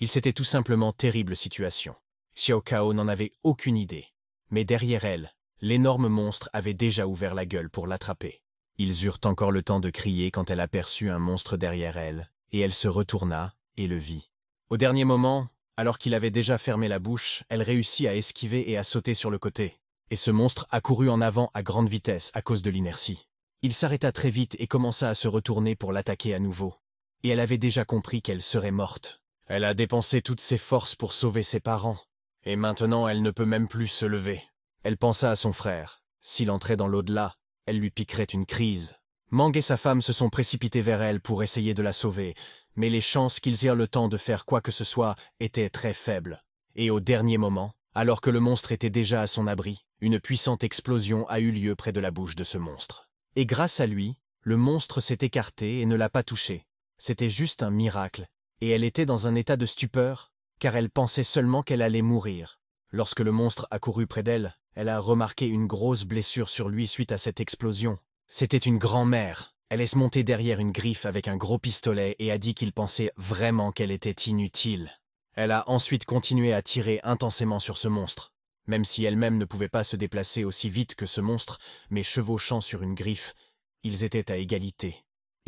Il s'était tout simplement terrible situation. Xiao Kao n'en avait aucune idée. Mais derrière elle, l'énorme monstre avait déjà ouvert la gueule pour l'attraper. Ils eurent encore le temps de crier quand elle aperçut un monstre derrière elle, et elle se retourna et le vit. Au dernier moment, alors qu'il avait déjà fermé la bouche, elle réussit à esquiver et à sauter sur le côté. Et ce monstre accourut en avant à grande vitesse à cause de l'inertie. Il s'arrêta très vite et commença à se retourner pour l'attaquer à nouveau. Et elle avait déjà compris qu'elle serait morte. Elle a dépensé toutes ses forces pour sauver ses parents, et maintenant elle ne peut même plus se lever. Elle pensa à son frère. S'il entrait dans l'au-delà, elle lui piquerait une crise. Mang et sa femme se sont précipités vers elle pour essayer de la sauver, mais les chances qu'ils aient le temps de faire quoi que ce soit étaient très faibles. Et au dernier moment, alors que le monstre était déjà à son abri, une puissante explosion a eu lieu près de la bouche de ce monstre. Et grâce à lui, le monstre s'est écarté et ne l'a pas touché. C'était juste un miracle, et elle était dans un état de stupeur, car elle pensait seulement qu'elle allait mourir. Lorsque le monstre a couru près d'elle, elle a remarqué une grosse blessure sur lui suite à cette explosion. C'était une grand-mère. Elle est montée derrière une griffe avec un gros pistolet et a dit qu'il pensait vraiment qu'elle était inutile. Elle a ensuite continué à tirer intensément sur ce monstre. Même si elle-même ne pouvait pas se déplacer aussi vite que ce monstre, mais chevauchant sur une griffe, ils étaient à égalité.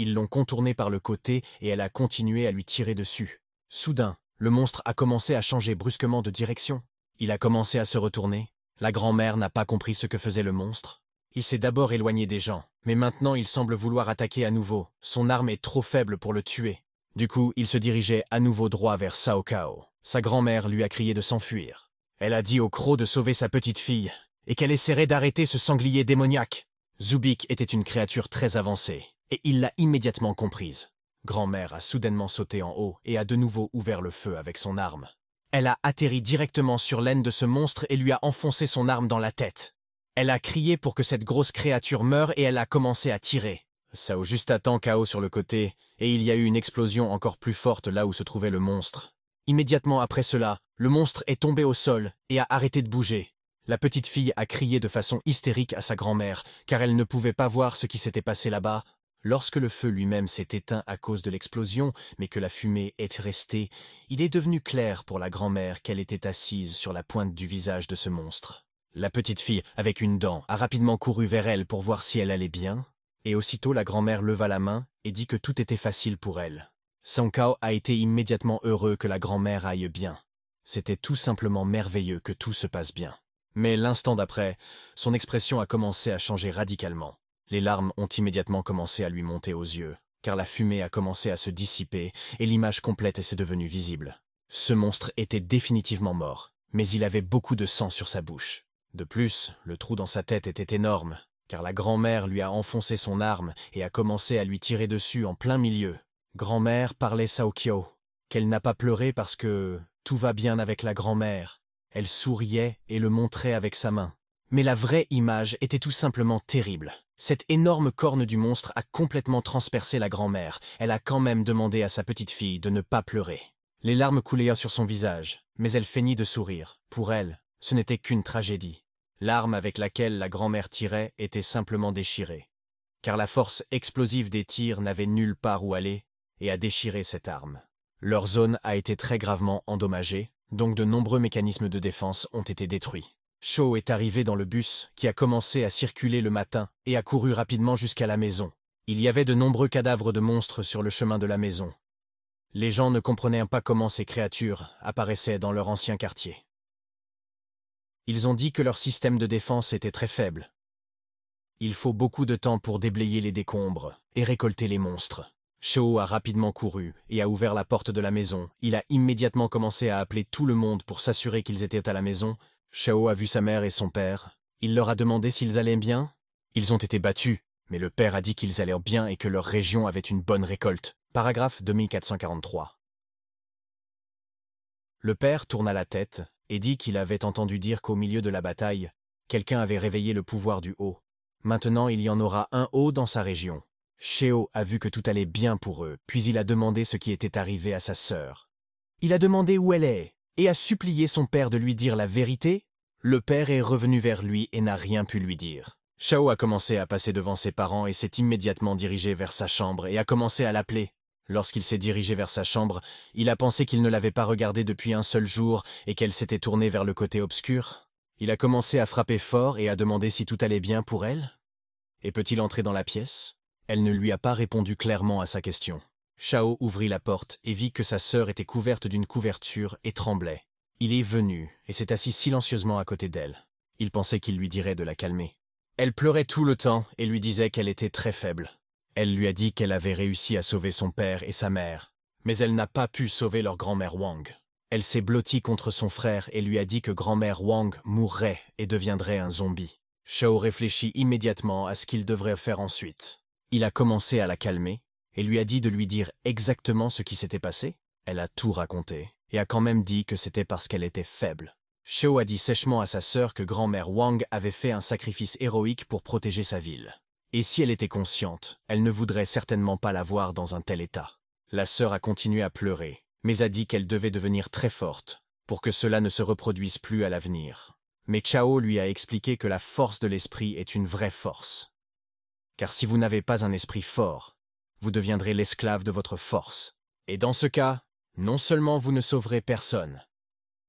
Ils l'ont contournée par le côté et elle a continué à lui tirer dessus. Soudain, le monstre a commencé à changer brusquement de direction. Il a commencé à se retourner. La grand-mère n'a pas compris ce que faisait le monstre. Il s'est d'abord éloigné des gens, mais maintenant il semble vouloir attaquer à nouveau. Son arme est trop faible pour le tuer. Du coup, il se dirigeait à nouveau droit vers Sao Kao. Sa grand-mère lui a crié de s'enfuir. Elle a dit au croc de sauver sa petite fille, et qu'elle essaierait d'arrêter ce sanglier démoniaque. Zubik était une créature très avancée et il l'a immédiatement comprise. Grand-mère a soudainement sauté en haut et a de nouveau ouvert le feu avec son arme. Elle a atterri directement sur l'aine de ce monstre et lui a enfoncé son arme dans la tête. Elle a crié pour que cette grosse créature meure et elle a commencé à tirer. Sao juste attend chaos sur le côté, et il y a eu une explosion encore plus forte là où se trouvait le monstre. Immédiatement après cela, le monstre est tombé au sol et a arrêté de bouger. La petite fille a crié de façon hystérique à sa grand-mère, car elle ne pouvait pas voir ce qui s'était passé là-bas, Lorsque le feu lui-même s'est éteint à cause de l'explosion, mais que la fumée est restée, il est devenu clair pour la grand-mère qu'elle était assise sur la pointe du visage de ce monstre. La petite fille, avec une dent, a rapidement couru vers elle pour voir si elle allait bien, et aussitôt la grand-mère leva la main et dit que tout était facile pour elle. Kao a été immédiatement heureux que la grand-mère aille bien. C'était tout simplement merveilleux que tout se passe bien. Mais l'instant d'après, son expression a commencé à changer radicalement. Les larmes ont immédiatement commencé à lui monter aux yeux, car la fumée a commencé à se dissiper et l'image complète s'est devenue visible. Ce monstre était définitivement mort, mais il avait beaucoup de sang sur sa bouche. De plus, le trou dans sa tête était énorme, car la grand-mère lui a enfoncé son arme et a commencé à lui tirer dessus en plein milieu. Grand-mère parlait Saokyo, qu'elle n'a pas pleuré parce que tout va bien avec la grand-mère. Elle souriait et le montrait avec sa main. Mais la vraie image était tout simplement terrible. Cette énorme corne du monstre a complètement transpercé la grand-mère. Elle a quand même demandé à sa petite-fille de ne pas pleurer. Les larmes coulèrent sur son visage, mais elle feignit de sourire. Pour elle, ce n'était qu'une tragédie. L'arme avec laquelle la grand-mère tirait était simplement déchirée. Car la force explosive des tirs n'avait nulle part où aller et a déchiré cette arme. Leur zone a été très gravement endommagée, donc de nombreux mécanismes de défense ont été détruits. Sho est arrivé dans le bus, qui a commencé à circuler le matin, et a couru rapidement jusqu'à la maison. Il y avait de nombreux cadavres de monstres sur le chemin de la maison. Les gens ne comprenaient pas comment ces créatures apparaissaient dans leur ancien quartier. Ils ont dit que leur système de défense était très faible. Il faut beaucoup de temps pour déblayer les décombres et récolter les monstres. Shaw a rapidement couru et a ouvert la porte de la maison. Il a immédiatement commencé à appeler tout le monde pour s'assurer qu'ils étaient à la maison Shao a vu sa mère et son père. Il leur a demandé s'ils allaient bien. Ils ont été battus, mais le père a dit qu'ils allaient bien et que leur région avait une bonne récolte. Paragraphe 2443. Le père tourna la tête et dit qu'il avait entendu dire qu'au milieu de la bataille, quelqu'un avait réveillé le pouvoir du haut. Maintenant il y en aura un haut dans sa région. Sheo a vu que tout allait bien pour eux, puis il a demandé ce qui était arrivé à sa sœur. Il a demandé où elle est, et a supplié son père de lui dire la vérité, le père est revenu vers lui et n'a rien pu lui dire. Shao a commencé à passer devant ses parents et s'est immédiatement dirigé vers sa chambre et a commencé à l'appeler. Lorsqu'il s'est dirigé vers sa chambre, il a pensé qu'il ne l'avait pas regardée depuis un seul jour et qu'elle s'était tournée vers le côté obscur. Il a commencé à frapper fort et à demander si tout allait bien pour elle. Et peut-il entrer dans la pièce Elle ne lui a pas répondu clairement à sa question. Chao ouvrit la porte et vit que sa sœur était couverte d'une couverture et tremblait. Il est venu et s'est assis silencieusement à côté d'elle. Il pensait qu'il lui dirait de la calmer. Elle pleurait tout le temps et lui disait qu'elle était très faible. Elle lui a dit qu'elle avait réussi à sauver son père et sa mère, mais elle n'a pas pu sauver leur grand-mère Wang. Elle s'est blottie contre son frère et lui a dit que grand-mère Wang mourrait et deviendrait un zombie. Shao réfléchit immédiatement à ce qu'il devrait faire ensuite. Il a commencé à la calmer, et lui a dit de lui dire exactement ce qui s'était passé. Elle a tout raconté, et a quand même dit que c'était parce qu'elle était faible. Xiao a dit sèchement à sa sœur que grand-mère Wang avait fait un sacrifice héroïque pour protéger sa ville. Et si elle était consciente, elle ne voudrait certainement pas la voir dans un tel état. La sœur a continué à pleurer, mais a dit qu'elle devait devenir très forte, pour que cela ne se reproduise plus à l'avenir. Mais Chao lui a expliqué que la force de l'esprit est une vraie force. Car si vous n'avez pas un esprit fort, vous deviendrez l'esclave de votre force. Et dans ce cas, non seulement vous ne sauverez personne,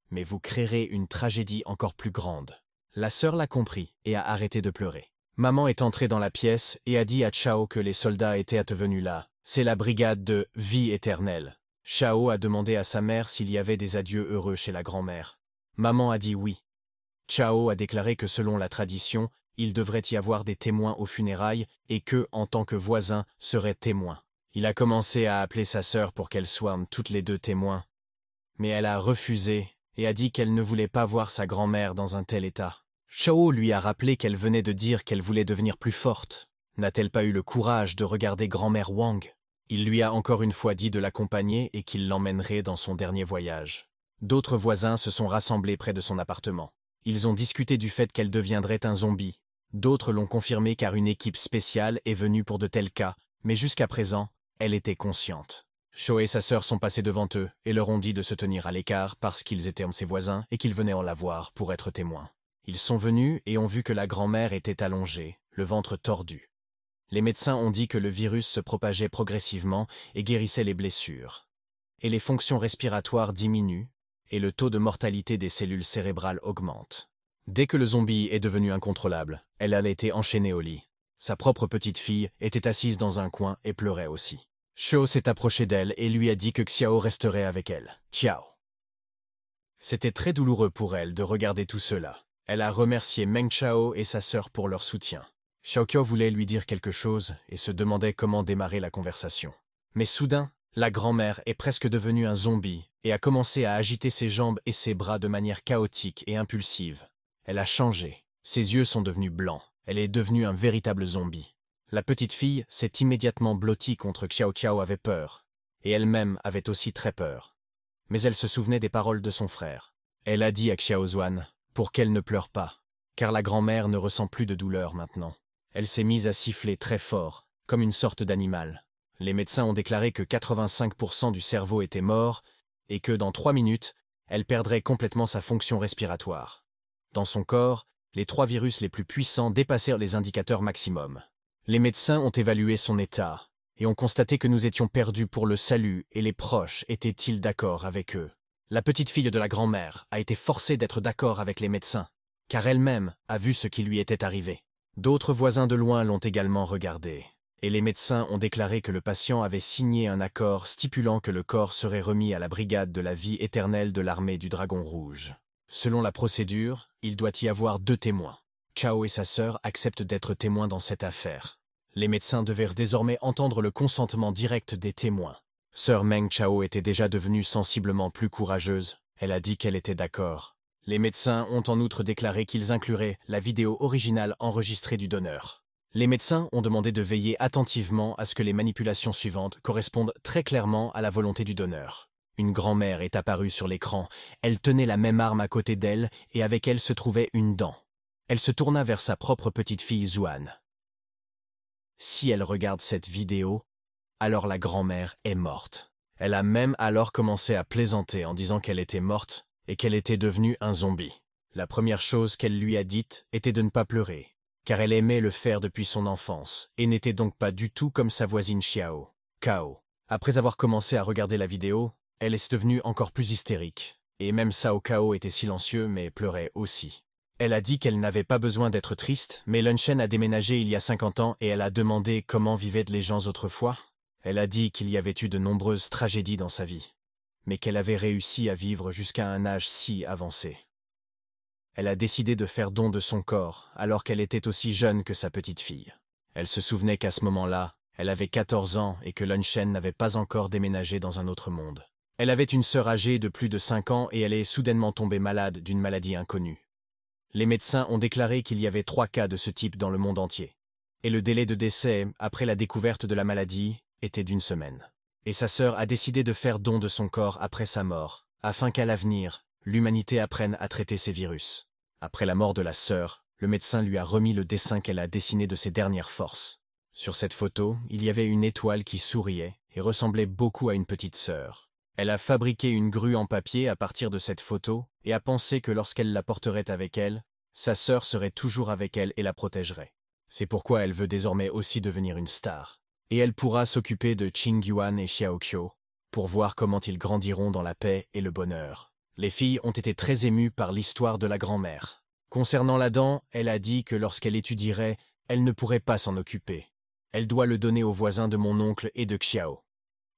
mais vous créerez une tragédie encore plus grande. La sœur l'a compris et a arrêté de pleurer. Maman est entrée dans la pièce et a dit à Chao que les soldats étaient venus là. C'est la brigade de vie éternelle. Chao a demandé à sa mère s'il y avait des adieux heureux chez la grand-mère. Maman a dit oui. Chao a déclaré que selon la tradition, il devrait y avoir des témoins aux funérailles et que, en tant que voisin, seraient témoins. Il a commencé à appeler sa sœur pour qu'elle soit toutes les deux témoins. Mais elle a refusé et a dit qu'elle ne voulait pas voir sa grand-mère dans un tel état. Chao lui a rappelé qu'elle venait de dire qu'elle voulait devenir plus forte. N'a-t-elle pas eu le courage de regarder grand-mère Wang Il lui a encore une fois dit de l'accompagner et qu'il l'emmènerait dans son dernier voyage. D'autres voisins se sont rassemblés près de son appartement. Ils ont discuté du fait qu'elle deviendrait un zombie. D'autres l'ont confirmé car une équipe spéciale est venue pour de tels cas, mais jusqu'à présent, elle était consciente. Sho et sa sœur sont passés devant eux et leur ont dit de se tenir à l'écart parce qu'ils étaient ses voisins et qu'ils venaient en la voir pour être témoins. Ils sont venus et ont vu que la grand-mère était allongée, le ventre tordu. Les médecins ont dit que le virus se propageait progressivement et guérissait les blessures. Et les fonctions respiratoires diminuent, et le taux de mortalité des cellules cérébrales augmente. Dès que le zombie est devenu incontrôlable, elle a été enchaînée au lit. Sa propre petite fille était assise dans un coin et pleurait aussi. Xiao s'est approché d'elle et lui a dit que Xiao resterait avec elle. Ciao. C'était très douloureux pour elle de regarder tout cela. Elle a remercié Meng Chao et sa sœur pour leur soutien. Xiaoqiao voulait lui dire quelque chose et se demandait comment démarrer la conversation. Mais soudain, la grand-mère est presque devenue un zombie et a commencé à agiter ses jambes et ses bras de manière chaotique et impulsive. Elle a changé. Ses yeux sont devenus blancs. Elle est devenue un véritable zombie. La petite fille s'est immédiatement blottie contre Xiao Xiao avait peur. Et elle-même avait aussi très peur. Mais elle se souvenait des paroles de son frère. Elle a dit à Xiao Zhuan pour qu'elle ne pleure pas, car la grand-mère ne ressent plus de douleur maintenant. Elle s'est mise à siffler très fort, comme une sorte d'animal les médecins ont déclaré que 85% du cerveau était mort et que dans trois minutes, elle perdrait complètement sa fonction respiratoire. Dans son corps, les trois virus les plus puissants dépassèrent les indicateurs maximum. Les médecins ont évalué son état et ont constaté que nous étions perdus pour le salut et les proches étaient-ils d'accord avec eux. La petite fille de la grand-mère a été forcée d'être d'accord avec les médecins, car elle-même a vu ce qui lui était arrivé. D'autres voisins de loin l'ont également regardée et les médecins ont déclaré que le patient avait signé un accord stipulant que le corps serait remis à la brigade de la vie éternelle de l'armée du Dragon Rouge. Selon la procédure, il doit y avoir deux témoins. Chao et sa sœur acceptent d'être témoins dans cette affaire. Les médecins devaient désormais entendre le consentement direct des témoins. Sœur Meng Chao était déjà devenue sensiblement plus courageuse, elle a dit qu'elle était d'accord. Les médecins ont en outre déclaré qu'ils incluraient la vidéo originale enregistrée du donneur. Les médecins ont demandé de veiller attentivement à ce que les manipulations suivantes correspondent très clairement à la volonté du donneur. Une grand-mère est apparue sur l'écran. Elle tenait la même arme à côté d'elle et avec elle se trouvait une dent. Elle se tourna vers sa propre petite fille Zouane. Si elle regarde cette vidéo, alors la grand-mère est morte. Elle a même alors commencé à plaisanter en disant qu'elle était morte et qu'elle était devenue un zombie. La première chose qu'elle lui a dite était de ne pas pleurer car elle aimait le faire depuis son enfance, et n'était donc pas du tout comme sa voisine Xiao. Kao. Après avoir commencé à regarder la vidéo, elle est devenue encore plus hystérique, et même Sao Kao était silencieux mais pleurait aussi. Elle a dit qu'elle n'avait pas besoin d'être triste, mais Lunchen a déménagé il y a 50 ans et elle a demandé comment vivaient les gens autrefois. Elle a dit qu'il y avait eu de nombreuses tragédies dans sa vie, mais qu'elle avait réussi à vivre jusqu'à un âge si avancé. Elle a décidé de faire don de son corps alors qu'elle était aussi jeune que sa petite fille. Elle se souvenait qu'à ce moment-là, elle avait 14 ans et que Lunchen n'avait pas encore déménagé dans un autre monde. Elle avait une sœur âgée de plus de 5 ans et elle est soudainement tombée malade d'une maladie inconnue. Les médecins ont déclaré qu'il y avait trois cas de ce type dans le monde entier. Et le délai de décès, après la découverte de la maladie, était d'une semaine. Et sa sœur a décidé de faire don de son corps après sa mort, afin qu'à l'avenir, l'humanité apprenne à traiter ces virus. Après la mort de la sœur, le médecin lui a remis le dessin qu'elle a dessiné de ses dernières forces. Sur cette photo, il y avait une étoile qui souriait et ressemblait beaucoup à une petite sœur. Elle a fabriqué une grue en papier à partir de cette photo et a pensé que lorsqu'elle la porterait avec elle, sa sœur serait toujours avec elle et la protégerait. C'est pourquoi elle veut désormais aussi devenir une star. Et elle pourra s'occuper de Ching Yuan et Xiaoqiu pour voir comment ils grandiront dans la paix et le bonheur. Les filles ont été très émues par l'histoire de la grand-mère. Concernant la dent, elle a dit que lorsqu'elle étudierait, elle ne pourrait pas s'en occuper. Elle doit le donner aux voisins de mon oncle et de Xiao.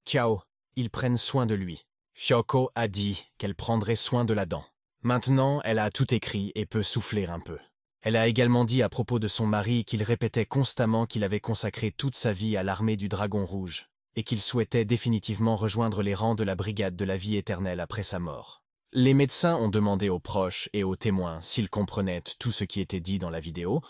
Xiao, ils prennent soin de lui. Xiaoko a dit qu'elle prendrait soin de la dent. Maintenant, elle a tout écrit et peut souffler un peu. Elle a également dit à propos de son mari qu'il répétait constamment qu'il avait consacré toute sa vie à l'armée du Dragon Rouge, et qu'il souhaitait définitivement rejoindre les rangs de la brigade de la vie éternelle après sa mort. Les médecins ont demandé aux proches et aux témoins s'ils comprenaient tout ce qui était dit dans la vidéo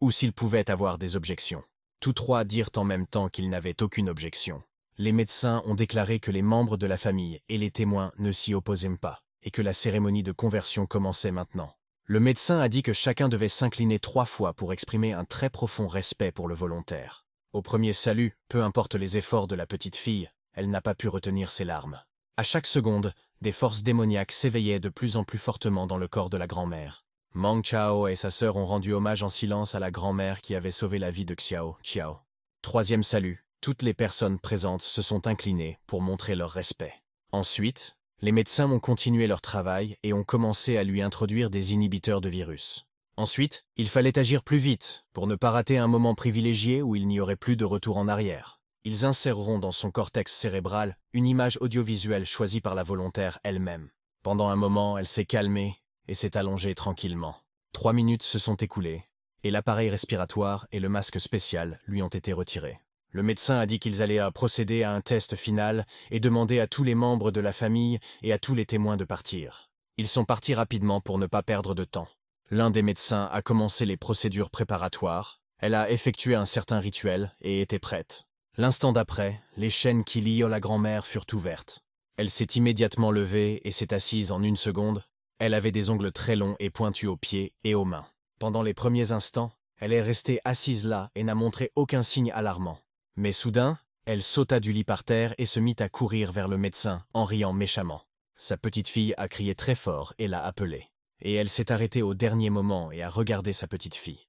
ou s'ils pouvaient avoir des objections. Tous trois dirent en même temps qu'ils n'avaient aucune objection. Les médecins ont déclaré que les membres de la famille et les témoins ne s'y opposaient pas et que la cérémonie de conversion commençait maintenant. Le médecin a dit que chacun devait s'incliner trois fois pour exprimer un très profond respect pour le volontaire. Au premier salut, peu importe les efforts de la petite fille, elle n'a pas pu retenir ses larmes. À chaque seconde, des forces démoniaques s'éveillaient de plus en plus fortement dans le corps de la grand-mère. Mang Chao et sa sœur ont rendu hommage en silence à la grand-mère qui avait sauvé la vie de Xiao Xiao. Troisième salut, toutes les personnes présentes se sont inclinées pour montrer leur respect. Ensuite, les médecins ont continué leur travail et ont commencé à lui introduire des inhibiteurs de virus. Ensuite, il fallait agir plus vite, pour ne pas rater un moment privilégié où il n'y aurait plus de retour en arrière ils inséreront dans son cortex cérébral une image audiovisuelle choisie par la volontaire elle-même. Pendant un moment, elle s'est calmée et s'est allongée tranquillement. Trois minutes se sont écoulées, et l'appareil respiratoire et le masque spécial lui ont été retirés. Le médecin a dit qu'ils allaient procéder à un test final et demander à tous les membres de la famille et à tous les témoins de partir. Ils sont partis rapidement pour ne pas perdre de temps. L'un des médecins a commencé les procédures préparatoires, elle a effectué un certain rituel et était prête. L'instant d'après, les chaînes qui lient la grand-mère furent ouvertes. Elle s'est immédiatement levée et s'est assise en une seconde. Elle avait des ongles très longs et pointus aux pieds et aux mains. Pendant les premiers instants, elle est restée assise là et n'a montré aucun signe alarmant. Mais soudain, elle sauta du lit par terre et se mit à courir vers le médecin en riant méchamment. Sa petite fille a crié très fort et l'a appelée. Et elle s'est arrêtée au dernier moment et a regardé sa petite fille.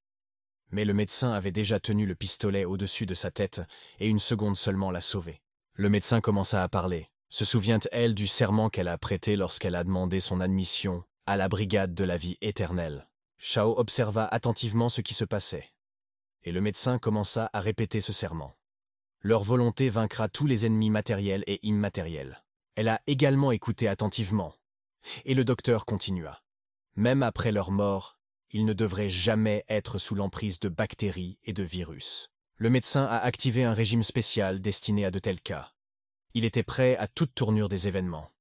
Mais le médecin avait déjà tenu le pistolet au-dessus de sa tête, et une seconde seulement l'a sauvé. Le médecin commença à parler. Se souvient-elle du serment qu'elle a prêté lorsqu'elle a demandé son admission à la brigade de la vie éternelle Chao observa attentivement ce qui se passait. Et le médecin commença à répéter ce serment. Leur volonté vaincra tous les ennemis matériels et immatériels. Elle a également écouté attentivement. Et le docteur continua. Même après leur mort, il ne devrait jamais être sous l'emprise de bactéries et de virus. Le médecin a activé un régime spécial destiné à de tels cas. Il était prêt à toute tournure des événements.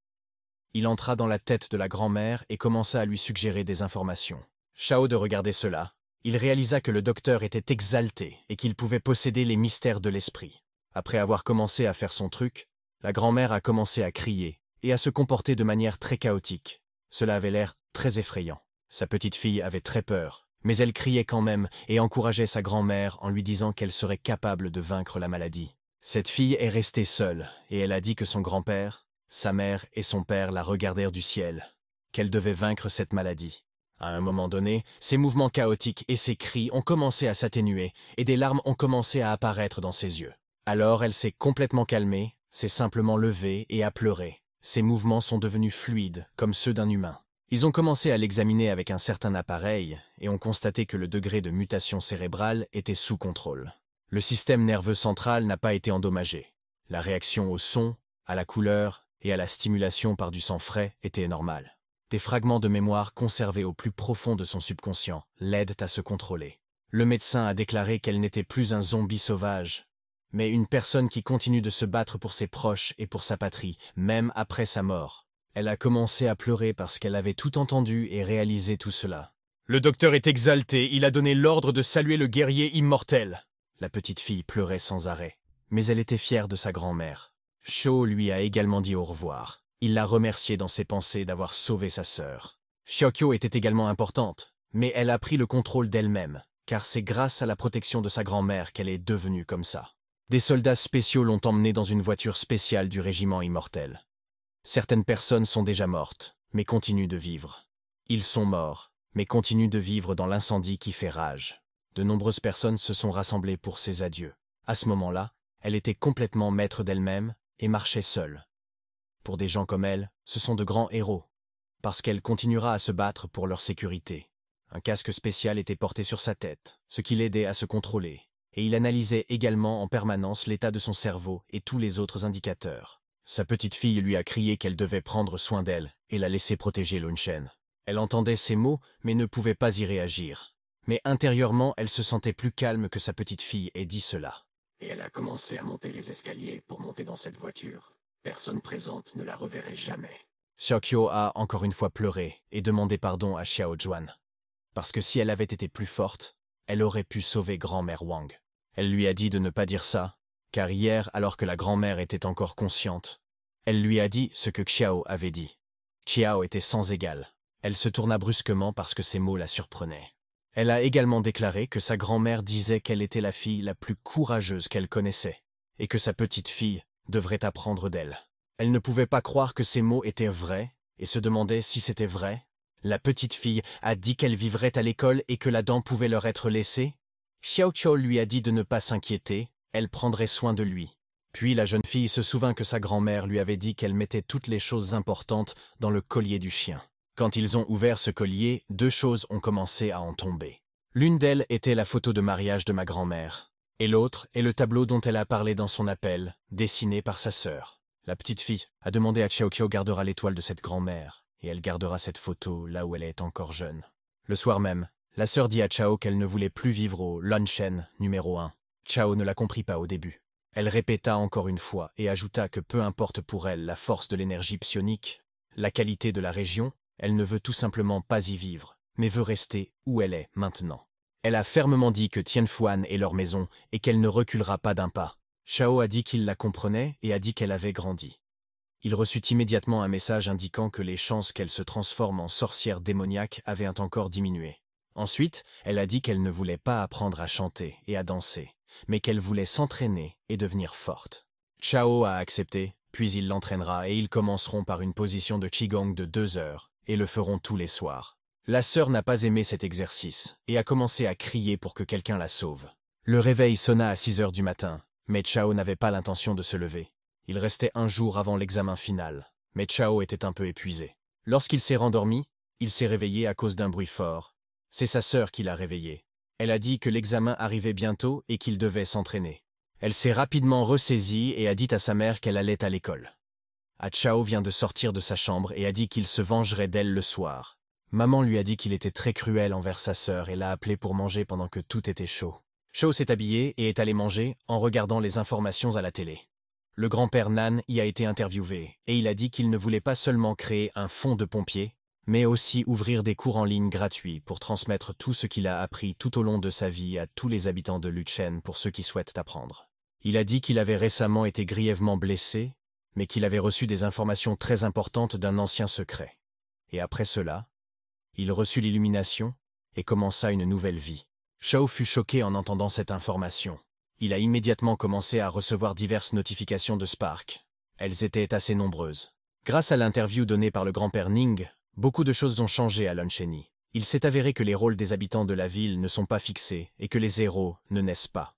Il entra dans la tête de la grand-mère et commença à lui suggérer des informations. Chao de regarder cela, il réalisa que le docteur était exalté et qu'il pouvait posséder les mystères de l'esprit. Après avoir commencé à faire son truc, la grand-mère a commencé à crier et à se comporter de manière très chaotique. Cela avait l'air très effrayant. Sa petite fille avait très peur, mais elle criait quand même et encourageait sa grand-mère en lui disant qu'elle serait capable de vaincre la maladie. Cette fille est restée seule, et elle a dit que son grand-père, sa mère et son père la regardèrent du ciel, qu'elle devait vaincre cette maladie. À un moment donné, ses mouvements chaotiques et ses cris ont commencé à s'atténuer, et des larmes ont commencé à apparaître dans ses yeux. Alors elle s'est complètement calmée, s'est simplement levée et a pleuré. Ses mouvements sont devenus fluides, comme ceux d'un humain. Ils ont commencé à l'examiner avec un certain appareil et ont constaté que le degré de mutation cérébrale était sous contrôle. Le système nerveux central n'a pas été endommagé. La réaction au son, à la couleur et à la stimulation par du sang frais était normale. Des fragments de mémoire conservés au plus profond de son subconscient l'aident à se contrôler. Le médecin a déclaré qu'elle n'était plus un zombie sauvage, mais une personne qui continue de se battre pour ses proches et pour sa patrie, même après sa mort. Elle a commencé à pleurer parce qu'elle avait tout entendu et réalisé tout cela. Le docteur est exalté, il a donné l'ordre de saluer le guerrier immortel. La petite fille pleurait sans arrêt, mais elle était fière de sa grand-mère. Cho lui a également dit au revoir. Il l'a remerciée dans ses pensées d'avoir sauvé sa sœur. Shiokyo était également importante, mais elle a pris le contrôle d'elle-même, car c'est grâce à la protection de sa grand-mère qu'elle est devenue comme ça. Des soldats spéciaux l'ont emmenée dans une voiture spéciale du régiment immortel. Certaines personnes sont déjà mortes, mais continuent de vivre. Ils sont morts, mais continuent de vivre dans l'incendie qui fait rage. De nombreuses personnes se sont rassemblées pour ses adieux. À ce moment-là, elle était complètement maître d'elle-même et marchait seule. Pour des gens comme elle, ce sont de grands héros, parce qu'elle continuera à se battre pour leur sécurité. Un casque spécial était porté sur sa tête, ce qui l'aidait à se contrôler, et il analysait également en permanence l'état de son cerveau et tous les autres indicateurs. Sa petite fille lui a crié qu'elle devait prendre soin d'elle et la laisser protéger Lunchen. Elle entendait ces mots, mais ne pouvait pas y réagir. Mais intérieurement, elle se sentait plus calme que sa petite fille et dit cela. Et elle a commencé à monter les escaliers pour monter dans cette voiture. Personne présente ne la reverrait jamais. Xiaokyo a encore une fois pleuré et demandé pardon à Xiao Juan Parce que si elle avait été plus forte, elle aurait pu sauver grand-mère Wang. Elle lui a dit de ne pas dire ça, car hier, alors que la grand-mère était encore consciente, elle lui a dit ce que Xiao avait dit. Xiao était sans égal. Elle se tourna brusquement parce que ces mots la surprenaient. Elle a également déclaré que sa grand-mère disait qu'elle était la fille la plus courageuse qu'elle connaissait, et que sa petite-fille devrait apprendre d'elle. Elle ne pouvait pas croire que ces mots étaient vrais, et se demandait si c'était vrai. La petite-fille a dit qu'elle vivrait à l'école et que la dent pouvait leur être laissée. Xiao Chou lui a dit de ne pas s'inquiéter, elle prendrait soin de lui. Puis la jeune fille se souvint que sa grand-mère lui avait dit qu'elle mettait toutes les choses importantes dans le collier du chien. Quand ils ont ouvert ce collier, deux choses ont commencé à en tomber. L'une d'elles était la photo de mariage de ma grand-mère, et l'autre est le tableau dont elle a parlé dans son appel, dessiné par sa sœur. La petite fille a demandé à Cheokyo gardera l'étoile de cette grand-mère, et elle gardera cette photo là où elle est encore jeune. Le soir même, la sœur dit à Chao qu'elle ne voulait plus vivre au Lunchen numéro 1. Chao ne la comprit pas au début. Elle répéta encore une fois et ajouta que peu importe pour elle la force de l'énergie psionique, la qualité de la région, elle ne veut tout simplement pas y vivre, mais veut rester où elle est maintenant. Elle a fermement dit que Tianfuan est leur maison et qu'elle ne reculera pas d'un pas. Chao a dit qu'il la comprenait et a dit qu'elle avait grandi. Il reçut immédiatement un message indiquant que les chances qu'elle se transforme en sorcière démoniaque avaient encore diminué. Ensuite, elle a dit qu'elle ne voulait pas apprendre à chanter et à danser mais qu'elle voulait s'entraîner et devenir forte. Chao a accepté, puis il l'entraînera et ils commenceront par une position de Qigong de deux heures, et le feront tous les soirs. La sœur n'a pas aimé cet exercice, et a commencé à crier pour que quelqu'un la sauve. Le réveil sonna à 6 heures du matin, mais Chao n'avait pas l'intention de se lever. Il restait un jour avant l'examen final, mais Chao était un peu épuisé. Lorsqu'il s'est rendormi, il s'est réveillé à cause d'un bruit fort. C'est sa sœur qui l'a réveillé. Elle a dit que l'examen arrivait bientôt et qu'il devait s'entraîner. Elle s'est rapidement ressaisie et a dit à sa mère qu'elle allait à l'école. Achao vient de sortir de sa chambre et a dit qu'il se vengerait d'elle le soir. Maman lui a dit qu'il était très cruel envers sa sœur et l'a appelée pour manger pendant que tout était chaud. Chao s'est habillé et est allé manger en regardant les informations à la télé. Le grand-père Nan y a été interviewé et il a dit qu'il ne voulait pas seulement créer un fonds de pompiers, mais aussi ouvrir des cours en ligne gratuits pour transmettre tout ce qu'il a appris tout au long de sa vie à tous les habitants de Luchen pour ceux qui souhaitent apprendre. Il a dit qu'il avait récemment été grièvement blessé, mais qu'il avait reçu des informations très importantes d'un ancien secret. Et après cela, il reçut l'illumination et commença une nouvelle vie. Shao fut choqué en entendant cette information. Il a immédiatement commencé à recevoir diverses notifications de Spark. Elles étaient assez nombreuses. Grâce à l'interview donnée par le grand-père Ning, Beaucoup de choses ont changé à Luncheny. Il s'est avéré que les rôles des habitants de la ville ne sont pas fixés et que les héros ne naissent pas.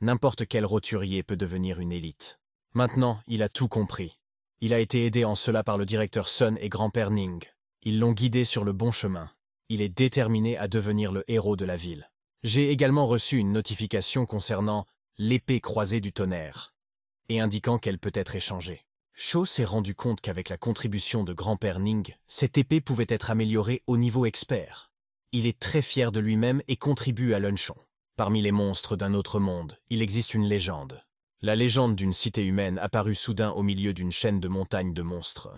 N'importe quel roturier peut devenir une élite. Maintenant, il a tout compris. Il a été aidé en cela par le directeur Sun et grand-père Ning. Ils l'ont guidé sur le bon chemin. Il est déterminé à devenir le héros de la ville. J'ai également reçu une notification concernant l'épée croisée du tonnerre et indiquant qu'elle peut être échangée. Shaw s'est rendu compte qu'avec la contribution de grand-père Ning, cette épée pouvait être améliorée au niveau expert. Il est très fier de lui-même et contribue à Lunchon. Parmi les monstres d'un autre monde, il existe une légende. La légende d'une cité humaine apparut soudain au milieu d'une chaîne de montagnes de monstres.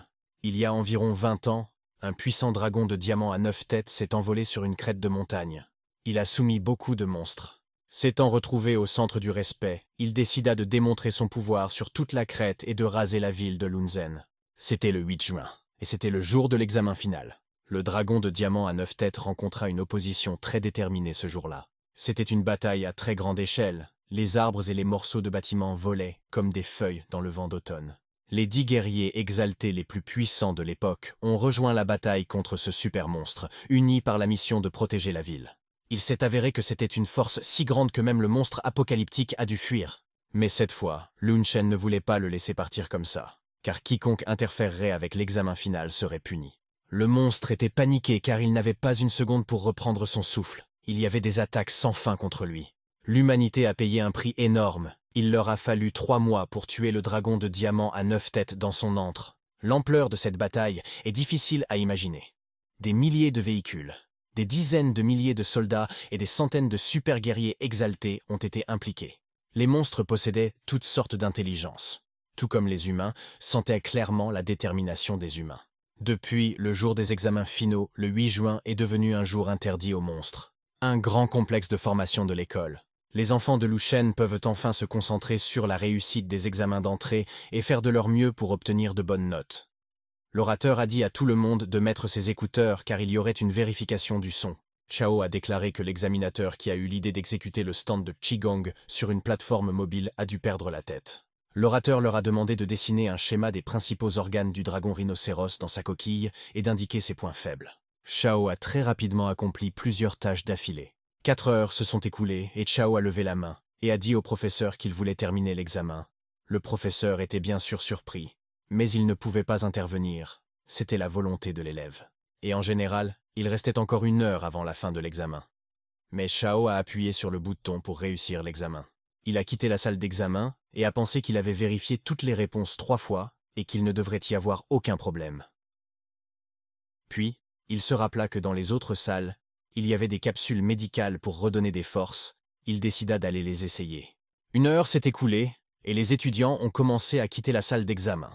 Il y a environ 20 ans, un puissant dragon de diamant à neuf têtes s'est envolé sur une crête de montagne. Il a soumis beaucoup de monstres. S'étant retrouvé au centre du respect, il décida de démontrer son pouvoir sur toute la crête et de raser la ville de Lunzen. C'était le 8 juin, et c'était le jour de l'examen final. Le dragon de diamant à neuf têtes rencontra une opposition très déterminée ce jour-là. C'était une bataille à très grande échelle. Les arbres et les morceaux de bâtiments volaient, comme des feuilles dans le vent d'automne. Les dix guerriers exaltés les plus puissants de l'époque ont rejoint la bataille contre ce super monstre, unis par la mission de protéger la ville il s'est avéré que c'était une force si grande que même le monstre apocalyptique a dû fuir. Mais cette fois, Lun Shen ne voulait pas le laisser partir comme ça, car quiconque interférerait avec l'examen final serait puni. Le monstre était paniqué car il n'avait pas une seconde pour reprendre son souffle. Il y avait des attaques sans fin contre lui. L'humanité a payé un prix énorme. Il leur a fallu trois mois pour tuer le dragon de diamant à neuf têtes dans son antre. L'ampleur de cette bataille est difficile à imaginer. Des milliers de véhicules, des dizaines de milliers de soldats et des centaines de super-guerriers exaltés ont été impliqués. Les monstres possédaient toutes sortes d'intelligences. Tout comme les humains, sentaient clairement la détermination des humains. Depuis, le jour des examens finaux, le 8 juin, est devenu un jour interdit aux monstres. Un grand complexe de formation de l'école. Les enfants de Louchen peuvent enfin se concentrer sur la réussite des examens d'entrée et faire de leur mieux pour obtenir de bonnes notes. L'orateur a dit à tout le monde de mettre ses écouteurs car il y aurait une vérification du son. Chao a déclaré que l'examinateur qui a eu l'idée d'exécuter le stand de Qigong sur une plateforme mobile a dû perdre la tête. L'orateur leur a demandé de dessiner un schéma des principaux organes du dragon rhinocéros dans sa coquille et d'indiquer ses points faibles. Chao a très rapidement accompli plusieurs tâches d'affilée. Quatre heures se sont écoulées et Chao a levé la main et a dit au professeur qu'il voulait terminer l'examen. Le professeur était bien sûr surpris mais il ne pouvait pas intervenir. C'était la volonté de l'élève. Et en général, il restait encore une heure avant la fin de l'examen. Mais Chao a appuyé sur le bouton pour réussir l'examen. Il a quitté la salle d'examen et a pensé qu'il avait vérifié toutes les réponses trois fois et qu'il ne devrait y avoir aucun problème. Puis, il se rappela que dans les autres salles, il y avait des capsules médicales pour redonner des forces, il décida d'aller les essayer. Une heure s'est écoulée, et les étudiants ont commencé à quitter la salle d'examen.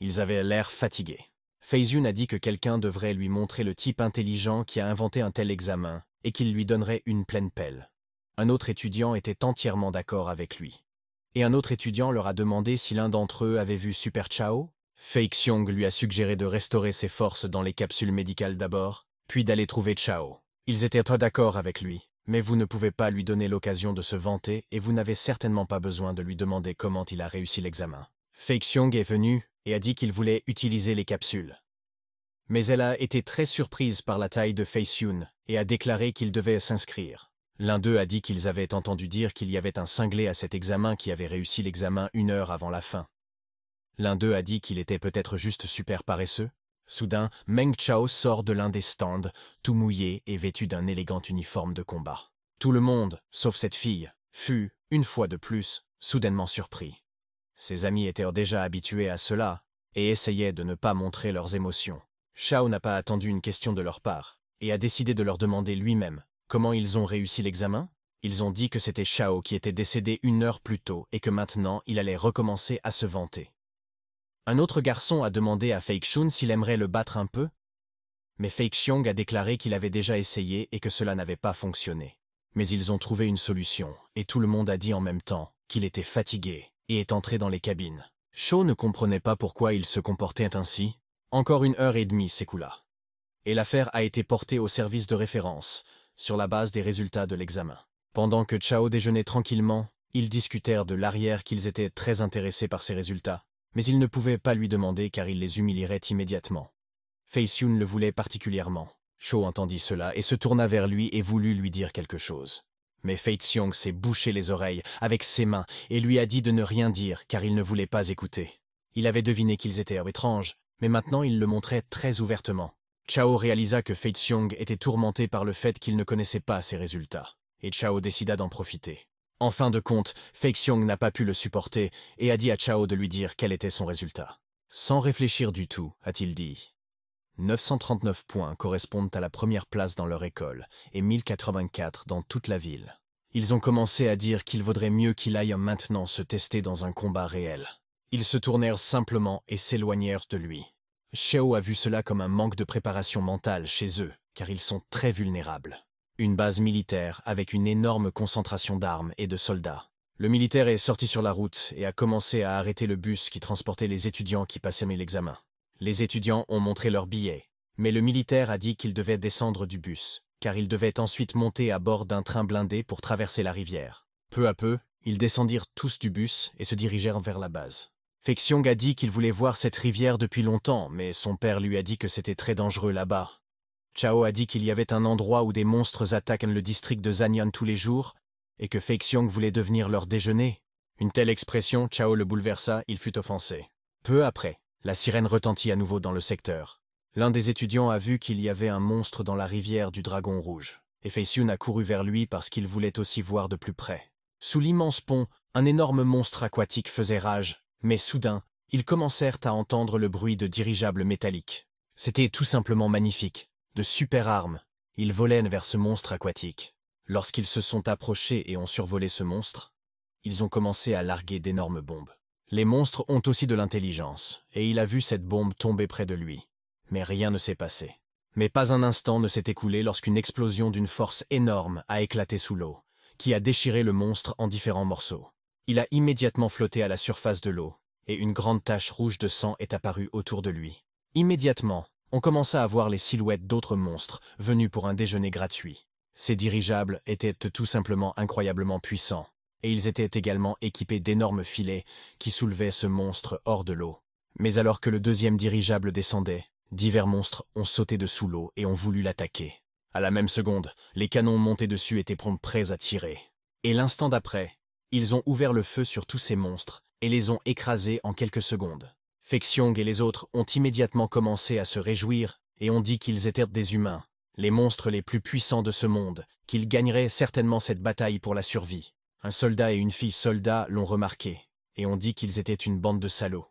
Ils avaient l'air fatigués. Feizun a dit que quelqu'un devrait lui montrer le type intelligent qui a inventé un tel examen et qu'il lui donnerait une pleine pelle. Un autre étudiant était entièrement d'accord avec lui. Et un autre étudiant leur a demandé si l'un d'entre eux avait vu Super Chao. Fei Xiong lui a suggéré de restaurer ses forces dans les capsules médicales d'abord, puis d'aller trouver Chao. Ils étaient très d'accord avec lui, mais vous ne pouvez pas lui donner l'occasion de se vanter et vous n'avez certainement pas besoin de lui demander comment il a réussi l'examen. Fei Xiong est venu, et a dit qu'il voulait utiliser les capsules. Mais elle a été très surprise par la taille de Fei Yun et a déclaré qu'il devait s'inscrire. L'un d'eux a dit qu'ils avaient entendu dire qu'il y avait un cinglé à cet examen qui avait réussi l'examen une heure avant la fin. L'un d'eux a dit qu'il était peut-être juste super paresseux. Soudain, Meng Chao sort de l'un des stands, tout mouillé et vêtu d'un élégant uniforme de combat. Tout le monde, sauf cette fille, fut, une fois de plus, soudainement surpris. Ses amis étaient déjà habitués à cela et essayaient de ne pas montrer leurs émotions. Shao n'a pas attendu une question de leur part et a décidé de leur demander lui-même comment ils ont réussi l'examen. Ils ont dit que c'était Shao qui était décédé une heure plus tôt et que maintenant il allait recommencer à se vanter. Un autre garçon a demandé à Fei Shun s'il aimerait le battre un peu, mais Fei Xiong a déclaré qu'il avait déjà essayé et que cela n'avait pas fonctionné. Mais ils ont trouvé une solution, et tout le monde a dit en même temps qu'il était fatigué et est entré dans les cabines. Shaw ne comprenait pas pourquoi il se comportait ainsi. Encore une heure et demie s'écoula. Et l'affaire a été portée au service de référence, sur la base des résultats de l'examen. Pendant que Chao déjeunait tranquillement, ils discutèrent de l'arrière qu'ils étaient très intéressés par ces résultats, mais ils ne pouvaient pas lui demander car il les humilierait immédiatement. Fei Yun le voulait particulièrement. Cho entendit cela et se tourna vers lui et voulut lui dire quelque chose. Mais Fei Xiong s'est bouché les oreilles avec ses mains et lui a dit de ne rien dire car il ne voulait pas écouter. Il avait deviné qu'ils étaient étranges, mais maintenant il le montrait très ouvertement. Chao réalisa que Fei Xiong était tourmenté par le fait qu'il ne connaissait pas ses résultats, et Chao décida d'en profiter. En fin de compte, Fei Xiong n'a pas pu le supporter et a dit à Chao de lui dire quel était son résultat. Sans réfléchir du tout, a-t-il dit. 939 points correspondent à la première place dans leur école et 1084 dans toute la ville. Ils ont commencé à dire qu'il vaudrait mieux qu'il aille maintenant se tester dans un combat réel. Ils se tournèrent simplement et s'éloignèrent de lui. Xiao a vu cela comme un manque de préparation mentale chez eux, car ils sont très vulnérables. Une base militaire avec une énorme concentration d'armes et de soldats. Le militaire est sorti sur la route et a commencé à arrêter le bus qui transportait les étudiants qui passaient l'examen. Les étudiants ont montré leurs billets, mais le militaire a dit qu'il devait descendre du bus, car ils devaient ensuite monter à bord d'un train blindé pour traverser la rivière. Peu à peu, ils descendirent tous du bus et se dirigèrent vers la base. Fexiong a dit qu'il voulait voir cette rivière depuis longtemps, mais son père lui a dit que c'était très dangereux là-bas. Chao a dit qu'il y avait un endroit où des monstres attaquent le district de Zanyan tous les jours, et que Fexiong voulait devenir leur déjeuner. Une telle expression, Chao le bouleversa, il fut offensé. Peu après, la sirène retentit à nouveau dans le secteur. L'un des étudiants a vu qu'il y avait un monstre dans la rivière du Dragon Rouge, et a couru vers lui parce qu'il voulait aussi voir de plus près. Sous l'immense pont, un énorme monstre aquatique faisait rage, mais soudain, ils commencèrent à entendre le bruit de dirigeables métalliques. C'était tout simplement magnifique. De super armes, ils volaient vers ce monstre aquatique. Lorsqu'ils se sont approchés et ont survolé ce monstre, ils ont commencé à larguer d'énormes bombes. Les monstres ont aussi de l'intelligence, et il a vu cette bombe tomber près de lui. Mais rien ne s'est passé. Mais pas un instant ne s'est écoulé lorsqu'une explosion d'une force énorme a éclaté sous l'eau, qui a déchiré le monstre en différents morceaux. Il a immédiatement flotté à la surface de l'eau, et une grande tache rouge de sang est apparue autour de lui. Immédiatement, on commença à voir les silhouettes d'autres monstres venus pour un déjeuner gratuit. Ces dirigeables étaient tout simplement incroyablement puissants, et ils étaient également équipés d'énormes filets qui soulevaient ce monstre hors de l'eau. Mais alors que le deuxième dirigeable descendait, divers monstres ont sauté de sous l'eau et ont voulu l'attaquer. À la même seconde, les canons montés dessus étaient prêts à tirer. Et l'instant d'après, ils ont ouvert le feu sur tous ces monstres et les ont écrasés en quelques secondes. Fexiong et les autres ont immédiatement commencé à se réjouir et ont dit qu'ils étaient des humains, les monstres les plus puissants de ce monde, qu'ils gagneraient certainement cette bataille pour la survie. Un soldat et une fille soldat l'ont remarqué, et ont dit qu'ils étaient une bande de salauds.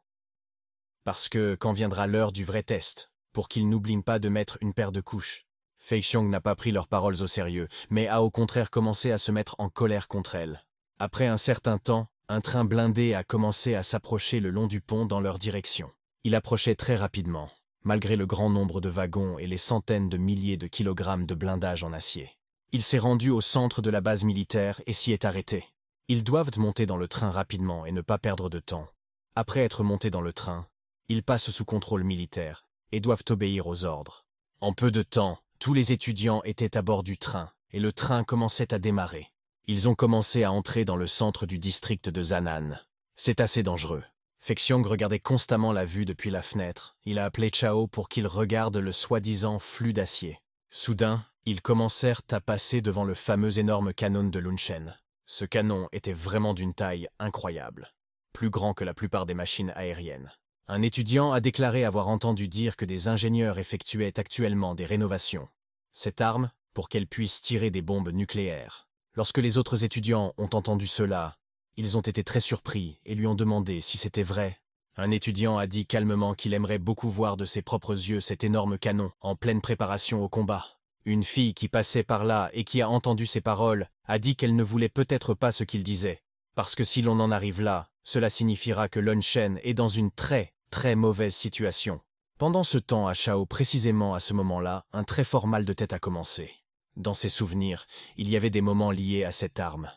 Parce que, quand viendra l'heure du vrai test, pour qu'ils n'oublient pas de mettre une paire de couches, Fei Xiong n'a pas pris leurs paroles au sérieux, mais a au contraire commencé à se mettre en colère contre elles. Après un certain temps, un train blindé a commencé à s'approcher le long du pont dans leur direction. Il approchait très rapidement, malgré le grand nombre de wagons et les centaines de milliers de kilogrammes de blindage en acier. Il s'est rendu au centre de la base militaire et s'y est arrêté. Ils doivent monter dans le train rapidement et ne pas perdre de temps. Après être montés dans le train, ils passent sous contrôle militaire et doivent obéir aux ordres. En peu de temps, tous les étudiants étaient à bord du train et le train commençait à démarrer. Ils ont commencé à entrer dans le centre du district de Zanan. C'est assez dangereux. Fexiong regardait constamment la vue depuis la fenêtre. Il a appelé Chao pour qu'il regarde le soi-disant flux d'acier. Soudain, ils commencèrent à passer devant le fameux énorme canon de Lunchen. Ce canon était vraiment d'une taille incroyable, plus grand que la plupart des machines aériennes. Un étudiant a déclaré avoir entendu dire que des ingénieurs effectuaient actuellement des rénovations. Cette arme, pour qu'elle puisse tirer des bombes nucléaires. Lorsque les autres étudiants ont entendu cela, ils ont été très surpris et lui ont demandé si c'était vrai. Un étudiant a dit calmement qu'il aimerait beaucoup voir de ses propres yeux cet énorme canon en pleine préparation au combat. Une fille qui passait par là et qui a entendu ces paroles a dit qu'elle ne voulait peut-être pas ce qu'il disait. Parce que si l'on en arrive là, cela signifiera que Shen est dans une très, très mauvaise situation. Pendant ce temps à Chao précisément à ce moment-là, un très fort mal de tête a commencé. Dans ses souvenirs, il y avait des moments liés à cette arme.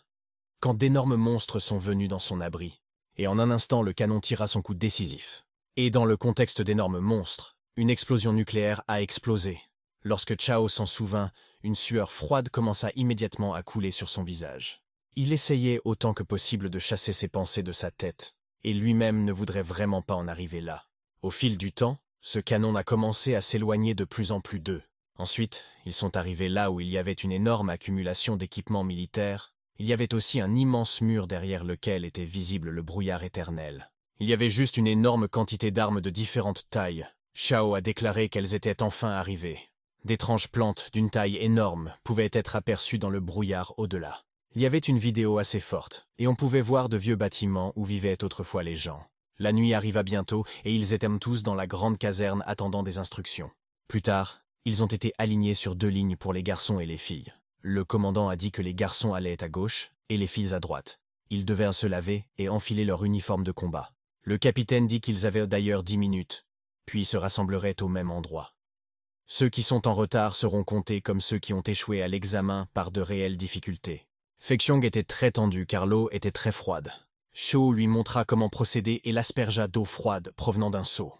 Quand d'énormes monstres sont venus dans son abri, et en un instant le canon tira son coup décisif. Et dans le contexte d'énormes monstres, une explosion nucléaire a explosé, Lorsque Chao s'en souvint, une sueur froide commença immédiatement à couler sur son visage. Il essayait autant que possible de chasser ses pensées de sa tête, et lui-même ne voudrait vraiment pas en arriver là. Au fil du temps, ce canon a commencé à s'éloigner de plus en plus d'eux. Ensuite, ils sont arrivés là où il y avait une énorme accumulation d'équipements militaires. Il y avait aussi un immense mur derrière lequel était visible le brouillard éternel. Il y avait juste une énorme quantité d'armes de différentes tailles. Chao a déclaré qu'elles étaient enfin arrivées. D'étranges plantes d'une taille énorme pouvaient être aperçues dans le brouillard au-delà. Il y avait une vidéo assez forte, et on pouvait voir de vieux bâtiments où vivaient autrefois les gens. La nuit arriva bientôt, et ils étaient tous dans la grande caserne attendant des instructions. Plus tard, ils ont été alignés sur deux lignes pour les garçons et les filles. Le commandant a dit que les garçons allaient à gauche, et les filles à droite. Ils devaient se laver et enfiler leur uniforme de combat. Le capitaine dit qu'ils avaient d'ailleurs dix minutes, puis se rassembleraient au même endroit. Ceux qui sont en retard seront comptés comme ceux qui ont échoué à l'examen par de réelles difficultés. Fexiong était très tendu car l'eau était très froide. Cho lui montra comment procéder et l'aspergea d'eau froide provenant d'un seau.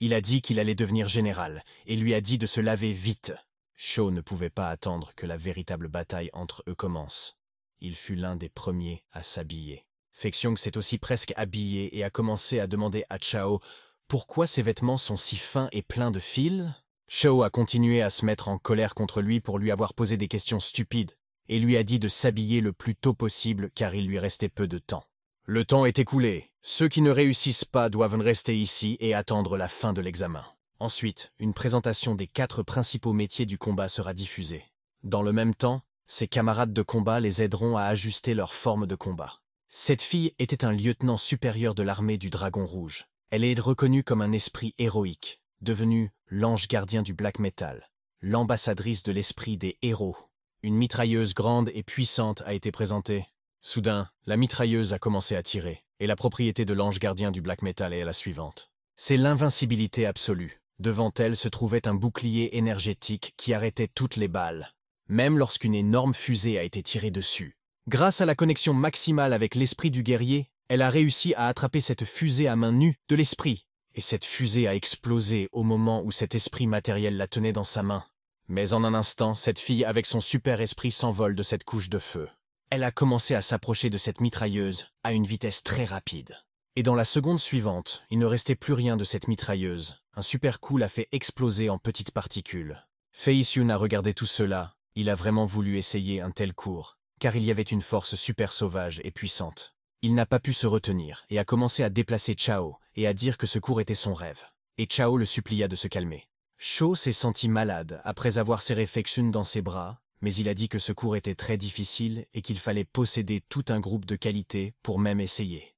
Il a dit qu'il allait devenir général et lui a dit de se laver vite. Cho ne pouvait pas attendre que la véritable bataille entre eux commence. Il fut l'un des premiers à s'habiller. Fexiong s'est aussi presque habillé et a commencé à demander à Chao pourquoi ses vêtements sont si fins et pleins de fils. Shao a continué à se mettre en colère contre lui pour lui avoir posé des questions stupides, et lui a dit de s'habiller le plus tôt possible car il lui restait peu de temps. Le temps est écoulé, ceux qui ne réussissent pas doivent rester ici et attendre la fin de l'examen. Ensuite, une présentation des quatre principaux métiers du combat sera diffusée. Dans le même temps, ses camarades de combat les aideront à ajuster leur forme de combat. Cette fille était un lieutenant supérieur de l'armée du Dragon Rouge. Elle est reconnue comme un esprit héroïque, devenu l'ange gardien du black metal, l'ambassadrice de l'esprit des héros. Une mitrailleuse grande et puissante a été présentée. Soudain, la mitrailleuse a commencé à tirer, et la propriété de l'ange gardien du black metal est la suivante. C'est l'invincibilité absolue. Devant elle se trouvait un bouclier énergétique qui arrêtait toutes les balles, même lorsqu'une énorme fusée a été tirée dessus. Grâce à la connexion maximale avec l'esprit du guerrier, elle a réussi à attraper cette fusée à main nue de l'esprit et cette fusée a explosé au moment où cet esprit matériel la tenait dans sa main. Mais en un instant, cette fille avec son super esprit s'envole de cette couche de feu. Elle a commencé à s'approcher de cette mitrailleuse à une vitesse très rapide. Et dans la seconde suivante, il ne restait plus rien de cette mitrailleuse. Un super coup l'a fait exploser en petites particules. Fei a regardé tout cela. Il a vraiment voulu essayer un tel cours, car il y avait une force super sauvage et puissante. Il n'a pas pu se retenir et a commencé à déplacer Chao et à dire que ce cours était son rêve. Et Chao le supplia de se calmer. Cho s'est senti malade après avoir serré Fexun dans ses bras, mais il a dit que ce cours était très difficile et qu'il fallait posséder tout un groupe de qualités pour même essayer.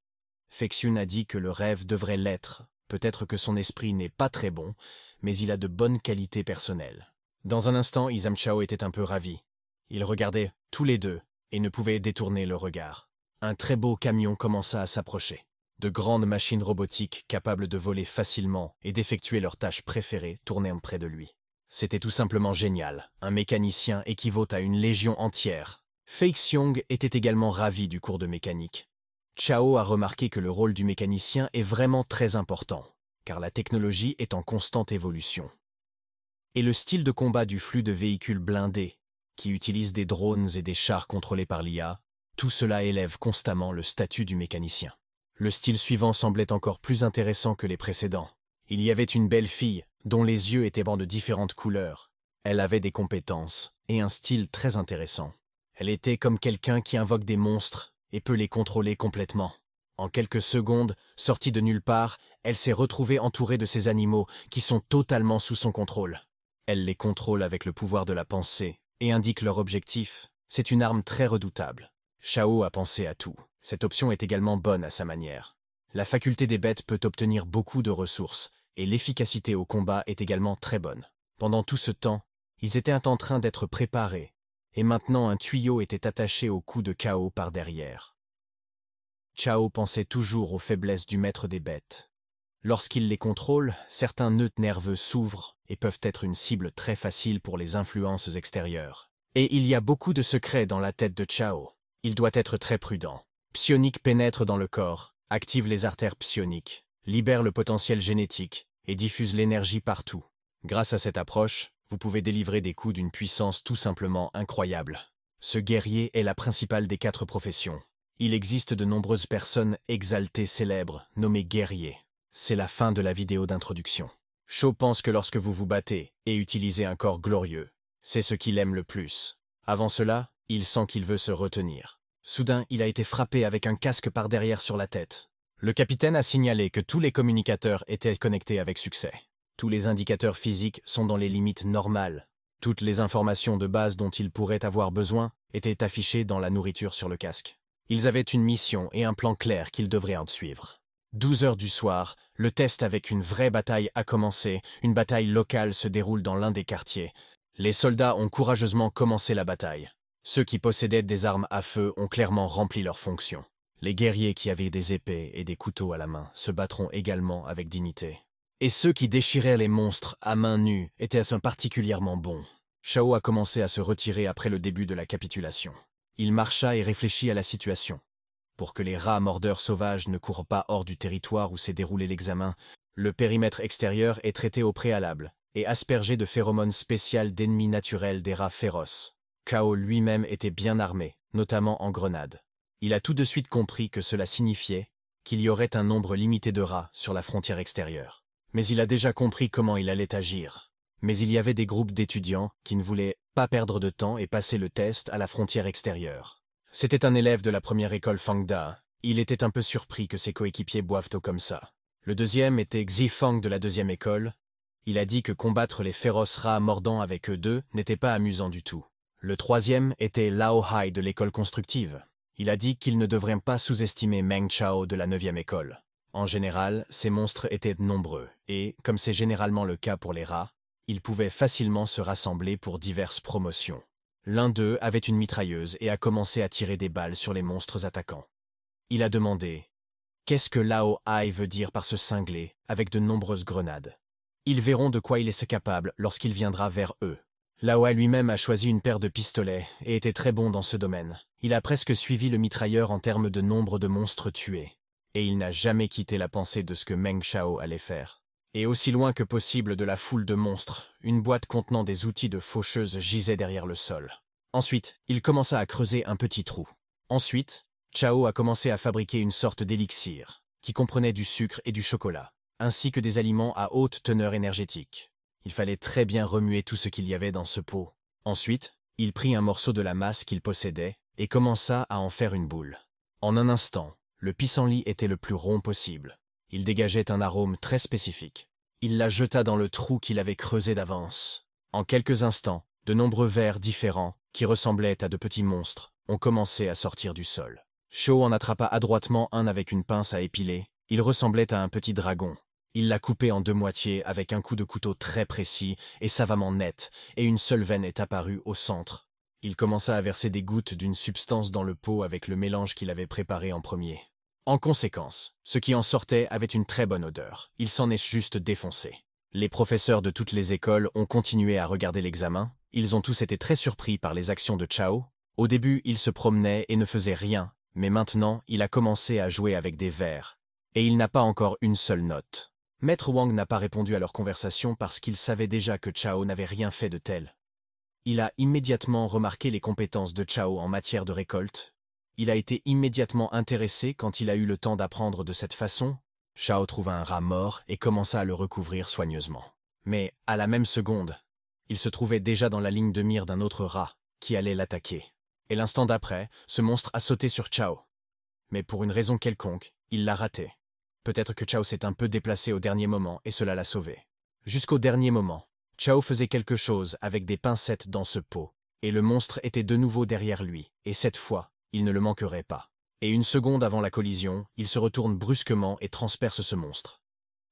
Fexun a dit que le rêve devrait l'être, peut-être que son esprit n'est pas très bon, mais il a de bonnes qualités personnelles. Dans un instant, Isam Chao était un peu ravi. Il regardait tous les deux, et ne pouvait détourner le regard un très beau camion commença à s'approcher. De grandes machines robotiques capables de voler facilement et d'effectuer leurs tâches préférées tournaient près de lui. C'était tout simplement génial, un mécanicien équivaut à une légion entière. Fake Xiong était également ravi du cours de mécanique. Chao a remarqué que le rôle du mécanicien est vraiment très important, car la technologie est en constante évolution. Et le style de combat du flux de véhicules blindés, qui utilisent des drones et des chars contrôlés par l'IA, tout cela élève constamment le statut du mécanicien. Le style suivant semblait encore plus intéressant que les précédents. Il y avait une belle fille, dont les yeux étaient blancs de différentes couleurs. Elle avait des compétences et un style très intéressant. Elle était comme quelqu'un qui invoque des monstres et peut les contrôler complètement. En quelques secondes, sortie de nulle part, elle s'est retrouvée entourée de ces animaux qui sont totalement sous son contrôle. Elle les contrôle avec le pouvoir de la pensée et indique leur objectif. C'est une arme très redoutable. Chao a pensé à tout. Cette option est également bonne à sa manière. La faculté des bêtes peut obtenir beaucoup de ressources, et l'efficacité au combat est également très bonne. Pendant tout ce temps, ils étaient en train d'être préparés, et maintenant un tuyau était attaché au cou de Chao par derrière. Chao pensait toujours aux faiblesses du maître des bêtes. Lorsqu'il les contrôle, certains nœuds nerveux s'ouvrent et peuvent être une cible très facile pour les influences extérieures. Et il y a beaucoup de secrets dans la tête de Chao. Il doit être très prudent. Psionique pénètre dans le corps, active les artères psioniques, libère le potentiel génétique et diffuse l'énergie partout. Grâce à cette approche, vous pouvez délivrer des coups d'une puissance tout simplement incroyable. Ce guerrier est la principale des quatre professions. Il existe de nombreuses personnes exaltées célèbres, nommées guerriers. C'est la fin de la vidéo d'introduction. Shaw pense que lorsque vous vous battez et utilisez un corps glorieux, c'est ce qu'il aime le plus. Avant cela, il sent qu'il veut se retenir. Soudain, il a été frappé avec un casque par derrière sur la tête. Le capitaine a signalé que tous les communicateurs étaient connectés avec succès. Tous les indicateurs physiques sont dans les limites normales. Toutes les informations de base dont ils pourraient avoir besoin étaient affichées dans la nourriture sur le casque. Ils avaient une mission et un plan clair qu'ils devraient en suivre. 12 heures du soir, le test avec une vraie bataille a commencé, une bataille locale se déroule dans l'un des quartiers. Les soldats ont courageusement commencé la bataille. Ceux qui possédaient des armes à feu ont clairement rempli leur fonction. Les guerriers qui avaient des épées et des couteaux à la main se battront également avec dignité. Et ceux qui déchiraient les monstres à main nue étaient ce particulièrement bons. Chao a commencé à se retirer après le début de la capitulation. Il marcha et réfléchit à la situation. Pour que les rats mordeurs sauvages ne courent pas hors du territoire où s'est déroulé l'examen, le périmètre extérieur est traité au préalable et aspergé de phéromones spéciales d'ennemis naturels des rats féroces. Cao lui-même était bien armé, notamment en grenades. Il a tout de suite compris que cela signifiait qu'il y aurait un nombre limité de rats sur la frontière extérieure. Mais il a déjà compris comment il allait agir. Mais il y avait des groupes d'étudiants qui ne voulaient pas perdre de temps et passer le test à la frontière extérieure. C'était un élève de la première école Fangda. Il était un peu surpris que ses coéquipiers boivent tôt comme ça. Le deuxième était Xi Fang de la deuxième école. Il a dit que combattre les féroces rats mordants avec eux deux n'était pas amusant du tout. Le troisième était Lao Hai de l'école constructive. Il a dit qu'il ne devrait pas sous-estimer Meng Chao de la neuvième école. En général, ces monstres étaient nombreux, et, comme c'est généralement le cas pour les rats, ils pouvaient facilement se rassembler pour diverses promotions. L'un d'eux avait une mitrailleuse et a commencé à tirer des balles sur les monstres attaquants. Il a demandé « Qu'est-ce que Lao Hai veut dire par ce cinglé, avec de nombreuses grenades ?» Ils verront de quoi il est capable lorsqu'il viendra vers eux. Laoa lui-même a choisi une paire de pistolets et était très bon dans ce domaine. Il a presque suivi le mitrailleur en termes de nombre de monstres tués. Et il n'a jamais quitté la pensée de ce que Meng Chao allait faire. Et aussi loin que possible de la foule de monstres, une boîte contenant des outils de faucheuse gisait derrière le sol. Ensuite, il commença à creuser un petit trou. Ensuite, Chao a commencé à fabriquer une sorte d'élixir, qui comprenait du sucre et du chocolat, ainsi que des aliments à haute teneur énergétique. Il fallait très bien remuer tout ce qu'il y avait dans ce pot. Ensuite, il prit un morceau de la masse qu'il possédait et commença à en faire une boule. En un instant, le pissenlit était le plus rond possible. Il dégageait un arôme très spécifique. Il la jeta dans le trou qu'il avait creusé d'avance. En quelques instants, de nombreux vers différents, qui ressemblaient à de petits monstres, ont commencé à sortir du sol. Shaw en attrapa adroitement un avec une pince à épiler. Il ressemblait à un petit dragon. Il l'a coupé en deux moitiés avec un coup de couteau très précis et savamment net, et une seule veine est apparue au centre. Il commença à verser des gouttes d'une substance dans le pot avec le mélange qu'il avait préparé en premier. En conséquence, ce qui en sortait avait une très bonne odeur. Il s'en est juste défoncé. Les professeurs de toutes les écoles ont continué à regarder l'examen. Ils ont tous été très surpris par les actions de Chao. Au début, il se promenait et ne faisait rien, mais maintenant, il a commencé à jouer avec des vers, Et il n'a pas encore une seule note. Maître Wang n'a pas répondu à leur conversation parce qu'il savait déjà que Chao n'avait rien fait de tel. Il a immédiatement remarqué les compétences de Chao en matière de récolte. Il a été immédiatement intéressé quand il a eu le temps d'apprendre de cette façon. Chao trouva un rat mort et commença à le recouvrir soigneusement. Mais, à la même seconde, il se trouvait déjà dans la ligne de mire d'un autre rat, qui allait l'attaquer. Et l'instant d'après, ce monstre a sauté sur Chao. Mais pour une raison quelconque, il l'a raté. Peut-être que Chao s'est un peu déplacé au dernier moment et cela l'a sauvé. Jusqu'au dernier moment, Chao faisait quelque chose avec des pincettes dans ce pot, et le monstre était de nouveau derrière lui, et cette fois, il ne le manquerait pas. Et une seconde avant la collision, il se retourne brusquement et transperce ce monstre.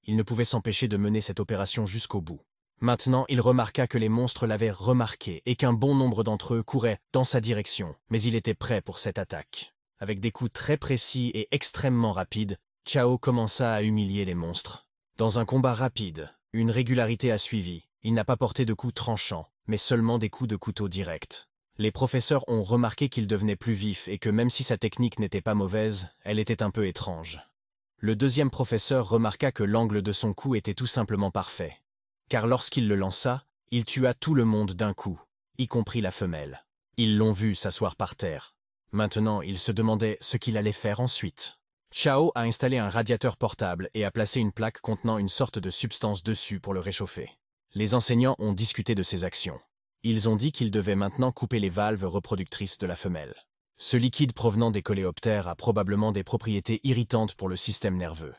Il ne pouvait s'empêcher de mener cette opération jusqu'au bout. Maintenant, il remarqua que les monstres l'avaient remarqué et qu'un bon nombre d'entre eux couraient dans sa direction, mais il était prêt pour cette attaque. Avec des coups très précis et extrêmement rapides, Chao commença à humilier les monstres. Dans un combat rapide, une régularité a suivi. Il n'a pas porté de coups tranchants, mais seulement des coups de couteau directs. Les professeurs ont remarqué qu'il devenait plus vif et que même si sa technique n'était pas mauvaise, elle était un peu étrange. Le deuxième professeur remarqua que l'angle de son coup était tout simplement parfait. Car lorsqu'il le lança, il tua tout le monde d'un coup, y compris la femelle. Ils l'ont vu s'asseoir par terre. Maintenant, ils se demandaient ce qu'il allait faire ensuite. Chao a installé un radiateur portable et a placé une plaque contenant une sorte de substance dessus pour le réchauffer. Les enseignants ont discuté de ses actions. Ils ont dit qu'ils devaient maintenant couper les valves reproductrices de la femelle. Ce liquide provenant des coléoptères a probablement des propriétés irritantes pour le système nerveux.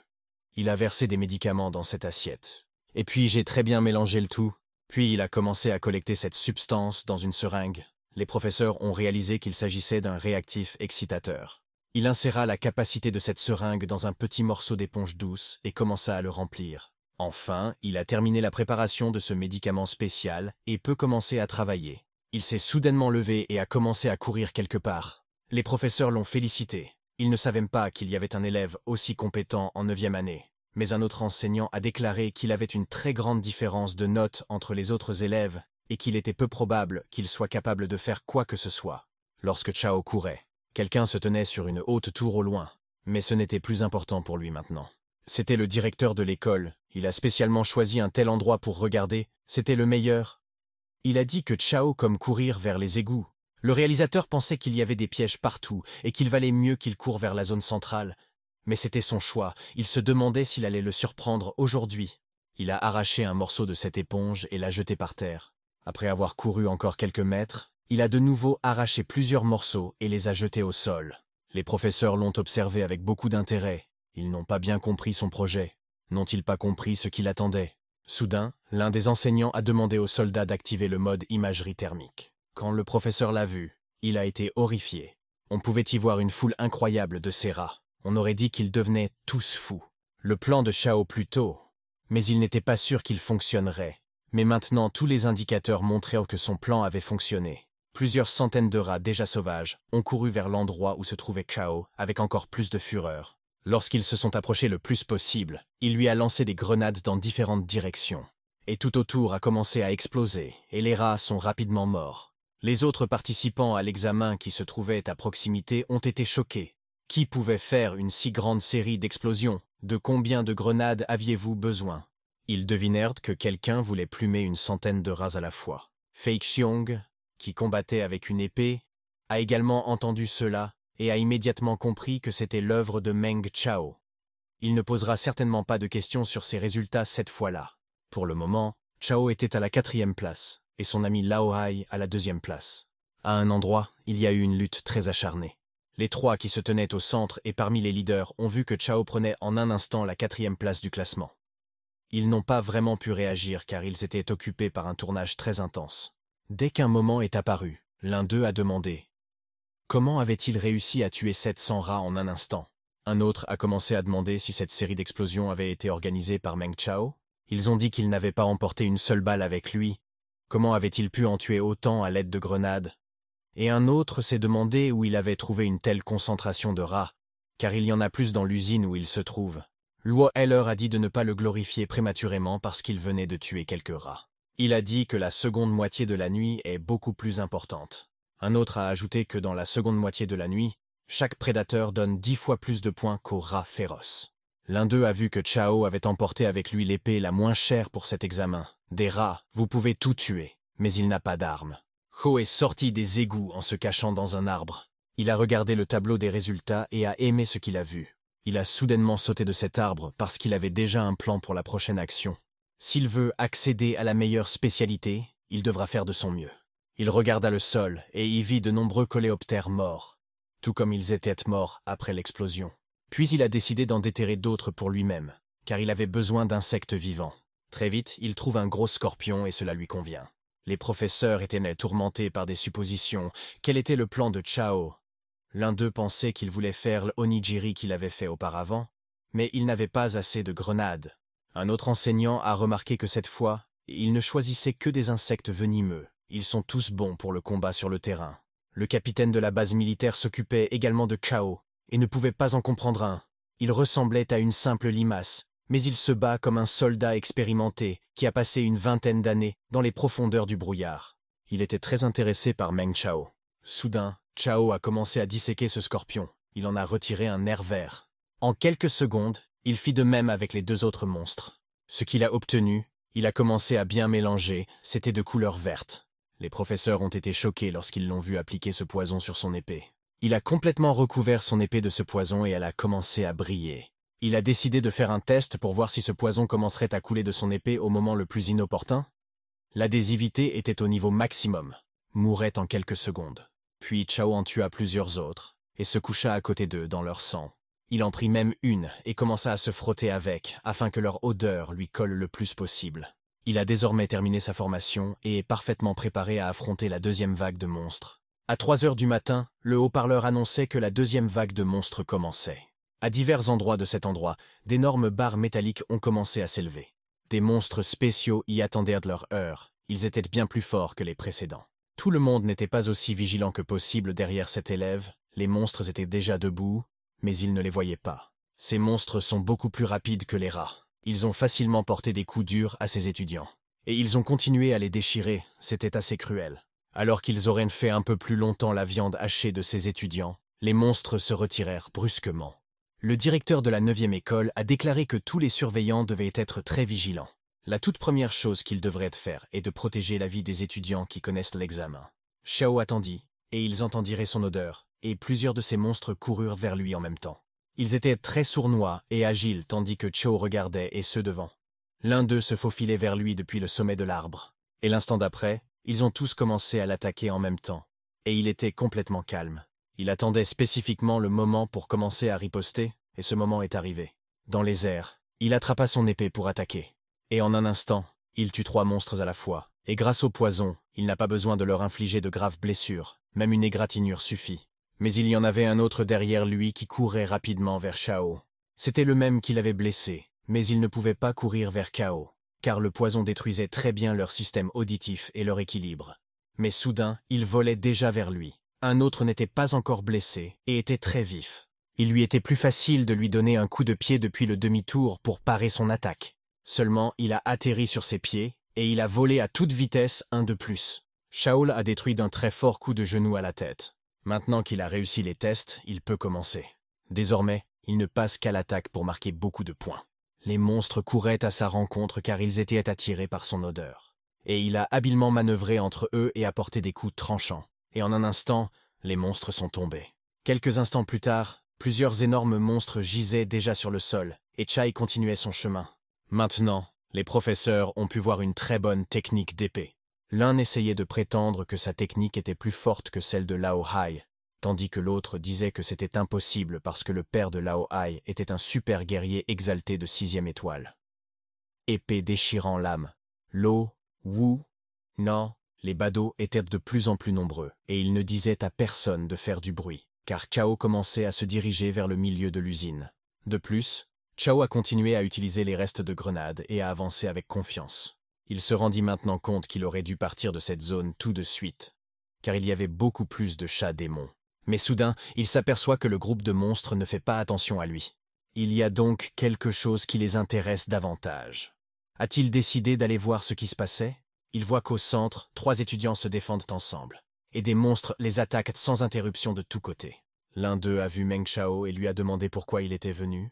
Il a versé des médicaments dans cette assiette. Et puis j'ai très bien mélangé le tout, puis il a commencé à collecter cette substance dans une seringue. Les professeurs ont réalisé qu'il s'agissait d'un réactif excitateur. Il inséra la capacité de cette seringue dans un petit morceau d'éponge douce et commença à le remplir. Enfin, il a terminé la préparation de ce médicament spécial et peut commencer à travailler. Il s'est soudainement levé et a commencé à courir quelque part. Les professeurs l'ont félicité. Ils ne savaient pas qu'il y avait un élève aussi compétent en neuvième année. Mais un autre enseignant a déclaré qu'il avait une très grande différence de notes entre les autres élèves et qu'il était peu probable qu'il soit capable de faire quoi que ce soit lorsque Chao courait. Quelqu'un se tenait sur une haute tour au loin, mais ce n'était plus important pour lui maintenant. C'était le directeur de l'école, il a spécialement choisi un tel endroit pour regarder, c'était le meilleur. Il a dit que Chao comme courir vers les égouts. Le réalisateur pensait qu'il y avait des pièges partout et qu'il valait mieux qu'il court vers la zone centrale. Mais c'était son choix, il se demandait s'il allait le surprendre aujourd'hui. Il a arraché un morceau de cette éponge et l'a jeté par terre. Après avoir couru encore quelques mètres, il a de nouveau arraché plusieurs morceaux et les a jetés au sol. Les professeurs l'ont observé avec beaucoup d'intérêt. Ils n'ont pas bien compris son projet. N'ont-ils pas compris ce qu'il attendait Soudain, l'un des enseignants a demandé au soldat d'activer le mode imagerie thermique. Quand le professeur l'a vu, il a été horrifié. On pouvait y voir une foule incroyable de ces rats. On aurait dit qu'ils devenaient tous fous. Le plan de Chao plus tôt, mais il n'était pas sûr qu'il fonctionnerait. Mais maintenant tous les indicateurs montraient que son plan avait fonctionné. Plusieurs centaines de rats déjà sauvages ont couru vers l'endroit où se trouvait Chao avec encore plus de fureur. Lorsqu'ils se sont approchés le plus possible, il lui a lancé des grenades dans différentes directions. Et tout autour a commencé à exploser, et les rats sont rapidement morts. Les autres participants à l'examen qui se trouvaient à proximité ont été choqués. Qui pouvait faire une si grande série d'explosions De combien de grenades aviez-vous besoin Ils devinèrent que quelqu'un voulait plumer une centaine de rats à la fois. Fake Xiong, qui combattait avec une épée, a également entendu cela et a immédiatement compris que c'était l'œuvre de Meng Chao. Il ne posera certainement pas de questions sur ses résultats cette fois-là. Pour le moment, Chao était à la quatrième place, et son ami Lao Hai à la deuxième place. À un endroit, il y a eu une lutte très acharnée. Les trois qui se tenaient au centre et parmi les leaders ont vu que Chao prenait en un instant la quatrième place du classement. Ils n'ont pas vraiment pu réagir car ils étaient occupés par un tournage très intense. Dès qu'un moment est apparu, l'un d'eux a demandé. Comment avait-il réussi à tuer 700 rats en un instant Un autre a commencé à demander si cette série d'explosions avait été organisée par Meng Chao. Ils ont dit qu'il n'avait pas emporté une seule balle avec lui. Comment avait-il pu en tuer autant à l'aide de grenades Et un autre s'est demandé où il avait trouvé une telle concentration de rats, car il y en a plus dans l'usine où il se trouve. Luo Heller a dit de ne pas le glorifier prématurément parce qu'il venait de tuer quelques rats. Il a dit que la seconde moitié de la nuit est beaucoup plus importante. Un autre a ajouté que dans la seconde moitié de la nuit, chaque prédateur donne dix fois plus de points qu'aux rats féroces. L'un d'eux a vu que Chao avait emporté avec lui l'épée la moins chère pour cet examen. Des rats, vous pouvez tout tuer, mais il n'a pas d'armes. Ho est sorti des égouts en se cachant dans un arbre. Il a regardé le tableau des résultats et a aimé ce qu'il a vu. Il a soudainement sauté de cet arbre parce qu'il avait déjà un plan pour la prochaine action. S'il veut accéder à la meilleure spécialité, il devra faire de son mieux. Il regarda le sol et y vit de nombreux coléoptères morts, tout comme ils étaient morts après l'explosion. Puis il a décidé d'en déterrer d'autres pour lui-même, car il avait besoin d'insectes vivants. Très vite, il trouve un gros scorpion et cela lui convient. Les professeurs étaient tourmentés par des suppositions. Quel était le plan de Chao L'un d'eux pensait qu'il voulait faire onigiri qu'il avait fait auparavant, mais il n'avait pas assez de grenades. Un autre enseignant a remarqué que cette fois, il ne choisissait que des insectes venimeux. Ils sont tous bons pour le combat sur le terrain. Le capitaine de la base militaire s'occupait également de Chao, et ne pouvait pas en comprendre un. Il ressemblait à une simple limace, mais il se bat comme un soldat expérimenté qui a passé une vingtaine d'années dans les profondeurs du brouillard. Il était très intéressé par Meng Chao. Soudain, Chao a commencé à disséquer ce scorpion. Il en a retiré un nerf vert. En quelques secondes, il fit de même avec les deux autres monstres. Ce qu'il a obtenu, il a commencé à bien mélanger, c'était de couleur verte. Les professeurs ont été choqués lorsqu'ils l'ont vu appliquer ce poison sur son épée. Il a complètement recouvert son épée de ce poison et elle a commencé à briller. Il a décidé de faire un test pour voir si ce poison commencerait à couler de son épée au moment le plus inopportun. L'adhésivité était au niveau maximum, mourait en quelques secondes. Puis Chao en tua plusieurs autres, et se coucha à côté d'eux dans leur sang. Il en prit même une et commença à se frotter avec, afin que leur odeur lui colle le plus possible. Il a désormais terminé sa formation et est parfaitement préparé à affronter la deuxième vague de monstres. À trois heures du matin, le haut-parleur annonçait que la deuxième vague de monstres commençait. À divers endroits de cet endroit, d'énormes barres métalliques ont commencé à s'élever. Des monstres spéciaux y attendaient de leur heure, ils étaient bien plus forts que les précédents. Tout le monde n'était pas aussi vigilant que possible derrière cet élève, les monstres étaient déjà debout, mais ils ne les voyaient pas. Ces monstres sont beaucoup plus rapides que les rats. Ils ont facilement porté des coups durs à ces étudiants. Et ils ont continué à les déchirer, c'était assez cruel. Alors qu'ils auraient fait un peu plus longtemps la viande hachée de ces étudiants, les monstres se retirèrent brusquement. Le directeur de la neuvième école a déclaré que tous les surveillants devaient être très vigilants. La toute première chose qu'ils devraient faire est de protéger la vie des étudiants qui connaissent l'examen. Xiao attendit, et ils entendiraient son odeur, et plusieurs de ces monstres coururent vers lui en même temps. Ils étaient très sournois et agiles tandis que Cho regardait et ceux devant. L'un d'eux se faufilait vers lui depuis le sommet de l'arbre, et l'instant d'après, ils ont tous commencé à l'attaquer en même temps, et il était complètement calme. Il attendait spécifiquement le moment pour commencer à riposter, et ce moment est arrivé. Dans les airs, il attrapa son épée pour attaquer. Et en un instant, il tue trois monstres à la fois, et grâce au poison, il n'a pas besoin de leur infliger de graves blessures, même une égratignure suffit mais il y en avait un autre derrière lui qui courait rapidement vers Chao. C'était le même qui l'avait blessé, mais il ne pouvait pas courir vers Kao, car le poison détruisait très bien leur système auditif et leur équilibre. Mais soudain, il volait déjà vers lui. Un autre n'était pas encore blessé et était très vif. Il lui était plus facile de lui donner un coup de pied depuis le demi-tour pour parer son attaque. Seulement, il a atterri sur ses pieds et il a volé à toute vitesse un de plus. Chao a détruit d'un très fort coup de genou à la tête. Maintenant qu'il a réussi les tests, il peut commencer. Désormais, il ne passe qu'à l'attaque pour marquer beaucoup de points. Les monstres couraient à sa rencontre car ils étaient attirés par son odeur. Et il a habilement manœuvré entre eux et apporté des coups tranchants. Et en un instant, les monstres sont tombés. Quelques instants plus tard, plusieurs énormes monstres gisaient déjà sur le sol, et Chai continuait son chemin. Maintenant, les professeurs ont pu voir une très bonne technique d'épée. L'un essayait de prétendre que sa technique était plus forte que celle de Lao Hai, tandis que l'autre disait que c'était impossible parce que le père de Lao Hai était un super guerrier exalté de sixième étoile. Épée déchirant l'âme, Lo, Wu, Nan, les badauds étaient de plus en plus nombreux, et ils ne disaient à personne de faire du bruit, car Chao commençait à se diriger vers le milieu de l'usine. De plus, Chao a continué à utiliser les restes de grenades et à avancer avec confiance. Il se rendit maintenant compte qu'il aurait dû partir de cette zone tout de suite, car il y avait beaucoup plus de chats démons. Mais soudain, il s'aperçoit que le groupe de monstres ne fait pas attention à lui. Il y a donc quelque chose qui les intéresse davantage. A-t-il décidé d'aller voir ce qui se passait Il voit qu'au centre, trois étudiants se défendent ensemble, et des monstres les attaquent sans interruption de tous côtés. L'un d'eux a vu Meng Chao et lui a demandé pourquoi il était venu.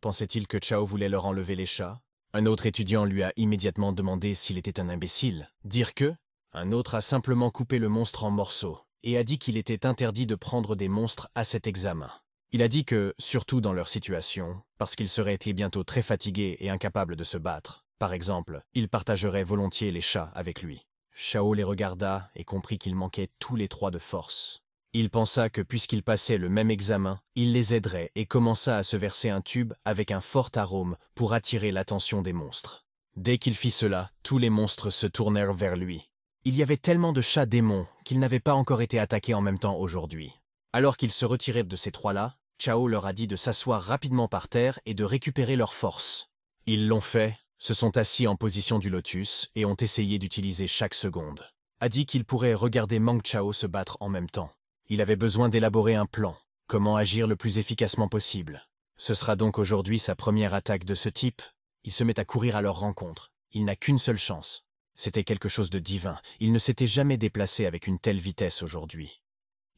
Pensait-il que Chao voulait leur enlever les chats un autre étudiant lui a immédiatement demandé s'il était un imbécile. Dire que Un autre a simplement coupé le monstre en morceaux et a dit qu'il était interdit de prendre des monstres à cet examen. Il a dit que, surtout dans leur situation, parce qu'ils seraient été bientôt très fatigués et incapables de se battre, par exemple, il partagerait volontiers les chats avec lui. Chao les regarda et comprit qu'il manquait tous les trois de force. Il pensa que puisqu'ils passaient le même examen, il les aiderait et commença à se verser un tube avec un fort arôme pour attirer l'attention des monstres. Dès qu'il fit cela, tous les monstres se tournèrent vers lui. Il y avait tellement de chats démons qu'ils n'avaient pas encore été attaqués en même temps aujourd'hui. Alors qu'ils se retiraient de ces trois-là, Chao leur a dit de s'asseoir rapidement par terre et de récupérer leurs forces. Ils l'ont fait, se sont assis en position du lotus et ont essayé d'utiliser chaque seconde. A dit qu'ils pourraient regarder Mang Chao se battre en même temps. Il avait besoin d'élaborer un plan, comment agir le plus efficacement possible. Ce sera donc aujourd'hui sa première attaque de ce type. Il se met à courir à leur rencontre. Il n'a qu'une seule chance. C'était quelque chose de divin. Il ne s'était jamais déplacé avec une telle vitesse aujourd'hui.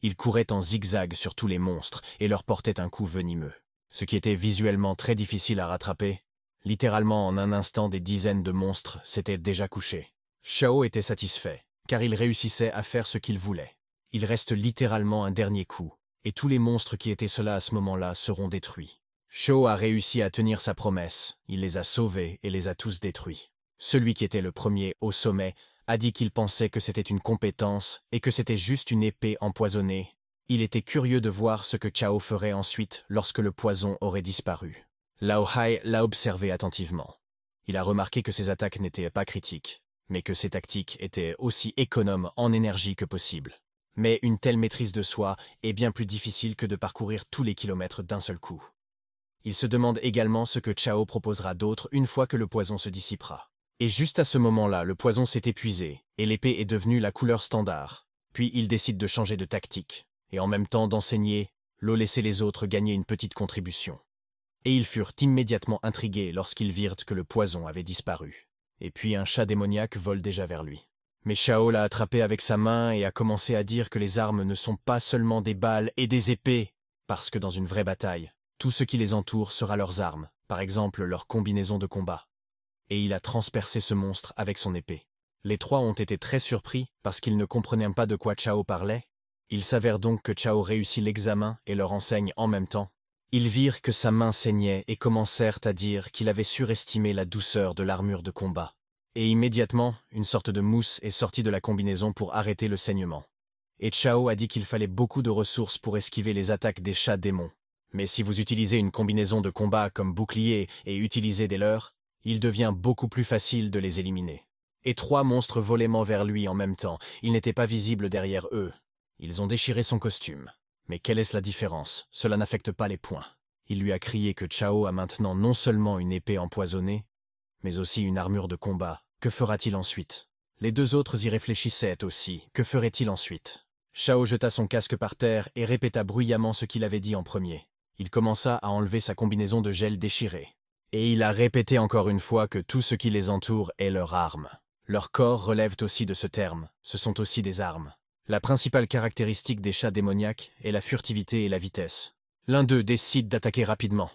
Il courait en zigzag sur tous les monstres et leur portait un coup venimeux. Ce qui était visuellement très difficile à rattraper, littéralement en un instant des dizaines de monstres s'étaient déjà couchés. Shao était satisfait, car il réussissait à faire ce qu'il voulait. Il reste littéralement un dernier coup, et tous les monstres qui étaient cela à ce moment-là seront détruits. Sho a réussi à tenir sa promesse, il les a sauvés et les a tous détruits. Celui qui était le premier au sommet a dit qu'il pensait que c'était une compétence et que c'était juste une épée empoisonnée. Il était curieux de voir ce que Chao ferait ensuite lorsque le poison aurait disparu. Lao Hai l'a observé attentivement. Il a remarqué que ses attaques n'étaient pas critiques, mais que ses tactiques étaient aussi économes en énergie que possible. Mais une telle maîtrise de soi est bien plus difficile que de parcourir tous les kilomètres d'un seul coup. Il se demande également ce que Chao proposera d'autre une fois que le poison se dissipera. Et juste à ce moment-là, le poison s'est épuisé, et l'épée est devenue la couleur standard. Puis il décide de changer de tactique, et en même temps d'enseigner, l'eau laisser les autres gagner une petite contribution. Et ils furent immédiatement intrigués lorsqu'ils virent que le poison avait disparu. Et puis un chat démoniaque vole déjà vers lui. Mais Chao l'a attrapé avec sa main et a commencé à dire que les armes ne sont pas seulement des balles et des épées, parce que dans une vraie bataille, tout ce qui les entoure sera leurs armes, par exemple leur combinaison de combat. Et il a transpercé ce monstre avec son épée. Les trois ont été très surpris parce qu'ils ne comprenaient pas de quoi Chao parlait. Il s'avère donc que Chao réussit l'examen et leur enseigne en même temps. Ils virent que sa main saignait et commencèrent à dire qu'il avait surestimé la douceur de l'armure de combat. Et immédiatement, une sorte de mousse est sortie de la combinaison pour arrêter le saignement. Et Chao a dit qu'il fallait beaucoup de ressources pour esquiver les attaques des chats démons. Mais si vous utilisez une combinaison de combat comme bouclier et utilisez des leurs, il devient beaucoup plus facile de les éliminer. Et trois monstres volaient vers lui en même temps, ils n'étaient pas visibles derrière eux. Ils ont déchiré son costume. Mais quelle est ce la différence Cela n'affecte pas les points. Il lui a crié que Chao a maintenant non seulement une épée empoisonnée, mais aussi une armure de combat. Que fera-t-il ensuite Les deux autres y réfléchissaient aussi. Que ferait-il ensuite Chao jeta son casque par terre et répéta bruyamment ce qu'il avait dit en premier. Il commença à enlever sa combinaison de gel déchiré. Et il a répété encore une fois que tout ce qui les entoure est leur arme. Leurs corps relèvent aussi de ce terme, ce sont aussi des armes. La principale caractéristique des chats démoniaques est la furtivité et la vitesse. L'un d'eux décide d'attaquer rapidement.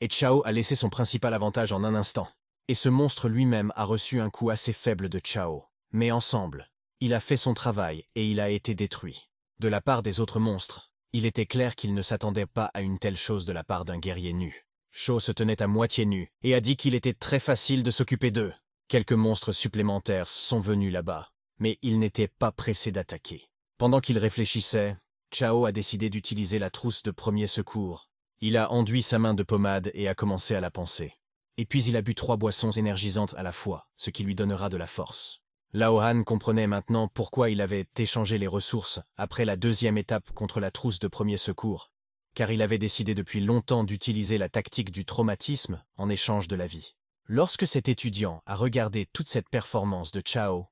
Et Chao a laissé son principal avantage en un instant. Et ce monstre lui-même a reçu un coup assez faible de Chao. Mais ensemble, il a fait son travail et il a été détruit. De la part des autres monstres, il était clair qu'il ne s'attendait pas à une telle chose de la part d'un guerrier nu. Chao se tenait à moitié nu et a dit qu'il était très facile de s'occuper d'eux. Quelques monstres supplémentaires sont venus là-bas, mais ils n'étaient pas pressés d'attaquer. Pendant qu'il réfléchissait, Chao a décidé d'utiliser la trousse de premier secours. Il a enduit sa main de pommade et a commencé à la penser. Et puis il a bu trois boissons énergisantes à la fois, ce qui lui donnera de la force. Lao Han comprenait maintenant pourquoi il avait échangé les ressources après la deuxième étape contre la trousse de premier secours, car il avait décidé depuis longtemps d'utiliser la tactique du traumatisme en échange de la vie. Lorsque cet étudiant a regardé toute cette performance de Chao,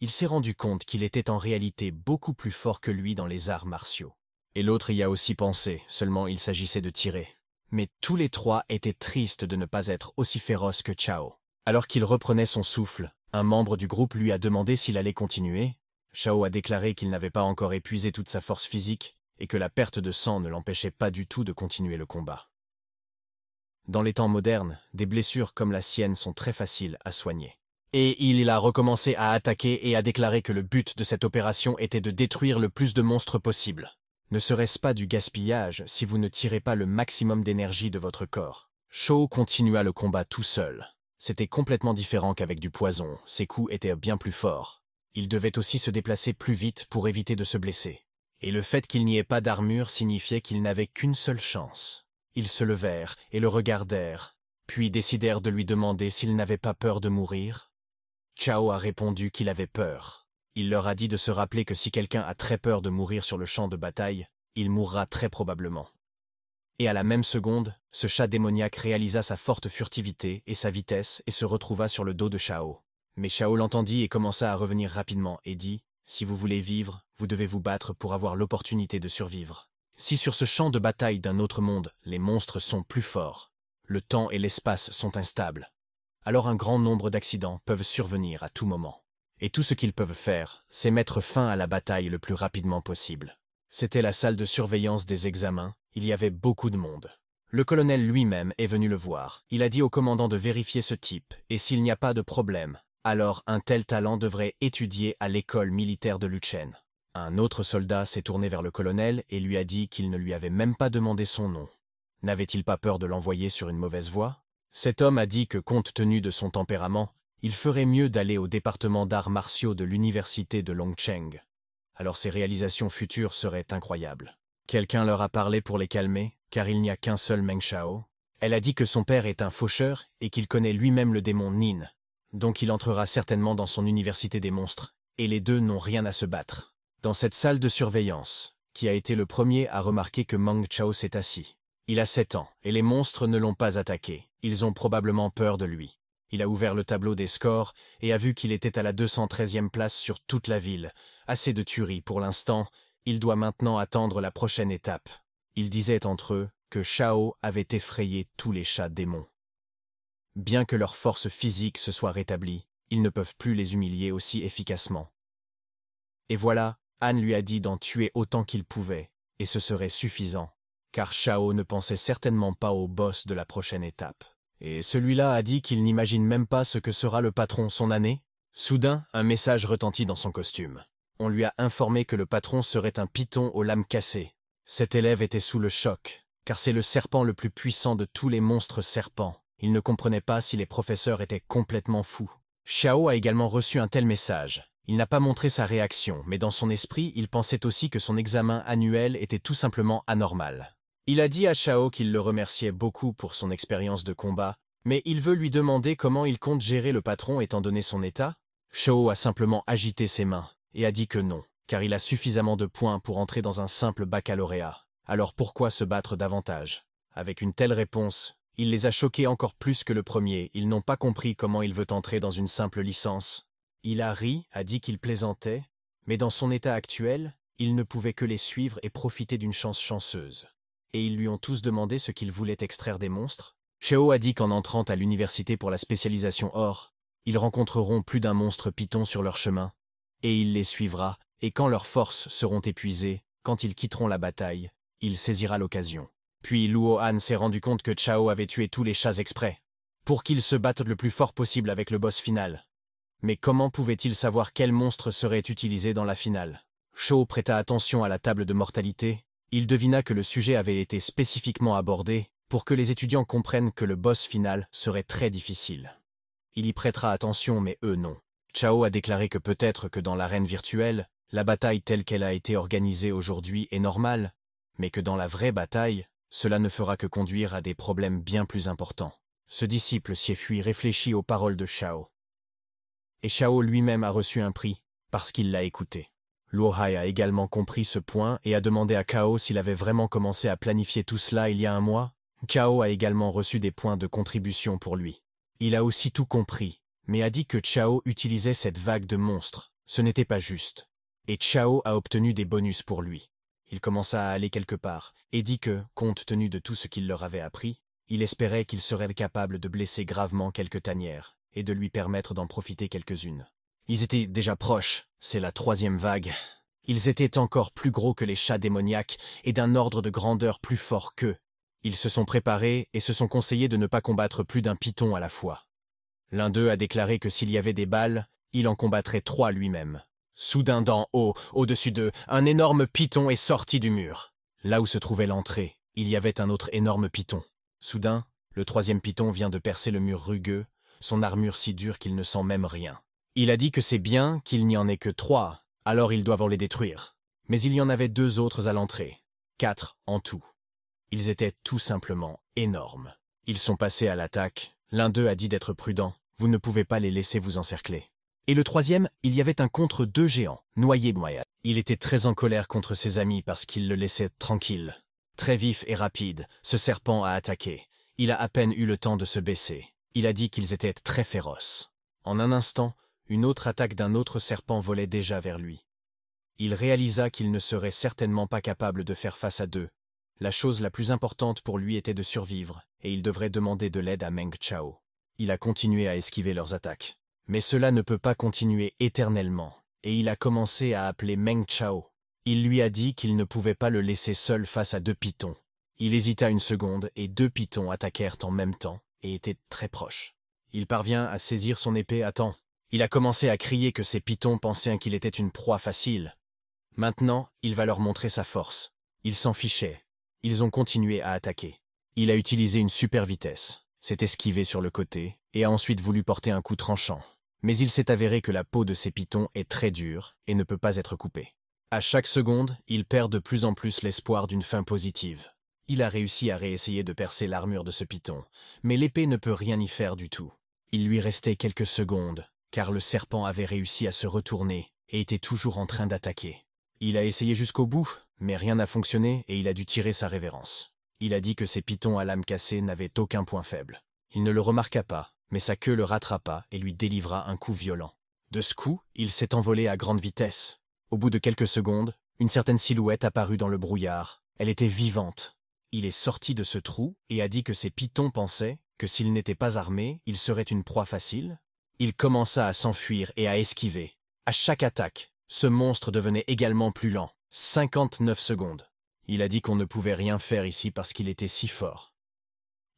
il s'est rendu compte qu'il était en réalité beaucoup plus fort que lui dans les arts martiaux. Et l'autre y a aussi pensé, seulement il s'agissait de tirer mais tous les trois étaient tristes de ne pas être aussi féroces que Chao. Alors qu'il reprenait son souffle, un membre du groupe lui a demandé s'il allait continuer. Chao a déclaré qu'il n'avait pas encore épuisé toute sa force physique et que la perte de sang ne l'empêchait pas du tout de continuer le combat. Dans les temps modernes, des blessures comme la sienne sont très faciles à soigner. Et il a recommencé à attaquer et a déclaré que le but de cette opération était de détruire le plus de monstres possible. Ne serait-ce pas du gaspillage si vous ne tirez pas le maximum d'énergie de votre corps Shaw continua le combat tout seul. C'était complètement différent qu'avec du poison, ses coups étaient bien plus forts. Il devait aussi se déplacer plus vite pour éviter de se blesser. Et le fait qu'il n'y ait pas d'armure signifiait qu'il n'avait qu'une seule chance. Ils se levèrent et le regardèrent, puis décidèrent de lui demander s'il n'avait pas peur de mourir. Chao a répondu qu'il avait peur. Il leur a dit de se rappeler que si quelqu'un a très peur de mourir sur le champ de bataille, il mourra très probablement. Et à la même seconde, ce chat démoniaque réalisa sa forte furtivité et sa vitesse et se retrouva sur le dos de Chao. Mais Chao l'entendit et commença à revenir rapidement et dit « Si vous voulez vivre, vous devez vous battre pour avoir l'opportunité de survivre. Si sur ce champ de bataille d'un autre monde, les monstres sont plus forts, le temps et l'espace sont instables, alors un grand nombre d'accidents peuvent survenir à tout moment et tout ce qu'ils peuvent faire, c'est mettre fin à la bataille le plus rapidement possible. C'était la salle de surveillance des examens, il y avait beaucoup de monde. Le colonel lui-même est venu le voir. Il a dit au commandant de vérifier ce type, et s'il n'y a pas de problème, alors un tel talent devrait étudier à l'école militaire de Luchen. Un autre soldat s'est tourné vers le colonel et lui a dit qu'il ne lui avait même pas demandé son nom. N'avait-il pas peur de l'envoyer sur une mauvaise voie Cet homme a dit que compte tenu de son tempérament, il ferait mieux d'aller au département d'arts martiaux de l'université de Longcheng. Alors ses réalisations futures seraient incroyables. Quelqu'un leur a parlé pour les calmer, car il n'y a qu'un seul Meng Chao. Elle a dit que son père est un faucheur et qu'il connaît lui-même le démon Nin. Donc il entrera certainement dans son université des monstres, et les deux n'ont rien à se battre. Dans cette salle de surveillance, qui a été le premier à remarquer que Meng Chao s'est assis. Il a sept ans, et les monstres ne l'ont pas attaqué. Ils ont probablement peur de lui. Il a ouvert le tableau des scores et a vu qu'il était à la 213e place sur toute la ville. Assez de tuerie pour l'instant, il doit maintenant attendre la prochaine étape. Ils disaient entre eux que Shao avait effrayé tous les chats démons. Bien que leur force physique se soit rétablie, ils ne peuvent plus les humilier aussi efficacement. Et voilà, Anne lui a dit d'en tuer autant qu'il pouvait, et ce serait suffisant, car Shao ne pensait certainement pas au boss de la prochaine étape et celui-là a dit qu'il n'imagine même pas ce que sera le patron son année. Soudain, un message retentit dans son costume. On lui a informé que le patron serait un python aux lames cassées. Cet élève était sous le choc, car c'est le serpent le plus puissant de tous les monstres serpents. Il ne comprenait pas si les professeurs étaient complètement fous. Xiao a également reçu un tel message. Il n'a pas montré sa réaction, mais dans son esprit, il pensait aussi que son examen annuel était tout simplement anormal. Il a dit à Shao qu'il le remerciait beaucoup pour son expérience de combat, mais il veut lui demander comment il compte gérer le patron étant donné son état. Shao a simplement agité ses mains et a dit que non, car il a suffisamment de points pour entrer dans un simple baccalauréat. Alors pourquoi se battre davantage Avec une telle réponse, il les a choqués encore plus que le premier, ils n'ont pas compris comment il veut entrer dans une simple licence. Il a ri, a dit qu'il plaisantait, mais dans son état actuel, il ne pouvait que les suivre et profiter d'une chance chanceuse et ils lui ont tous demandé ce qu'ils voulaient extraire des monstres. Xiao a dit qu'en entrant à l'université pour la spécialisation or, ils rencontreront plus d'un monstre python sur leur chemin, et il les suivra, et quand leurs forces seront épuisées, quand ils quitteront la bataille, il saisira l'occasion. Puis Luo Han s'est rendu compte que Chao avait tué tous les chats exprès, pour qu'ils se battent le plus fort possible avec le boss final. Mais comment pouvait-il savoir quel monstre serait utilisé dans la finale Xiao prêta attention à la table de mortalité, il devina que le sujet avait été spécifiquement abordé pour que les étudiants comprennent que le boss final serait très difficile. Il y prêtera attention mais eux non. Chao a déclaré que peut-être que dans l'arène virtuelle, la bataille telle qu'elle a été organisée aujourd'hui est normale, mais que dans la vraie bataille, cela ne fera que conduire à des problèmes bien plus importants. Ce disciple s'y fui, réfléchi aux paroles de Chao. Et Chao lui-même a reçu un prix, parce qu'il l'a écouté. Hai a également compris ce point et a demandé à Cao s'il avait vraiment commencé à planifier tout cela il y a un mois. Cao a également reçu des points de contribution pour lui. Il a aussi tout compris, mais a dit que Chao utilisait cette vague de monstres. Ce n'était pas juste. Et Chao a obtenu des bonus pour lui. Il commença à aller quelque part, et dit que, compte tenu de tout ce qu'il leur avait appris, il espérait qu'il serait capable de blesser gravement quelques tanières, et de lui permettre d'en profiter quelques-unes. Ils étaient déjà proches, c'est la troisième vague. Ils étaient encore plus gros que les chats démoniaques et d'un ordre de grandeur plus fort qu'eux. Ils se sont préparés et se sont conseillés de ne pas combattre plus d'un python à la fois. L'un d'eux a déclaré que s'il y avait des balles, il en combattrait trois lui-même. Soudain d'en haut, au-dessus d'eux, un énorme python est sorti du mur. Là où se trouvait l'entrée, il y avait un autre énorme python. Soudain, le troisième python vient de percer le mur rugueux, son armure si dure qu'il ne sent même rien. Il a dit que c'est bien qu'il n'y en ait que trois, alors ils doivent en les détruire. Mais il y en avait deux autres à l'entrée, quatre en tout. Ils étaient tout simplement énormes. Ils sont passés à l'attaque, l'un d'eux a dit d'être prudent, vous ne pouvez pas les laisser vous encercler. Et le troisième, il y avait un contre deux géants, noyé moyen. Il était très en colère contre ses amis parce qu'ils le laissaient tranquille. Très vif et rapide, ce serpent a attaqué. Il a à peine eu le temps de se baisser. Il a dit qu'ils étaient très féroces. En un instant, une autre attaque d'un autre serpent volait déjà vers lui. Il réalisa qu'il ne serait certainement pas capable de faire face à deux. La chose la plus importante pour lui était de survivre, et il devrait demander de l'aide à Meng Chao. Il a continué à esquiver leurs attaques. Mais cela ne peut pas continuer éternellement, et il a commencé à appeler Meng Chao. Il lui a dit qu'il ne pouvait pas le laisser seul face à deux pitons. Il hésita une seconde et deux pitons attaquèrent en même temps, et étaient très proches. Il parvient à saisir son épée à temps. Il a commencé à crier que ses pitons pensaient qu'il était une proie facile. Maintenant, il va leur montrer sa force. Ils s'en fichaient. Ils ont continué à attaquer. Il a utilisé une super vitesse, s'est esquivé sur le côté, et a ensuite voulu porter un coup tranchant. Mais il s'est avéré que la peau de ses pitons est très dure et ne peut pas être coupée. À chaque seconde, il perd de plus en plus l'espoir d'une fin positive. Il a réussi à réessayer de percer l'armure de ce piton, mais l'épée ne peut rien y faire du tout. Il lui restait quelques secondes, car le serpent avait réussi à se retourner et était toujours en train d'attaquer. Il a essayé jusqu'au bout, mais rien n'a fonctionné et il a dû tirer sa révérence. Il a dit que ses pitons à lame cassée n'avaient aucun point faible. Il ne le remarqua pas, mais sa queue le rattrapa et lui délivra un coup violent. De ce coup, il s'est envolé à grande vitesse. Au bout de quelques secondes, une certaine silhouette apparut dans le brouillard. Elle était vivante. Il est sorti de ce trou et a dit que ses pitons pensaient que s'il n'était pas armé, il serait une proie facile, il commença à s'enfuir et à esquiver. À chaque attaque, ce monstre devenait également plus lent. 59 secondes. Il a dit qu'on ne pouvait rien faire ici parce qu'il était si fort.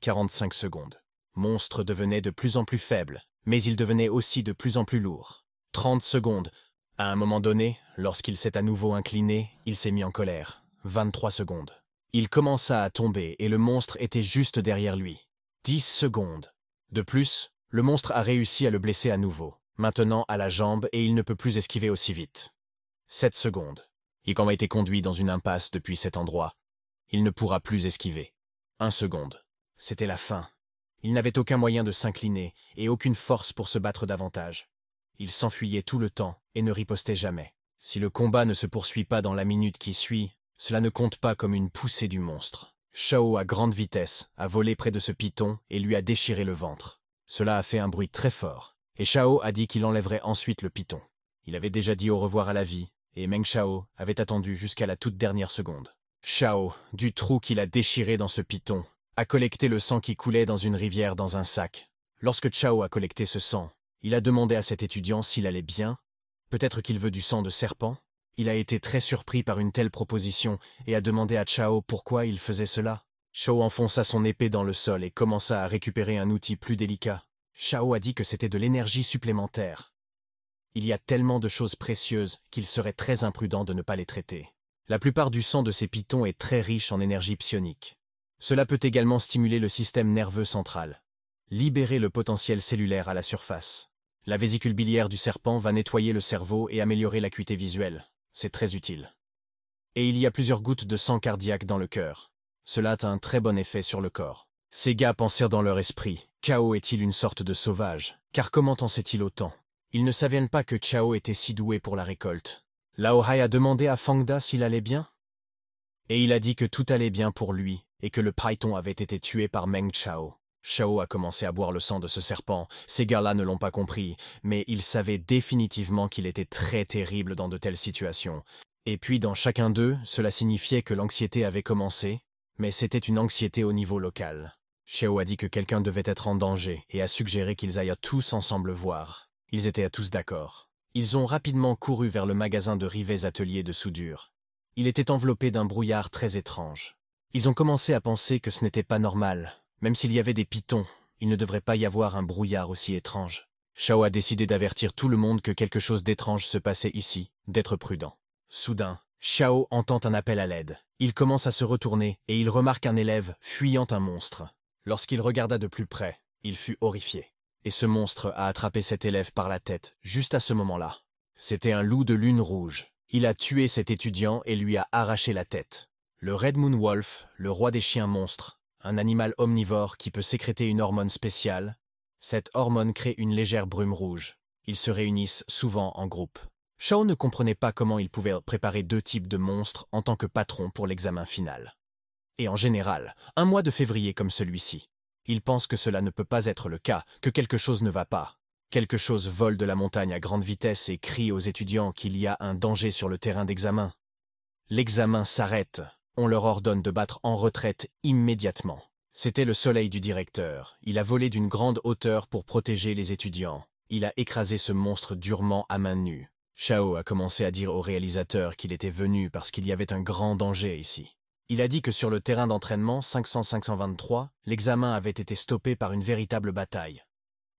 45 secondes. Monstre devenait de plus en plus faible, mais il devenait aussi de plus en plus lourd. 30 secondes. À un moment donné, lorsqu'il s'est à nouveau incliné, il s'est mis en colère. 23 secondes. Il commença à tomber et le monstre était juste derrière lui. 10 secondes. De plus, le monstre a réussi à le blesser à nouveau, maintenant à la jambe et il ne peut plus esquiver aussi vite. Sept secondes. Il a été conduit dans une impasse depuis cet endroit. Il ne pourra plus esquiver. Un seconde. C'était la fin. Il n'avait aucun moyen de s'incliner et aucune force pour se battre davantage. Il s'enfuyait tout le temps et ne ripostait jamais. Si le combat ne se poursuit pas dans la minute qui suit, cela ne compte pas comme une poussée du monstre. Shao à grande vitesse a volé près de ce piton et lui a déchiré le ventre. Cela a fait un bruit très fort, et Chao a dit qu'il enlèverait ensuite le python. Il avait déjà dit au revoir à la vie, et Meng Chao avait attendu jusqu'à la toute dernière seconde. Chao, du trou qu'il a déchiré dans ce piton, a collecté le sang qui coulait dans une rivière dans un sac. Lorsque Chao a collecté ce sang, il a demandé à cet étudiant s'il allait bien, peut-être qu'il veut du sang de serpent. Il a été très surpris par une telle proposition et a demandé à Chao pourquoi il faisait cela. Shao enfonça son épée dans le sol et commença à récupérer un outil plus délicat. Shao a dit que c'était de l'énergie supplémentaire. Il y a tellement de choses précieuses qu'il serait très imprudent de ne pas les traiter. La plupart du sang de ces pitons est très riche en énergie psionique. Cela peut également stimuler le système nerveux central, libérer le potentiel cellulaire à la surface. La vésicule biliaire du serpent va nettoyer le cerveau et améliorer l'acuité visuelle. C'est très utile. Et il y a plusieurs gouttes de sang cardiaque dans le cœur. Cela a un très bon effet sur le corps. Ces gars pensèrent dans leur esprit, Chao est-il une sorte de sauvage, car comment en sait-il autant Ils ne savaient pas que Chao était si doué pour la récolte. Lao Hai a demandé à Fangda s'il allait bien Et il a dit que tout allait bien pour lui, et que le python avait été tué par Meng Chao. Chao a commencé à boire le sang de ce serpent, ces gars-là ne l'ont pas compris, mais ils savaient définitivement qu'il était très terrible dans de telles situations. Et puis dans chacun d'eux, cela signifiait que l'anxiété avait commencé, mais c'était une anxiété au niveau local. Xiao a dit que quelqu'un devait être en danger et a suggéré qu'ils aillent tous ensemble voir. Ils étaient à tous d'accord. Ils ont rapidement couru vers le magasin de Rivet's atelier de soudure. Il était enveloppé d'un brouillard très étrange. Ils ont commencé à penser que ce n'était pas normal. Même s'il y avait des pitons, il ne devrait pas y avoir un brouillard aussi étrange. Xiao a décidé d'avertir tout le monde que quelque chose d'étrange se passait ici, d'être prudent. Soudain, Xiao entend un appel à l'aide. Il commence à se retourner et il remarque un élève fuyant un monstre. Lorsqu'il regarda de plus près, il fut horrifié. Et ce monstre a attrapé cet élève par la tête juste à ce moment-là. C'était un loup de lune rouge. Il a tué cet étudiant et lui a arraché la tête. Le Red Moon Wolf, le roi des chiens monstres, un animal omnivore qui peut sécréter une hormone spéciale, cette hormone crée une légère brume rouge. Ils se réunissent souvent en groupe. Shao ne comprenait pas comment il pouvait préparer deux types de monstres en tant que patron pour l'examen final. Et en général, un mois de février comme celui-ci. Il pense que cela ne peut pas être le cas, que quelque chose ne va pas. Quelque chose vole de la montagne à grande vitesse et crie aux étudiants qu'il y a un danger sur le terrain d'examen. L'examen s'arrête. On leur ordonne de battre en retraite immédiatement. C'était le soleil du directeur. Il a volé d'une grande hauteur pour protéger les étudiants. Il a écrasé ce monstre durement à main nue. Shao a commencé à dire au réalisateur qu'il était venu parce qu'il y avait un grand danger ici. Il a dit que sur le terrain d'entraînement 500-523, l'examen avait été stoppé par une véritable bataille.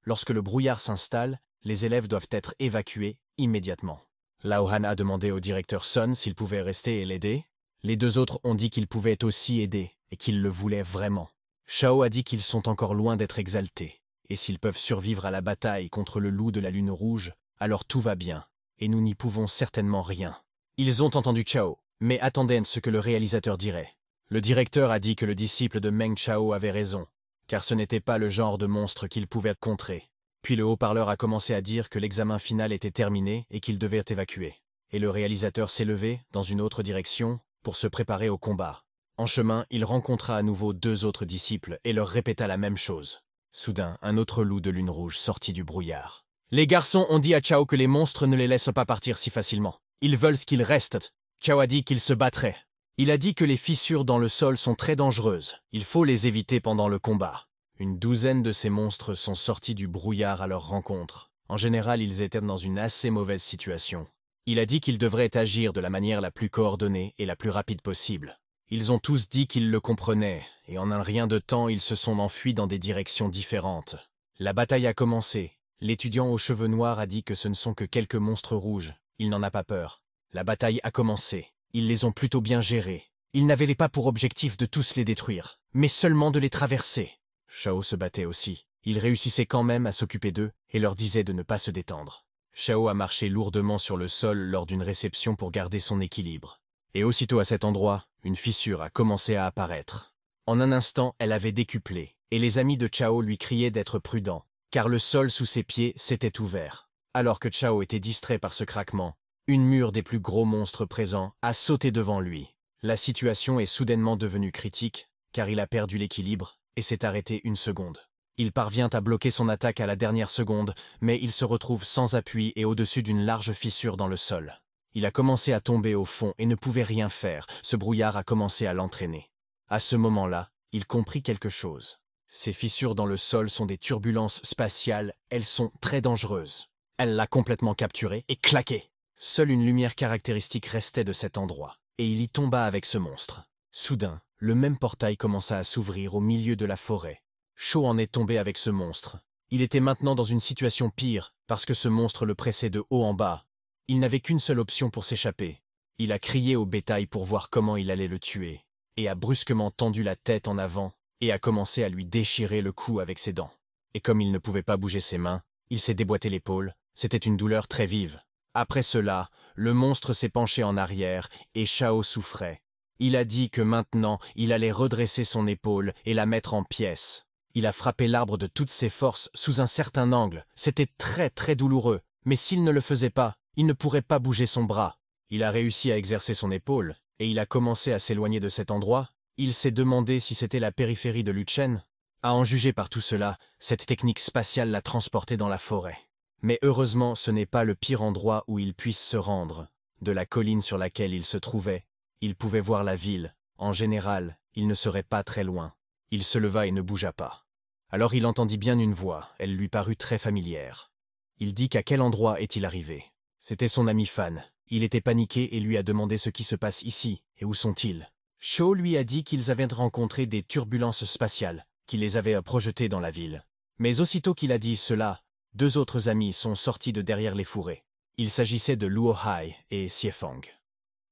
Lorsque le brouillard s'installe, les élèves doivent être évacués immédiatement. Han a demandé au directeur Sun s'il pouvait rester et l'aider. Les deux autres ont dit qu'ils pouvaient aussi aider et qu'ils le voulaient vraiment. Shao a dit qu'ils sont encore loin d'être exaltés, et s'ils peuvent survivre à la bataille contre le loup de la lune rouge, alors tout va bien et nous n'y pouvons certainement rien. Ils ont entendu Chao, mais attendaient ce que le réalisateur dirait. Le directeur a dit que le disciple de Meng Chao avait raison, car ce n'était pas le genre de monstre qu'il pouvait contrer. Puis le haut-parleur a commencé à dire que l'examen final était terminé et qu'ils devaient évacuer. Et le réalisateur s'est levé, dans une autre direction, pour se préparer au combat. En chemin, il rencontra à nouveau deux autres disciples et leur répéta la même chose. Soudain, un autre loup de lune rouge sortit du brouillard. Les garçons ont dit à Chao que les monstres ne les laissent pas partir si facilement. Ils veulent qu'ils restent. Chao a dit qu'ils se battraient. Il a dit que les fissures dans le sol sont très dangereuses. Il faut les éviter pendant le combat. Une douzaine de ces monstres sont sortis du brouillard à leur rencontre. En général, ils étaient dans une assez mauvaise situation. Il a dit qu'ils devraient agir de la manière la plus coordonnée et la plus rapide possible. Ils ont tous dit qu'ils le comprenaient, et en un rien de temps ils se sont enfuis dans des directions différentes. La bataille a commencé, L'étudiant aux cheveux noirs a dit que ce ne sont que quelques monstres rouges. Il n'en a pas peur. La bataille a commencé. Ils les ont plutôt bien gérés. Ils n'avaient pas pour objectif de tous les détruire, mais seulement de les traverser. Chao se battait aussi. Il réussissait quand même à s'occuper d'eux et leur disait de ne pas se détendre. Chao a marché lourdement sur le sol lors d'une réception pour garder son équilibre. Et aussitôt à cet endroit, une fissure a commencé à apparaître. En un instant, elle avait décuplé, et les amis de Chao lui criaient d'être prudent, car le sol sous ses pieds s'était ouvert. Alors que Chao était distrait par ce craquement, une mure des plus gros monstres présents a sauté devant lui. La situation est soudainement devenue critique, car il a perdu l'équilibre et s'est arrêté une seconde. Il parvient à bloquer son attaque à la dernière seconde, mais il se retrouve sans appui et au-dessus d'une large fissure dans le sol. Il a commencé à tomber au fond et ne pouvait rien faire, ce brouillard a commencé à l'entraîner. À ce moment-là, il comprit quelque chose. Ces fissures dans le sol sont des turbulences spatiales, elles sont très dangereuses. Elle l'a complètement capturé et claqué. Seule une lumière caractéristique restait de cet endroit, et il y tomba avec ce monstre. Soudain, le même portail commença à s'ouvrir au milieu de la forêt. Shaw en est tombé avec ce monstre. Il était maintenant dans une situation pire, parce que ce monstre le pressait de haut en bas. Il n'avait qu'une seule option pour s'échapper. Il a crié au bétail pour voir comment il allait le tuer, et a brusquement tendu la tête en avant, et a commencé à lui déchirer le cou avec ses dents. Et comme il ne pouvait pas bouger ses mains, il s'est déboîté l'épaule, c'était une douleur très vive. Après cela, le monstre s'est penché en arrière, et Chao souffrait. Il a dit que maintenant, il allait redresser son épaule et la mettre en pièces. Il a frappé l'arbre de toutes ses forces sous un certain angle. C'était très très douloureux, mais s'il ne le faisait pas, il ne pourrait pas bouger son bras. Il a réussi à exercer son épaule, et il a commencé à s'éloigner de cet endroit, il s'est demandé si c'était la périphérie de Luchen. À en juger par tout cela, cette technique spatiale l'a transporté dans la forêt. Mais heureusement, ce n'est pas le pire endroit où il puisse se rendre. De la colline sur laquelle il se trouvait, il pouvait voir la ville. En général, il ne serait pas très loin. Il se leva et ne bougea pas. Alors il entendit bien une voix, elle lui parut très familière. Il dit qu'à quel endroit est-il arrivé C'était son ami Fan. Il était paniqué et lui a demandé ce qui se passe ici, et où sont-ils Shaw lui a dit qu'ils avaient rencontré des turbulences spatiales, qui les avaient projetés dans la ville. Mais aussitôt qu'il a dit cela, deux autres amis sont sortis de derrière les fourrés. Il s'agissait de Luo Hai et Fang.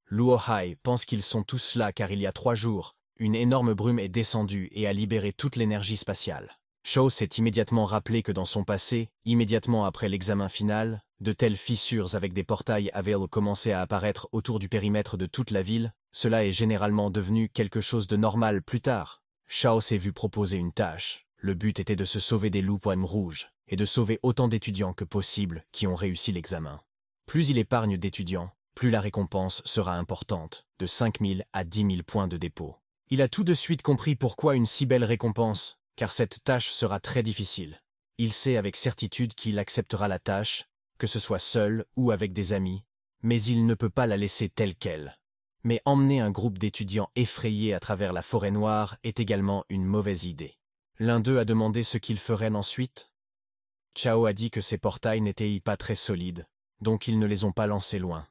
Luo Hai pense qu'ils sont tous là car il y a trois jours, une énorme brume est descendue et a libéré toute l'énergie spatiale. Shaw s'est immédiatement rappelé que dans son passé, immédiatement après l'examen final, de telles fissures avec des portails avaient commencé à apparaître autour du périmètre de toute la ville, cela est généralement devenu quelque chose de normal plus tard. Shao s'est vu proposer une tâche. Le but était de se sauver des loups poèmes rouges, et de sauver autant d'étudiants que possible qui ont réussi l'examen. Plus il épargne d'étudiants, plus la récompense sera importante, de cinq mille à 10 000 points de dépôt. Il a tout de suite compris pourquoi une si belle récompense, car cette tâche sera très difficile. Il sait avec certitude qu'il acceptera la tâche, que ce soit seul ou avec des amis, mais il ne peut pas la laisser telle qu'elle. Mais emmener un groupe d'étudiants effrayés à travers la forêt noire est également une mauvaise idée. L'un d'eux a demandé ce qu'ils feraient ensuite. Chao a dit que ces portails n'étaient pas très solides, donc ils ne les ont pas lancés loin.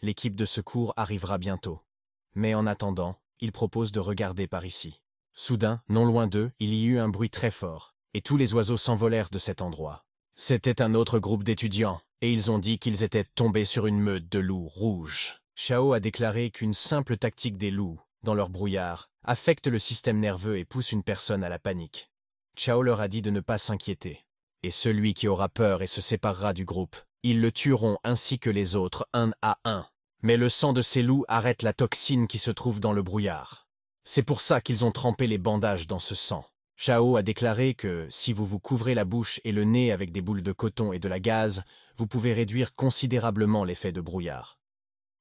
L'équipe de secours arrivera bientôt. Mais en attendant, il propose de regarder par ici. Soudain, non loin d'eux, il y eut un bruit très fort, et tous les oiseaux s'envolèrent de cet endroit. C'était un autre groupe d'étudiants, et ils ont dit qu'ils étaient tombés sur une meute de loups rouges. Chao a déclaré qu'une simple tactique des loups, dans leur brouillard, affecte le système nerveux et pousse une personne à la panique. Chao leur a dit de ne pas s'inquiéter. Et celui qui aura peur et se séparera du groupe, ils le tueront ainsi que les autres un à un. Mais le sang de ces loups arrête la toxine qui se trouve dans le brouillard. C'est pour ça qu'ils ont trempé les bandages dans ce sang. Chao a déclaré que, si vous vous couvrez la bouche et le nez avec des boules de coton et de la gaze, vous pouvez réduire considérablement l'effet de brouillard.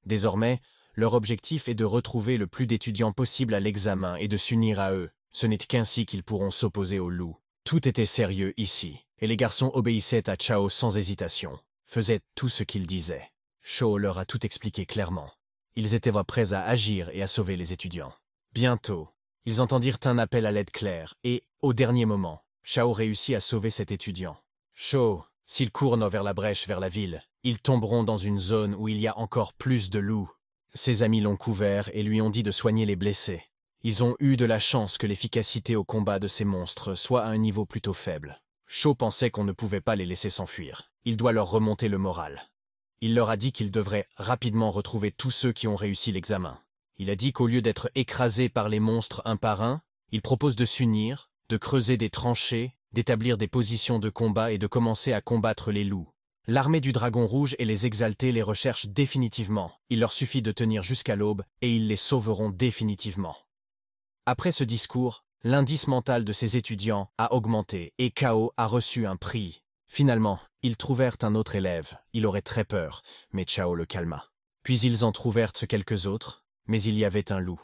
Désormais, leur objectif est de retrouver le plus d'étudiants possible à l'examen et de s'unir à eux. Ce n'est qu'ainsi qu'ils pourront s'opposer au loup. Tout était sérieux ici, et les garçons obéissaient à Chao sans hésitation, faisaient tout ce qu'il disait. Chao leur a tout expliqué clairement. Ils étaient prêts à agir et à sauver les étudiants. Bientôt, ils entendirent un appel à l'aide claire, et, au dernier moment, Shao réussit à sauver cet étudiant. Shao, s'ils courent vers la brèche vers la ville, ils tomberont dans une zone où il y a encore plus de loups. Ses amis l'ont couvert et lui ont dit de soigner les blessés. Ils ont eu de la chance que l'efficacité au combat de ces monstres soit à un niveau plutôt faible. Shaw pensait qu'on ne pouvait pas les laisser s'enfuir. Il doit leur remonter le moral. Il leur a dit qu'ils devraient rapidement retrouver tous ceux qui ont réussi l'examen. Il a dit qu'au lieu d'être écrasés par les monstres un par un, il propose de s'unir, de creuser des tranchées, d'établir des positions de combat et de commencer à combattre les loups. L'armée du Dragon Rouge et les exaltés les recherchent définitivement. Il leur suffit de tenir jusqu'à l'aube et ils les sauveront définitivement. Après ce discours, l'indice mental de ces étudiants a augmenté et Cao a reçu un prix. Finalement, ils trouvèrent un autre élève. Il aurait très peur, mais Chao le calma. Puis ils en trouvèrent quelques autres, mais il y avait un loup.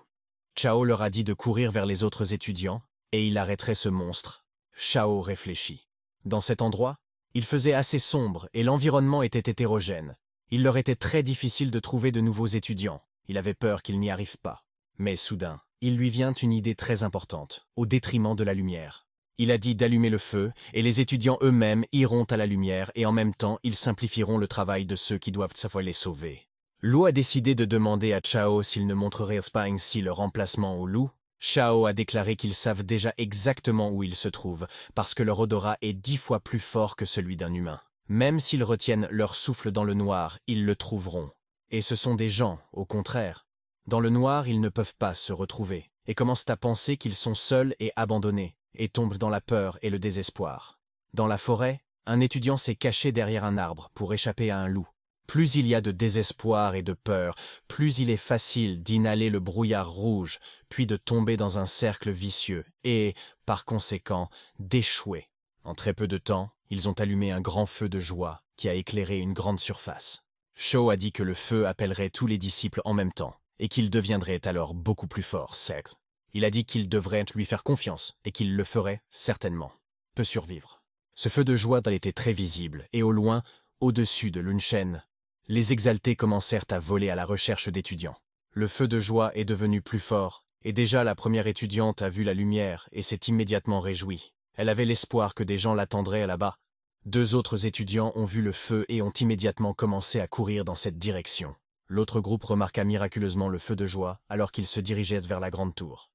Chao leur a dit de courir vers les autres étudiants, et il arrêterait ce monstre. Chao réfléchit. Dans cet endroit, il faisait assez sombre et l'environnement était hétérogène. Il leur était très difficile de trouver de nouveaux étudiants. Il avait peur qu'ils n'y arrivent pas. Mais soudain, il lui vient une idée très importante, au détriment de la lumière. Il a dit d'allumer le feu, et les étudiants eux-mêmes iront à la lumière et en même temps ils simplifieront le travail de ceux qui doivent savoir les sauver. Lou a décidé de demander à Chao s'il ne montrerait pas ainsi leur emplacement au loup. Chao a déclaré qu'ils savent déjà exactement où ils se trouvent, parce que leur odorat est dix fois plus fort que celui d'un humain. Même s'ils retiennent leur souffle dans le noir, ils le trouveront. Et ce sont des gens, au contraire. Dans le noir, ils ne peuvent pas se retrouver, et commencent à penser qu'ils sont seuls et abandonnés, et tombent dans la peur et le désespoir. Dans la forêt, un étudiant s'est caché derrière un arbre pour échapper à un loup, plus il y a de désespoir et de peur, plus il est facile d'inhaler le brouillard rouge, puis de tomber dans un cercle vicieux, et, par conséquent, d'échouer. En très peu de temps, ils ont allumé un grand feu de joie qui a éclairé une grande surface. Shaw a dit que le feu appellerait tous les disciples en même temps, et qu'il deviendrait alors beaucoup plus fort, certes. Il a dit qu'il devrait lui faire confiance, et qu'il le ferait, certainement. Peut survivre. Ce feu de joie était très visible, et au loin, au-dessus de Lunchen, les exaltés commencèrent à voler à la recherche d'étudiants. Le feu de joie est devenu plus fort, et déjà la première étudiante a vu la lumière et s'est immédiatement réjouie. Elle avait l'espoir que des gens l'attendraient là-bas. Deux autres étudiants ont vu le feu et ont immédiatement commencé à courir dans cette direction. L'autre groupe remarqua miraculeusement le feu de joie alors qu'ils se dirigeaient vers la grande tour.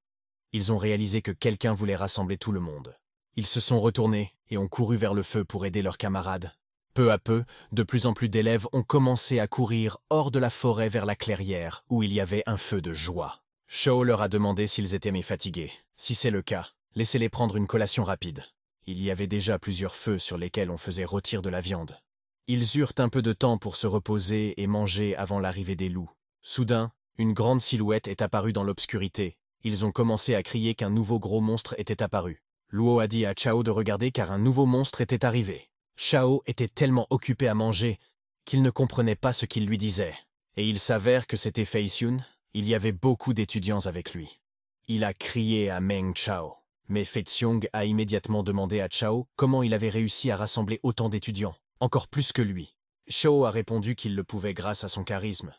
Ils ont réalisé que quelqu'un voulait rassembler tout le monde. Ils se sont retournés et ont couru vers le feu pour aider leurs camarades, peu à peu, de plus en plus d'élèves ont commencé à courir hors de la forêt vers la clairière, où il y avait un feu de joie. Chao leur a demandé s'ils étaient méfatigués. « fatigués. Si c'est le cas, laissez-les prendre une collation rapide. Il y avait déjà plusieurs feux sur lesquels on faisait rôtir de la viande. Ils eurent un peu de temps pour se reposer et manger avant l'arrivée des loups. Soudain, une grande silhouette est apparue dans l'obscurité. Ils ont commencé à crier qu'un nouveau gros monstre était apparu. Luo a dit à Chao de regarder car un nouveau monstre était arrivé. Chao était tellement occupé à manger qu'il ne comprenait pas ce qu'il lui disait. Et il s'avère que c'était Fei Xun. il y avait beaucoup d'étudiants avec lui. Il a crié à Meng Chao. Mais Fei Xiong a immédiatement demandé à Chao comment il avait réussi à rassembler autant d'étudiants, encore plus que lui. Chao a répondu qu'il le pouvait grâce à son charisme.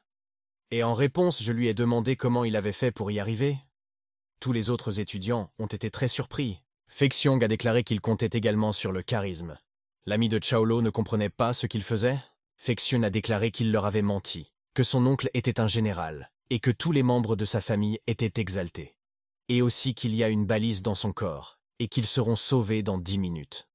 Et en réponse, je lui ai demandé comment il avait fait pour y arriver. Tous les autres étudiants ont été très surpris. Fei Xiong a déclaré qu'il comptait également sur le charisme. L'ami de Chaolo ne comprenait pas ce qu'il faisait. Fexion a déclaré qu'il leur avait menti, que son oncle était un général, et que tous les membres de sa famille étaient exaltés. Et aussi qu'il y a une balise dans son corps, et qu'ils seront sauvés dans dix minutes.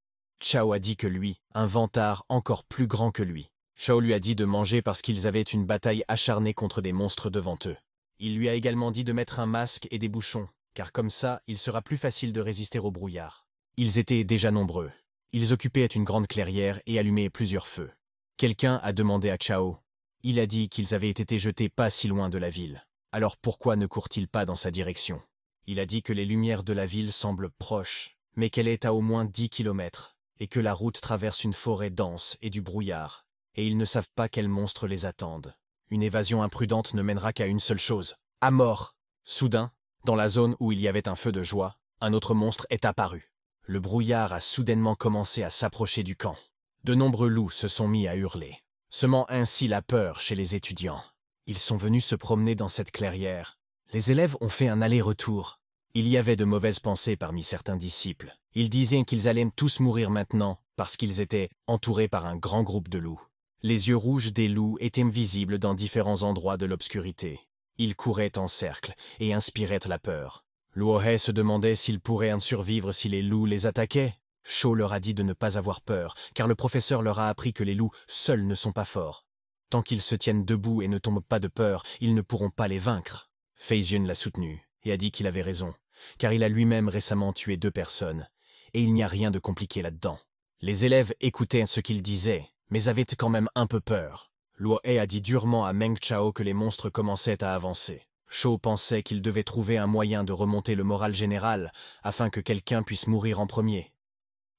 Chao a dit que lui, un vantard encore plus grand que lui. Chao lui a dit de manger parce qu'ils avaient une bataille acharnée contre des monstres devant eux. Il lui a également dit de mettre un masque et des bouchons, car comme ça, il sera plus facile de résister au brouillard. Ils étaient déjà nombreux. Ils occupaient une grande clairière et allumaient plusieurs feux. Quelqu'un a demandé à Chao. Il a dit qu'ils avaient été jetés pas si loin de la ville. Alors pourquoi ne courent-ils pas dans sa direction Il a dit que les lumières de la ville semblent proches, mais qu'elle est à au moins dix kilomètres, et que la route traverse une forêt dense et du brouillard, et ils ne savent pas quels monstres les attendent. Une évasion imprudente ne mènera qu'à une seule chose, à mort Soudain, dans la zone où il y avait un feu de joie, un autre monstre est apparu le brouillard a soudainement commencé à s'approcher du camp. De nombreux loups se sont mis à hurler, semant ainsi la peur chez les étudiants. Ils sont venus se promener dans cette clairière. Les élèves ont fait un aller-retour. Il y avait de mauvaises pensées parmi certains disciples. Ils disaient qu'ils allaient tous mourir maintenant, parce qu'ils étaient entourés par un grand groupe de loups. Les yeux rouges des loups étaient visibles dans différents endroits de l'obscurité. Ils couraient en cercle et inspiraient la peur. Luohe se demandait s'ils pourraient en survivre si les loups les attaquaient. Cho leur a dit de ne pas avoir peur, car le professeur leur a appris que les loups seuls ne sont pas forts. Tant qu'ils se tiennent debout et ne tombent pas de peur, ils ne pourront pas les vaincre. Fei l'a soutenu et a dit qu'il avait raison, car il a lui-même récemment tué deux personnes, et il n'y a rien de compliqué là-dedans. Les élèves écoutaient ce qu'il disait, mais avaient quand même un peu peur. Luo He a dit durement à Meng Chao que les monstres commençaient à avancer. Shaw pensait qu'il devait trouver un moyen de remonter le moral général afin que quelqu'un puisse mourir en premier.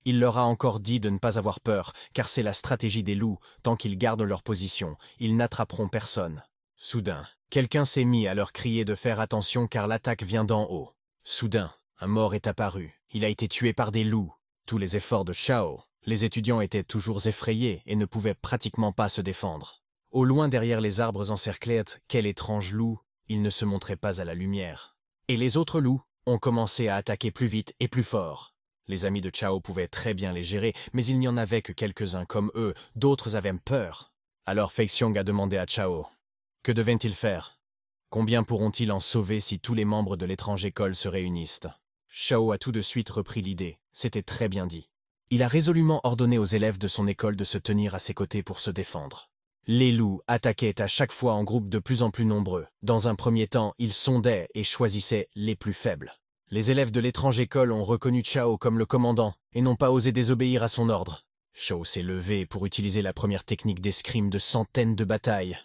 Il leur a encore dit de ne pas avoir peur, car c'est la stratégie des loups, tant qu'ils gardent leur position, ils n'attraperont personne. Soudain, quelqu'un s'est mis à leur crier de faire attention car l'attaque vient d'en haut. Soudain, un mort est apparu. Il a été tué par des loups. Tous les efforts de Chao, les étudiants étaient toujours effrayés et ne pouvaient pratiquement pas se défendre. Au loin derrière les arbres encerclés, quel étrange loup, ils ne se montraient pas à la lumière. Et les autres loups ont commencé à attaquer plus vite et plus fort. Les amis de Chao pouvaient très bien les gérer, mais il n'y en avait que quelques-uns comme eux, d'autres avaient peur. Alors Fei a demandé à Chao. Que devaient-ils faire Combien pourront-ils en sauver si tous les membres de l'étrange école se réunissent Chao a tout de suite repris l'idée, c'était très bien dit. Il a résolument ordonné aux élèves de son école de se tenir à ses côtés pour se défendre. Les loups attaquaient à chaque fois en groupes de plus en plus nombreux. Dans un premier temps, ils sondaient et choisissaient les plus faibles. Les élèves de l'étrange école ont reconnu Chao comme le commandant et n'ont pas osé désobéir à son ordre. Chao s'est levé pour utiliser la première technique d'escrime de centaines de batailles.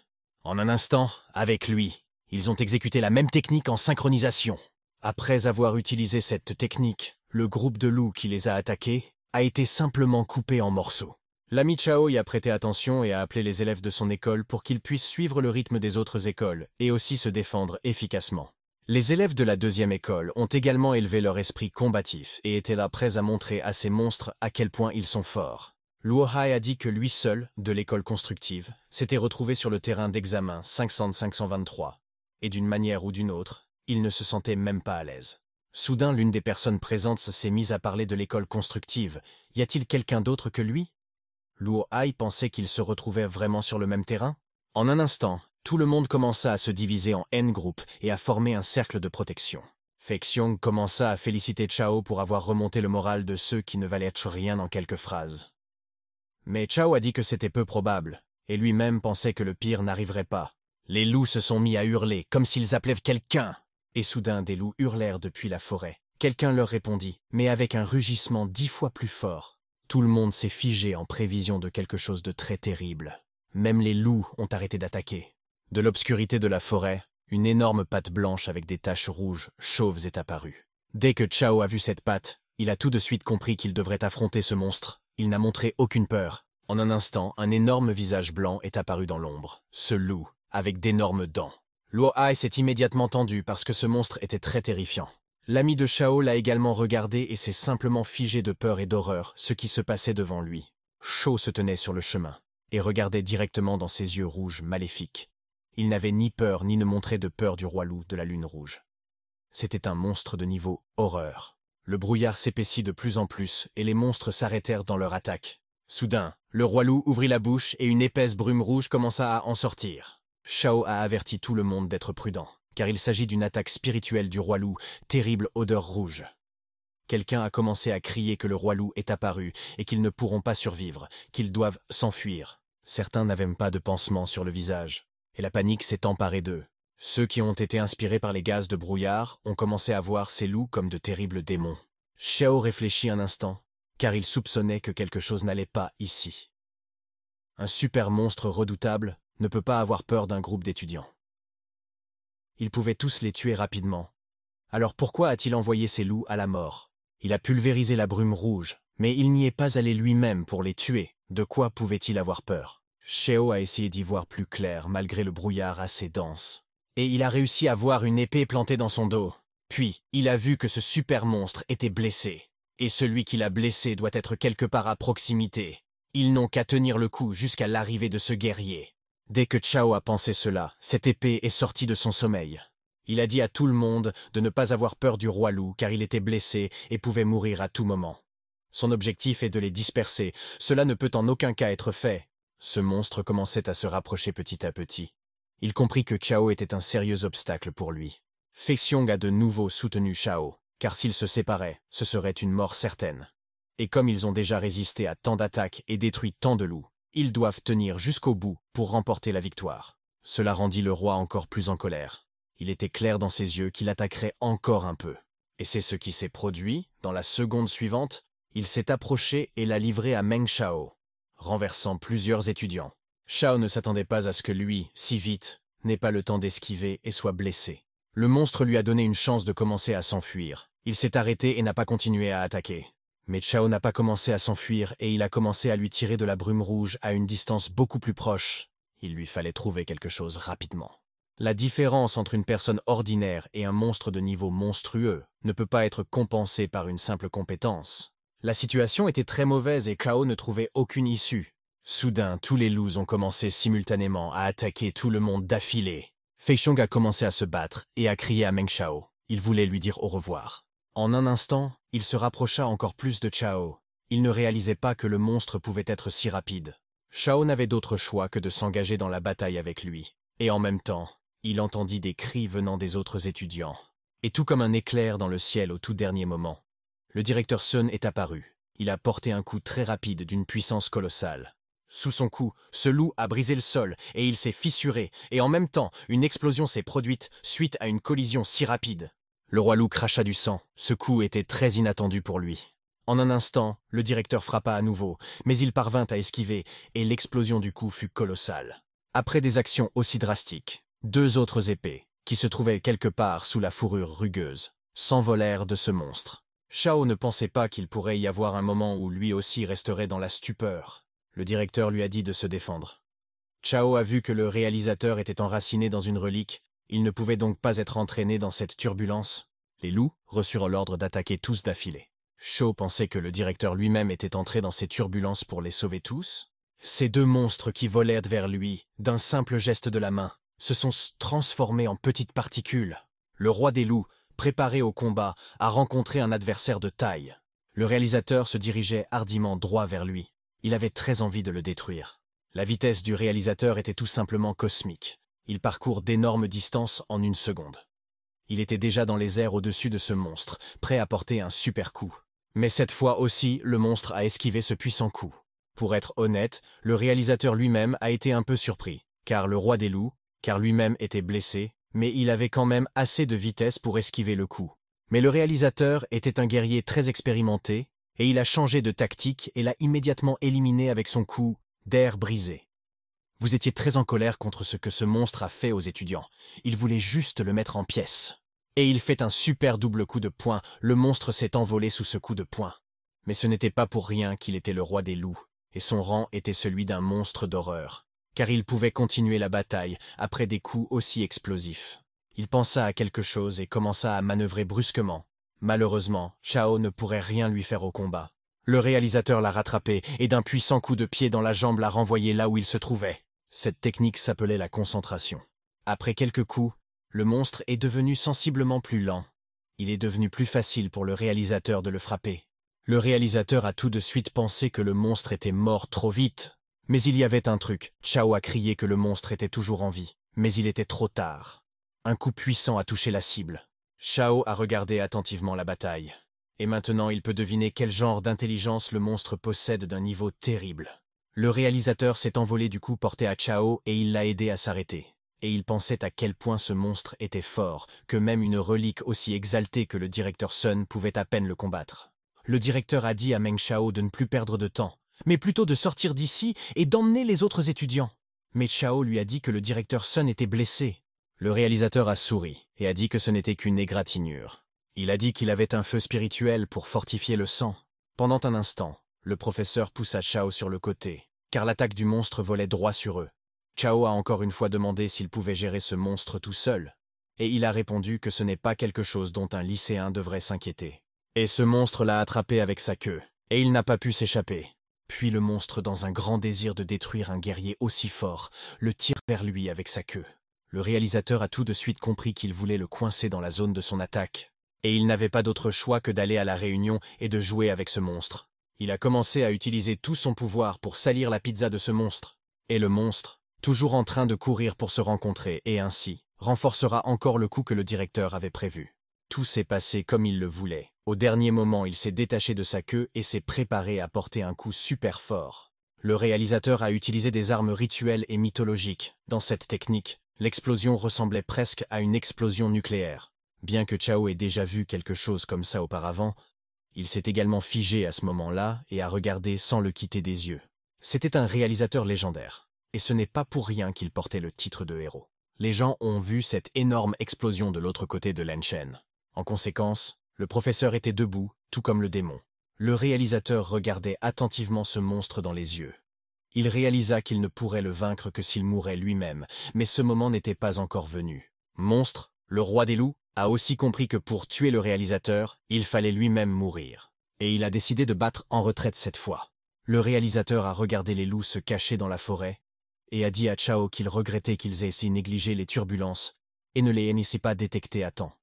En un instant, avec lui, ils ont exécuté la même technique en synchronisation. Après avoir utilisé cette technique, le groupe de loups qui les a attaqués a été simplement coupé en morceaux. L'ami Chao y a prêté attention et a appelé les élèves de son école pour qu'ils puissent suivre le rythme des autres écoles et aussi se défendre efficacement. Les élèves de la deuxième école ont également élevé leur esprit combatif et étaient là prêts à montrer à ces monstres à quel point ils sont forts. Luo Hai a dit que lui seul, de l'école constructive, s'était retrouvé sur le terrain d'examen 500-523, et d'une manière ou d'une autre, il ne se sentait même pas à l'aise. Soudain, l'une des personnes présentes s'est mise à parler de l'école constructive. Y a-t-il quelqu'un d'autre que lui Luo Ai pensait qu'ils se retrouvaient vraiment sur le même terrain En un instant, tout le monde commença à se diviser en N-groupes et à former un cercle de protection. Fei commença à féliciter Chao pour avoir remonté le moral de ceux qui ne valaient rien en quelques phrases. Mais Chao a dit que c'était peu probable, et lui-même pensait que le pire n'arriverait pas. Les loups se sont mis à hurler, comme s'ils appelaient quelqu'un. Et soudain, des loups hurlèrent depuis la forêt. Quelqu'un leur répondit, mais avec un rugissement dix fois plus fort. Tout le monde s'est figé en prévision de quelque chose de très terrible. Même les loups ont arrêté d'attaquer. De l'obscurité de la forêt, une énorme patte blanche avec des taches rouges chauves est apparue. Dès que Chao a vu cette patte, il a tout de suite compris qu'il devrait affronter ce monstre. Il n'a montré aucune peur. En un instant, un énorme visage blanc est apparu dans l'ombre. Ce loup, avec d'énormes dents. Luo Ai s'est immédiatement tendu parce que ce monstre était très terrifiant. L'ami de Shao l'a également regardé et s'est simplement figé de peur et d'horreur ce qui se passait devant lui. Shao se tenait sur le chemin et regardait directement dans ses yeux rouges maléfiques. Il n'avait ni peur ni ne montrait de peur du roi loup de la lune rouge. C'était un monstre de niveau horreur. Le brouillard s'épaissit de plus en plus et les monstres s'arrêtèrent dans leur attaque. Soudain, le roi loup ouvrit la bouche et une épaisse brume rouge commença à en sortir. Shao a averti tout le monde d'être prudent car il s'agit d'une attaque spirituelle du roi loup, terrible odeur rouge. Quelqu'un a commencé à crier que le roi loup est apparu et qu'ils ne pourront pas survivre, qu'ils doivent s'enfuir. Certains n'avaient même pas de pansement sur le visage, et la panique s'est emparée d'eux. Ceux qui ont été inspirés par les gaz de brouillard ont commencé à voir ces loups comme de terribles démons. Xiao réfléchit un instant, car il soupçonnait que quelque chose n'allait pas ici. Un super monstre redoutable ne peut pas avoir peur d'un groupe d'étudiants. Ils pouvait tous les tuer rapidement. Alors pourquoi a-t-il envoyé ces loups à la mort Il a pulvérisé la brume rouge, mais il n'y est pas allé lui-même pour les tuer. De quoi pouvait-il avoir peur Sheo a essayé d'y voir plus clair malgré le brouillard assez dense. Et il a réussi à voir une épée plantée dans son dos. Puis, il a vu que ce super monstre était blessé. Et celui qui l'a blessé doit être quelque part à proximité. Ils n'ont qu'à tenir le coup jusqu'à l'arrivée de ce guerrier. Dès que Chao a pensé cela, cette épée est sortie de son sommeil. Il a dit à tout le monde de ne pas avoir peur du roi loup car il était blessé et pouvait mourir à tout moment. Son objectif est de les disperser, cela ne peut en aucun cas être fait. Ce monstre commençait à se rapprocher petit à petit. Il comprit que Chao était un sérieux obstacle pour lui. Fexiong a de nouveau soutenu Chao, car s'ils se séparaient, ce serait une mort certaine. Et comme ils ont déjà résisté à tant d'attaques et détruit tant de loups, ils doivent tenir jusqu'au bout pour remporter la victoire. Cela rendit le roi encore plus en colère. Il était clair dans ses yeux qu'il attaquerait encore un peu. Et c'est ce qui s'est produit, dans la seconde suivante, il s'est approché et l'a livré à Meng Shao, renversant plusieurs étudiants. Shao ne s'attendait pas à ce que lui, si vite, n'ait pas le temps d'esquiver et soit blessé. Le monstre lui a donné une chance de commencer à s'enfuir. Il s'est arrêté et n'a pas continué à attaquer. Mais Chao n'a pas commencé à s'enfuir et il a commencé à lui tirer de la brume rouge à une distance beaucoup plus proche. Il lui fallait trouver quelque chose rapidement. La différence entre une personne ordinaire et un monstre de niveau monstrueux ne peut pas être compensée par une simple compétence. La situation était très mauvaise et Chao ne trouvait aucune issue. Soudain, tous les loups ont commencé simultanément à attaquer tout le monde d'affilée. Feixiong a commencé à se battre et à crier à Meng Chao. Il voulait lui dire au revoir. En un instant, il se rapprocha encore plus de Chao. Il ne réalisait pas que le monstre pouvait être si rapide. Chao n'avait d'autre choix que de s'engager dans la bataille avec lui. Et en même temps, il entendit des cris venant des autres étudiants. Et tout comme un éclair dans le ciel au tout dernier moment, le directeur Sun est apparu. Il a porté un coup très rapide d'une puissance colossale. Sous son coup, ce loup a brisé le sol et il s'est fissuré, et en même temps, une explosion s'est produite suite à une collision si rapide. Le roi loup cracha du sang. Ce coup était très inattendu pour lui. En un instant, le directeur frappa à nouveau, mais il parvint à esquiver, et l'explosion du coup fut colossale. Après des actions aussi drastiques, deux autres épées, qui se trouvaient quelque part sous la fourrure rugueuse, s'envolèrent de ce monstre. Chao ne pensait pas qu'il pourrait y avoir un moment où lui aussi resterait dans la stupeur. Le directeur lui a dit de se défendre. Chao a vu que le réalisateur était enraciné dans une relique, il ne pouvait donc pas être entraînés dans cette turbulence. Les loups reçurent l'ordre d'attaquer tous d'affilée. Shaw pensait que le directeur lui-même était entré dans ces turbulences pour les sauver tous. Ces deux monstres qui volèrent vers lui, d'un simple geste de la main, se sont transformés en petites particules. Le roi des loups, préparé au combat, a rencontré un adversaire de taille. Le réalisateur se dirigeait hardiment droit vers lui. Il avait très envie de le détruire. La vitesse du réalisateur était tout simplement cosmique. Il parcourt d'énormes distances en une seconde. Il était déjà dans les airs au-dessus de ce monstre, prêt à porter un super coup. Mais cette fois aussi, le monstre a esquivé ce puissant coup. Pour être honnête, le réalisateur lui-même a été un peu surpris, car le roi des loups, car lui-même était blessé, mais il avait quand même assez de vitesse pour esquiver le coup. Mais le réalisateur était un guerrier très expérimenté, et il a changé de tactique et l'a immédiatement éliminé avec son coup d'air brisé. Vous étiez très en colère contre ce que ce monstre a fait aux étudiants. Il voulait juste le mettre en pièces. Et il fait un super double coup de poing, le monstre s'est envolé sous ce coup de poing. Mais ce n'était pas pour rien qu'il était le roi des loups, et son rang était celui d'un monstre d'horreur, car il pouvait continuer la bataille après des coups aussi explosifs. Il pensa à quelque chose et commença à manœuvrer brusquement. Malheureusement, Chao ne pourrait rien lui faire au combat. Le réalisateur l'a rattrapé et d'un puissant coup de pied dans la jambe l'a renvoyé là où il se trouvait. Cette technique s'appelait la concentration. Après quelques coups, le monstre est devenu sensiblement plus lent. Il est devenu plus facile pour le réalisateur de le frapper. Le réalisateur a tout de suite pensé que le monstre était mort trop vite. Mais il y avait un truc. Chao a crié que le monstre était toujours en vie. Mais il était trop tard. Un coup puissant a touché la cible. Chao a regardé attentivement la bataille. Et maintenant il peut deviner quel genre d'intelligence le monstre possède d'un niveau terrible. Le réalisateur s'est envolé du coup porté à Chao et il l'a aidé à s'arrêter. Et il pensait à quel point ce monstre était fort, que même une relique aussi exaltée que le directeur Sun pouvait à peine le combattre. Le directeur a dit à Meng Chao de ne plus perdre de temps, mais plutôt de sortir d'ici et d'emmener les autres étudiants. Mais Chao lui a dit que le directeur Sun était blessé. Le réalisateur a souri et a dit que ce n'était qu'une égratignure. Il a dit qu'il avait un feu spirituel pour fortifier le sang. Pendant un instant, le professeur poussa Chao sur le côté car l'attaque du monstre volait droit sur eux. Chao a encore une fois demandé s'il pouvait gérer ce monstre tout seul, et il a répondu que ce n'est pas quelque chose dont un lycéen devrait s'inquiéter. Et ce monstre l'a attrapé avec sa queue, et il n'a pas pu s'échapper. Puis le monstre, dans un grand désir de détruire un guerrier aussi fort, le tire vers lui avec sa queue. Le réalisateur a tout de suite compris qu'il voulait le coincer dans la zone de son attaque, et il n'avait pas d'autre choix que d'aller à la réunion et de jouer avec ce monstre il a commencé à utiliser tout son pouvoir pour salir la pizza de ce monstre. Et le monstre, toujours en train de courir pour se rencontrer et ainsi, renforcera encore le coup que le directeur avait prévu. Tout s'est passé comme il le voulait. Au dernier moment, il s'est détaché de sa queue et s'est préparé à porter un coup super fort. Le réalisateur a utilisé des armes rituelles et mythologiques. Dans cette technique, l'explosion ressemblait presque à une explosion nucléaire. Bien que Chao ait déjà vu quelque chose comme ça auparavant, il s'est également figé à ce moment-là et a regardé sans le quitter des yeux. C'était un réalisateur légendaire, et ce n'est pas pour rien qu'il portait le titre de héros. Les gens ont vu cette énorme explosion de l'autre côté de l'Enchen. En conséquence, le professeur était debout, tout comme le démon. Le réalisateur regardait attentivement ce monstre dans les yeux. Il réalisa qu'il ne pourrait le vaincre que s'il mourait lui-même, mais ce moment n'était pas encore venu. Monstre, le roi des loups, a aussi compris que pour tuer le réalisateur, il fallait lui-même mourir. Et il a décidé de battre en retraite cette fois. Le réalisateur a regardé les loups se cacher dans la forêt et a dit à Chao qu'il regrettait qu'ils aient si négligé les turbulences et ne les aient pas détectées à temps.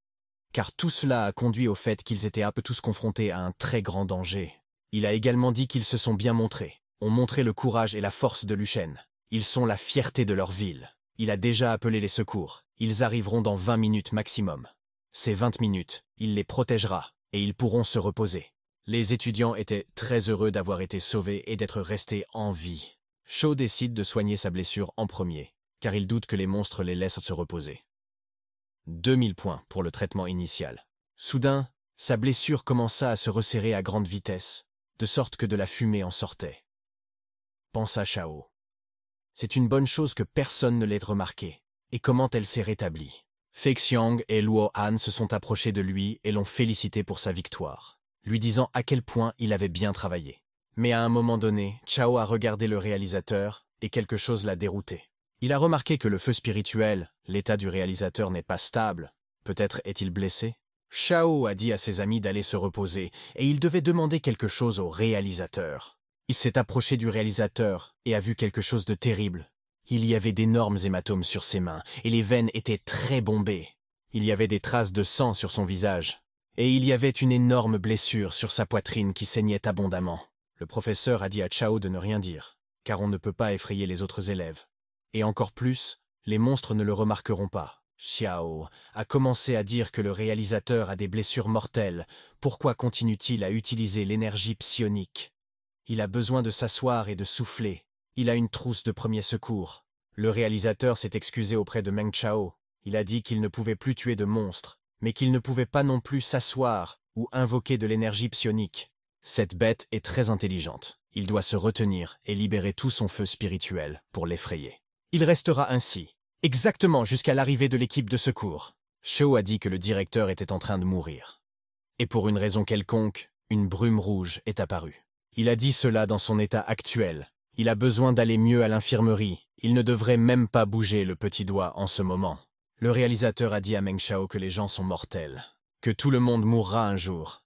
Car tout cela a conduit au fait qu'ils étaient à peu tous confrontés à un très grand danger. Il a également dit qu'ils se sont bien montrés, ont montré le courage et la force de Luchen. Ils sont la fierté de leur ville. Il a déjà appelé les secours. Ils arriveront dans 20 minutes maximum. Ces vingt minutes, il les protégera, et ils pourront se reposer. Les étudiants étaient très heureux d'avoir été sauvés et d'être restés en vie. Shaw décide de soigner sa blessure en premier, car il doute que les monstres les laissent se reposer. 2000 points pour le traitement initial. Soudain, sa blessure commença à se resserrer à grande vitesse, de sorte que de la fumée en sortait. Pensa Chao. C'est une bonne chose que personne ne l'ait remarqué, et comment elle s'est rétablie. Fei Xiang et Luo Han se sont approchés de lui et l'ont félicité pour sa victoire, lui disant à quel point il avait bien travaillé. Mais à un moment donné, Chao a regardé le réalisateur et quelque chose l'a dérouté. Il a remarqué que le feu spirituel, l'état du réalisateur n'est pas stable. Peut-être est-il blessé Chao a dit à ses amis d'aller se reposer et il devait demander quelque chose au réalisateur. Il s'est approché du réalisateur et a vu quelque chose de terrible, il y avait d'énormes hématomes sur ses mains, et les veines étaient très bombées. Il y avait des traces de sang sur son visage, et il y avait une énorme blessure sur sa poitrine qui saignait abondamment. Le professeur a dit à Chao de ne rien dire, car on ne peut pas effrayer les autres élèves. Et encore plus, les monstres ne le remarqueront pas. Xiao a commencé à dire que le réalisateur a des blessures mortelles, pourquoi continue-t-il à utiliser l'énergie psionique Il a besoin de s'asseoir et de souffler, il a une trousse de premier secours. Le réalisateur s'est excusé auprès de Meng Chao. Il a dit qu'il ne pouvait plus tuer de monstres, mais qu'il ne pouvait pas non plus s'asseoir ou invoquer de l'énergie psionique. Cette bête est très intelligente. Il doit se retenir et libérer tout son feu spirituel pour l'effrayer. Il restera ainsi, exactement jusqu'à l'arrivée de l'équipe de secours. Shao a dit que le directeur était en train de mourir. Et pour une raison quelconque, une brume rouge est apparue. Il a dit cela dans son état actuel, il a besoin d'aller mieux à l'infirmerie. Il ne devrait même pas bouger le petit doigt en ce moment. Le réalisateur a dit à Meng Shao que les gens sont mortels, que tout le monde mourra un jour.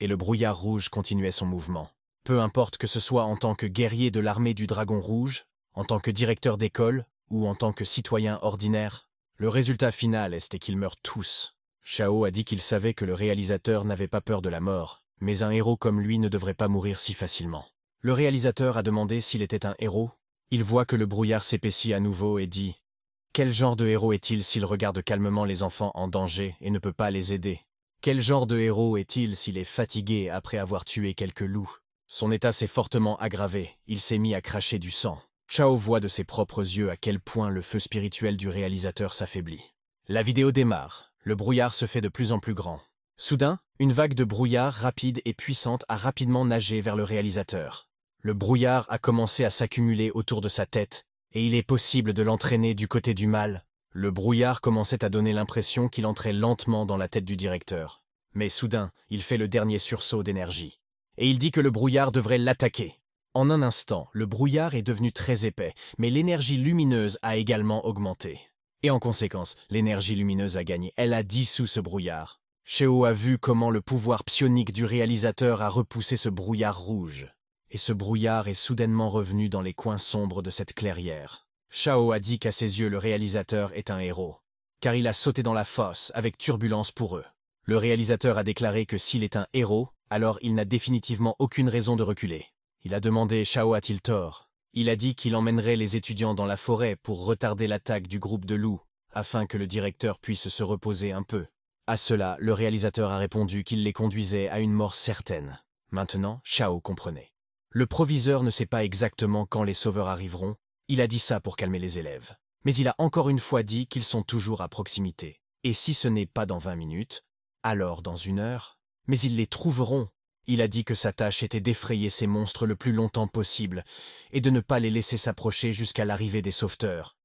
Et le brouillard rouge continuait son mouvement. Peu importe que ce soit en tant que guerrier de l'armée du Dragon Rouge, en tant que directeur d'école, ou en tant que citoyen ordinaire, le résultat final est qu'ils meurent tous. Shao a dit qu'il savait que le réalisateur n'avait pas peur de la mort, mais un héros comme lui ne devrait pas mourir si facilement. Le réalisateur a demandé s'il était un héros. Il voit que le brouillard s'épaissit à nouveau et dit « Quel genre de héros est-il s'il regarde calmement les enfants en danger et ne peut pas les aider Quel genre de héros est-il s'il est fatigué après avoir tué quelques loups Son état s'est fortement aggravé, il s'est mis à cracher du sang. Chao voit de ses propres yeux à quel point le feu spirituel du réalisateur s'affaiblit. La vidéo démarre, le brouillard se fait de plus en plus grand. Soudain, une vague de brouillard rapide et puissante a rapidement nagé vers le réalisateur. Le brouillard a commencé à s'accumuler autour de sa tête, et il est possible de l'entraîner du côté du mal. Le brouillard commençait à donner l'impression qu'il entrait lentement dans la tête du directeur. Mais soudain, il fait le dernier sursaut d'énergie. Et il dit que le brouillard devrait l'attaquer. En un instant, le brouillard est devenu très épais, mais l'énergie lumineuse a également augmenté. Et en conséquence, l'énergie lumineuse a gagné. Elle a dissous ce brouillard. Chao a vu comment le pouvoir psionique du réalisateur a repoussé ce brouillard rouge, et ce brouillard est soudainement revenu dans les coins sombres de cette clairière. Shao a dit qu'à ses yeux le réalisateur est un héros, car il a sauté dans la fosse avec turbulence pour eux. Le réalisateur a déclaré que s'il est un héros, alors il n'a définitivement aucune raison de reculer. Il a demandé Shao a-t-il tort Il a dit qu'il emmènerait les étudiants dans la forêt pour retarder l'attaque du groupe de loups, afin que le directeur puisse se reposer un peu. À cela, le réalisateur a répondu qu'il les conduisait à une mort certaine. Maintenant, Chao comprenait. Le proviseur ne sait pas exactement quand les sauveurs arriveront, il a dit ça pour calmer les élèves. Mais il a encore une fois dit qu'ils sont toujours à proximité. Et si ce n'est pas dans vingt minutes, alors dans une heure, mais ils les trouveront. Il a dit que sa tâche était d'effrayer ces monstres le plus longtemps possible et de ne pas les laisser s'approcher jusqu'à l'arrivée des sauveteurs.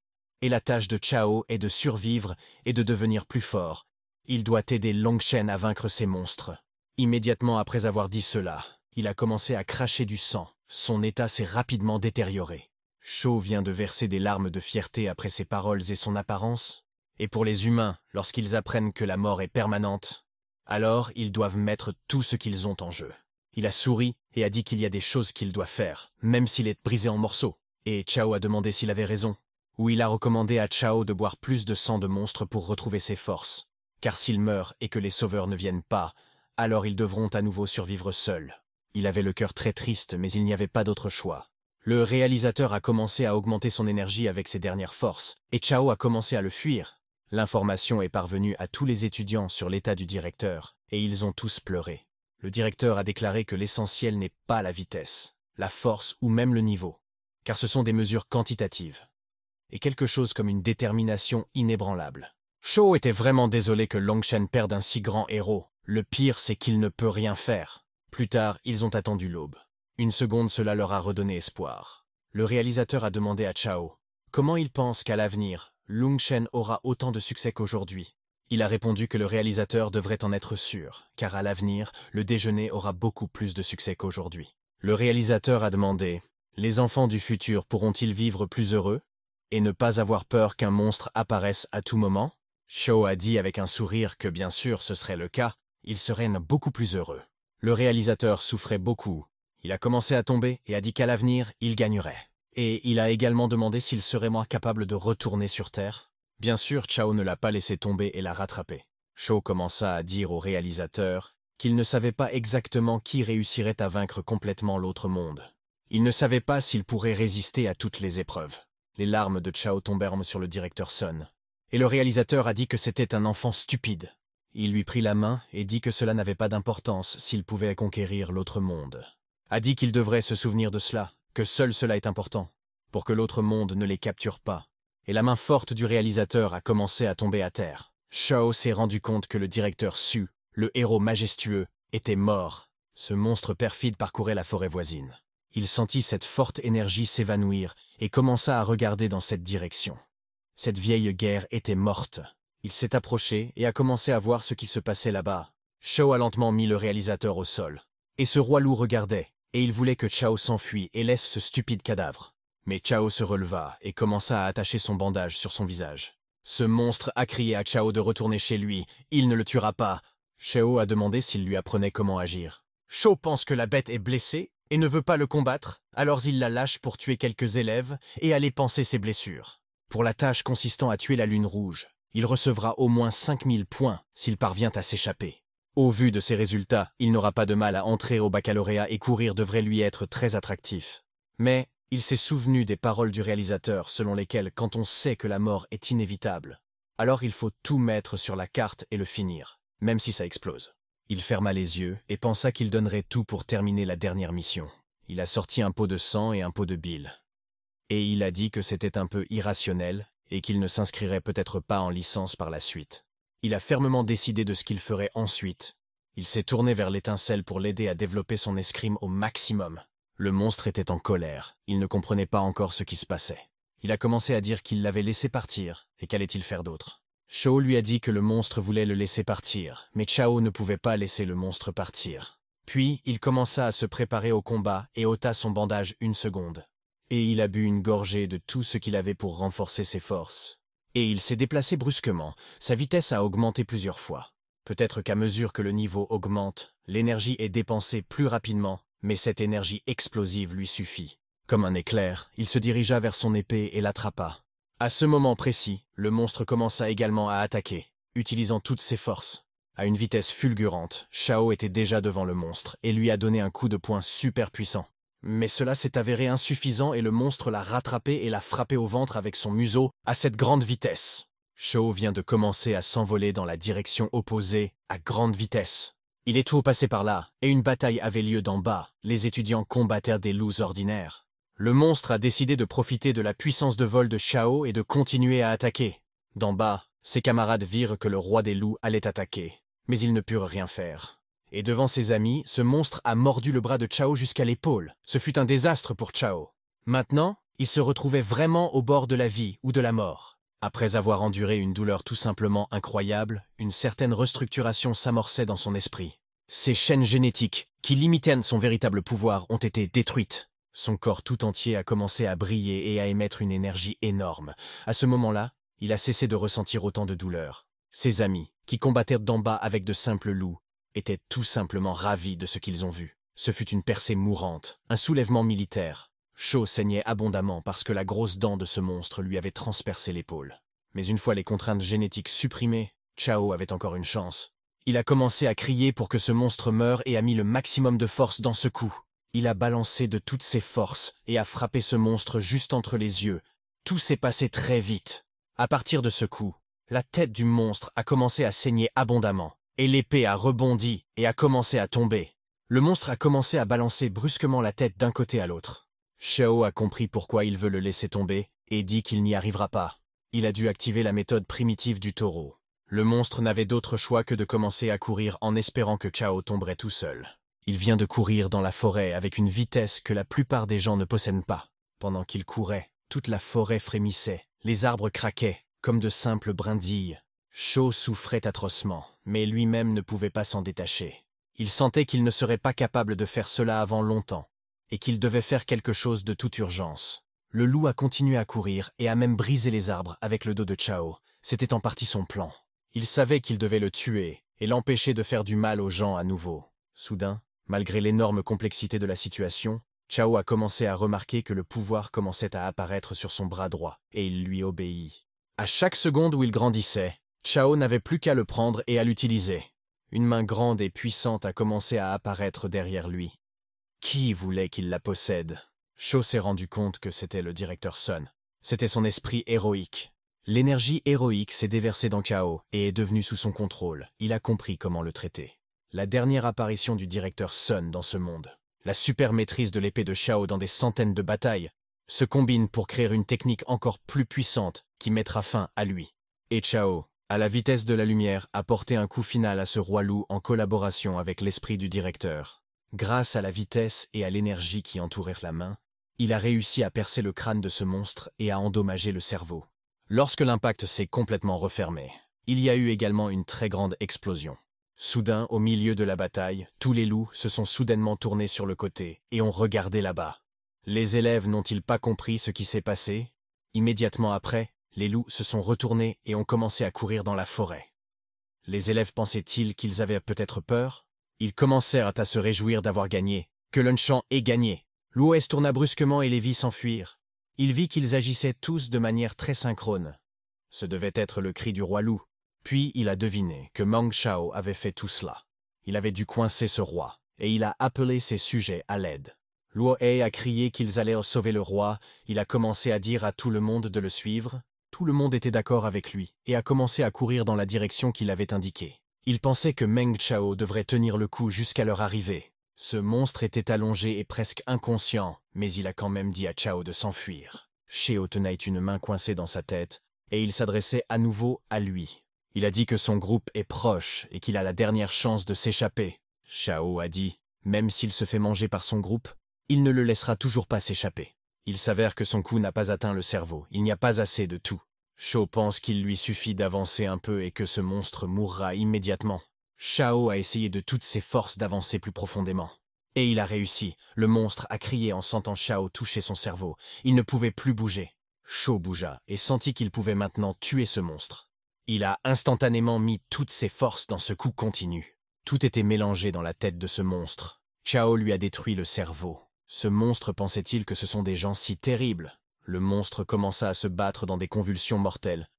Et la tâche de Chao est de survivre et de devenir plus fort, il doit aider Longchen à vaincre ces monstres. Immédiatement après avoir dit cela, il a commencé à cracher du sang. Son état s'est rapidement détérioré. Cho vient de verser des larmes de fierté après ses paroles et son apparence. Et pour les humains, lorsqu'ils apprennent que la mort est permanente, alors ils doivent mettre tout ce qu'ils ont en jeu. Il a souri et a dit qu'il y a des choses qu'il doit faire, même s'il est brisé en morceaux. Et Chao a demandé s'il avait raison, ou il a recommandé à Chao de boire plus de sang de monstre pour retrouver ses forces car s'ils meurent et que les sauveurs ne viennent pas, alors ils devront à nouveau survivre seuls. Il avait le cœur très triste mais il n'y avait pas d'autre choix. Le réalisateur a commencé à augmenter son énergie avec ses dernières forces, et Chao a commencé à le fuir. L'information est parvenue à tous les étudiants sur l'état du directeur, et ils ont tous pleuré. Le directeur a déclaré que l'essentiel n'est pas la vitesse, la force ou même le niveau, car ce sont des mesures quantitatives, et quelque chose comme une détermination inébranlable. Cho était vraiment désolé que Longshen perde un si grand héros. Le pire, c'est qu'il ne peut rien faire. Plus tard, ils ont attendu l'aube. Une seconde, cela leur a redonné espoir. Le réalisateur a demandé à Chao comment il pense qu'à l'avenir, Longshen aura autant de succès qu'aujourd'hui. Il a répondu que le réalisateur devrait en être sûr, car à l'avenir, le déjeuner aura beaucoup plus de succès qu'aujourd'hui. Le réalisateur a demandé « Les enfants du futur pourront-ils vivre plus heureux et ne pas avoir peur qu'un monstre apparaisse à tout moment ?» Cho a dit avec un sourire que bien sûr ce serait le cas, il serait beaucoup plus heureux. Le réalisateur souffrait beaucoup. Il a commencé à tomber et a dit qu'à l'avenir, il gagnerait. Et il a également demandé s'il serait moins capable de retourner sur Terre. Bien sûr, Chao ne l'a pas laissé tomber et l'a rattrapé. Chao commença à dire au réalisateur qu'il ne savait pas exactement qui réussirait à vaincre complètement l'autre monde. Il ne savait pas s'il pourrait résister à toutes les épreuves. Les larmes de Chao tombèrent sur le directeur Sun et le réalisateur a dit que c'était un enfant stupide. Il lui prit la main et dit que cela n'avait pas d'importance s'il pouvait conquérir l'autre monde. A dit qu'il devrait se souvenir de cela, que seul cela est important, pour que l'autre monde ne les capture pas. Et la main forte du réalisateur a commencé à tomber à terre. Shao s'est rendu compte que le directeur Su, le héros majestueux, était mort. Ce monstre perfide parcourait la forêt voisine. Il sentit cette forte énergie s'évanouir et commença à regarder dans cette direction. Cette vieille guerre était morte. Il s'est approché et a commencé à voir ce qui se passait là-bas. Chao a lentement mis le réalisateur au sol. Et ce roi loup regardait, et il voulait que Chao s'enfuit et laisse ce stupide cadavre. Mais Chao se releva et commença à attacher son bandage sur son visage. Ce monstre a crié à Chao de retourner chez lui, il ne le tuera pas. Chao a demandé s'il lui apprenait comment agir. Chao pense que la bête est blessée et ne veut pas le combattre, alors il la lâche pour tuer quelques élèves et aller panser ses blessures. Pour la tâche consistant à tuer la Lune Rouge, il recevra au moins 5000 points s'il parvient à s'échapper. Au vu de ses résultats, il n'aura pas de mal à entrer au baccalauréat et courir devrait lui être très attractif. Mais il s'est souvenu des paroles du réalisateur selon lesquelles quand on sait que la mort est inévitable, alors il faut tout mettre sur la carte et le finir, même si ça explose. Il ferma les yeux et pensa qu'il donnerait tout pour terminer la dernière mission. Il a sorti un pot de sang et un pot de bile et il a dit que c'était un peu irrationnel et qu'il ne s'inscrirait peut-être pas en licence par la suite. Il a fermement décidé de ce qu'il ferait ensuite. Il s'est tourné vers l'étincelle pour l'aider à développer son escrime au maximum. Le monstre était en colère, il ne comprenait pas encore ce qui se passait. Il a commencé à dire qu'il l'avait laissé partir, et qu'allait-il faire d'autre Chao lui a dit que le monstre voulait le laisser partir, mais Chao ne pouvait pas laisser le monstre partir. Puis, il commença à se préparer au combat et ôta son bandage une seconde et il a bu une gorgée de tout ce qu'il avait pour renforcer ses forces. Et il s'est déplacé brusquement, sa vitesse a augmenté plusieurs fois. Peut-être qu'à mesure que le niveau augmente, l'énergie est dépensée plus rapidement, mais cette énergie explosive lui suffit. Comme un éclair, il se dirigea vers son épée et l'attrapa. À ce moment précis, le monstre commença également à attaquer, utilisant toutes ses forces. À une vitesse fulgurante, Shao était déjà devant le monstre et lui a donné un coup de poing super puissant. Mais cela s'est avéré insuffisant et le monstre l'a rattrapé et l'a frappé au ventre avec son museau à cette grande vitesse. Shao vient de commencer à s'envoler dans la direction opposée, à grande vitesse. Il est trop passé par là, et une bataille avait lieu d'en bas. Les étudiants combattèrent des loups ordinaires. Le monstre a décidé de profiter de la puissance de vol de Shao et de continuer à attaquer. D'en bas, ses camarades virent que le roi des loups allait attaquer, mais ils ne purent rien faire. Et devant ses amis, ce monstre a mordu le bras de Chao jusqu'à l'épaule. Ce fut un désastre pour Chao. Maintenant, il se retrouvait vraiment au bord de la vie ou de la mort. Après avoir enduré une douleur tout simplement incroyable, une certaine restructuration s'amorçait dans son esprit. Ses chaînes génétiques, qui limitaient son véritable pouvoir, ont été détruites. Son corps tout entier a commencé à briller et à émettre une énergie énorme. À ce moment-là, il a cessé de ressentir autant de douleur. Ses amis, qui combattaient d'en bas avec de simples loups, étaient tout simplement ravis de ce qu'ils ont vu. Ce fut une percée mourante, un soulèvement militaire. Cho saignait abondamment parce que la grosse dent de ce monstre lui avait transpercé l'épaule. Mais une fois les contraintes génétiques supprimées, Chao avait encore une chance. Il a commencé à crier pour que ce monstre meure et a mis le maximum de force dans ce coup. Il a balancé de toutes ses forces et a frappé ce monstre juste entre les yeux. Tout s'est passé très vite. À partir de ce coup, la tête du monstre a commencé à saigner abondamment et l'épée a rebondi et a commencé à tomber. Le monstre a commencé à balancer brusquement la tête d'un côté à l'autre. Chao a compris pourquoi il veut le laisser tomber, et dit qu'il n'y arrivera pas. Il a dû activer la méthode primitive du taureau. Le monstre n'avait d'autre choix que de commencer à courir en espérant que Chao tomberait tout seul. Il vient de courir dans la forêt avec une vitesse que la plupart des gens ne possèdent pas. Pendant qu'il courait, toute la forêt frémissait, les arbres craquaient, comme de simples brindilles, Sho souffrait atrocement, mais lui-même ne pouvait pas s'en détacher. Il sentait qu'il ne serait pas capable de faire cela avant longtemps, et qu'il devait faire quelque chose de toute urgence. Le loup a continué à courir et a même brisé les arbres avec le dos de Chao. C'était en partie son plan. Il savait qu'il devait le tuer et l'empêcher de faire du mal aux gens à nouveau. Soudain, malgré l'énorme complexité de la situation, Chao a commencé à remarquer que le pouvoir commençait à apparaître sur son bras droit, et il lui obéit. À chaque seconde où il grandissait, Chao n'avait plus qu'à le prendre et à l'utiliser. Une main grande et puissante a commencé à apparaître derrière lui. Qui voulait qu'il la possède Cho s'est rendu compte que c'était le directeur Sun. C'était son esprit héroïque. L'énergie héroïque s'est déversée dans Chao et est devenue sous son contrôle. Il a compris comment le traiter. La dernière apparition du directeur Sun dans ce monde, la super maîtrise de l'épée de Chao dans des centaines de batailles, se combine pour créer une technique encore plus puissante qui mettra fin à lui. Et Chao à la vitesse de la lumière, a porté un coup final à ce roi loup en collaboration avec l'esprit du directeur. Grâce à la vitesse et à l'énergie qui entourèrent la main, il a réussi à percer le crâne de ce monstre et à endommager le cerveau. Lorsque l'impact s'est complètement refermé, il y a eu également une très grande explosion. Soudain, au milieu de la bataille, tous les loups se sont soudainement tournés sur le côté et ont regardé là-bas. Les élèves n'ont-ils pas compris ce qui s'est passé Immédiatement après, les loups se sont retournés et ont commencé à courir dans la forêt. Les élèves pensaient-ils qu'ils avaient peut-être peur Ils commencèrent à se réjouir d'avoir gagné, que Lunchamp ait gagné. L'Ouest tourna brusquement et les vit s'enfuir. Il vit qu'ils agissaient tous de manière très synchrone. Ce devait être le cri du roi loup. Puis il a deviné que Mang Shao avait fait tout cela. Il avait dû coincer ce roi, et il a appelé ses sujets à l'aide. Luo Hei a crié qu'ils allaient sauver le roi, il a commencé à dire à tout le monde de le suivre, tout le monde était d'accord avec lui et a commencé à courir dans la direction qu'il avait indiquée. Il pensait que Meng Chao devrait tenir le coup jusqu'à leur arrivée. Ce monstre était allongé et presque inconscient, mais il a quand même dit à Chao de s'enfuir. Sheo tenait une main coincée dans sa tête, et il s'adressait à nouveau à lui. Il a dit que son groupe est proche et qu'il a la dernière chance de s'échapper. Chao a dit, même s'il se fait manger par son groupe, il ne le laissera toujours pas s'échapper. Il s'avère que son coup n'a pas atteint le cerveau, il n'y a pas assez de tout. Cho pense qu'il lui suffit d'avancer un peu et que ce monstre mourra immédiatement. Chao a essayé de toutes ses forces d'avancer plus profondément. Et il a réussi. Le monstre a crié en sentant Chao toucher son cerveau. Il ne pouvait plus bouger. Cho bougea et sentit qu'il pouvait maintenant tuer ce monstre. Il a instantanément mis toutes ses forces dans ce coup continu. Tout était mélangé dans la tête de ce monstre. Chao lui a détruit le cerveau. Ce monstre pensait-il que ce sont des gens si terribles Le monstre commença à se battre dans des convulsions mortelles.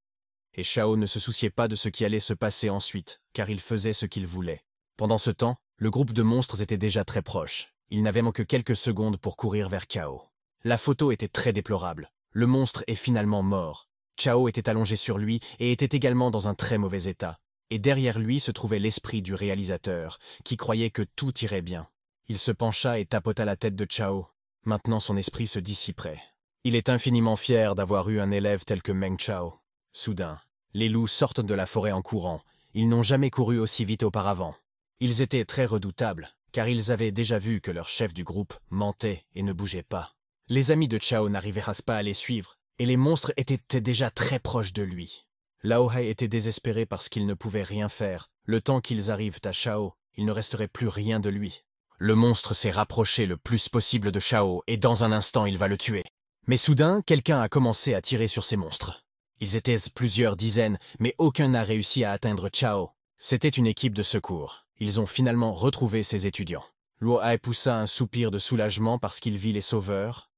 Et Chao ne se souciait pas de ce qui allait se passer ensuite, car il faisait ce qu'il voulait. Pendant ce temps, le groupe de monstres était déjà très proche. Il n'avait que quelques secondes pour courir vers Chao. La photo était très déplorable. Le monstre est finalement mort. Chao était allongé sur lui et était également dans un très mauvais état. Et derrière lui se trouvait l'esprit du réalisateur, qui croyait que tout irait bien. Il se pencha et tapota la tête de Chao. Maintenant son esprit se dissiperait. Il est infiniment fier d'avoir eu un élève tel que Meng Chao. Soudain, les loups sortent de la forêt en courant. Ils n'ont jamais couru aussi vite auparavant. Ils étaient très redoutables, car ils avaient déjà vu que leur chef du groupe mentait et ne bougeait pas. Les amis de Chao n'arrivèrent pas à les suivre, et les monstres étaient déjà très proches de lui. Lao Hai était désespéré parce qu'il ne pouvait rien faire. Le temps qu'ils arrivent à Chao, il ne resterait plus rien de lui. Le monstre s'est rapproché le plus possible de Chao et dans un instant il va le tuer. Mais soudain, quelqu'un a commencé à tirer sur ces monstres. Ils étaient plusieurs dizaines, mais aucun n'a réussi à atteindre Chao. C'était une équipe de secours. Ils ont finalement retrouvé ses étudiants. Luo Ai poussa un soupir de soulagement parce qu'il vit les sauveurs.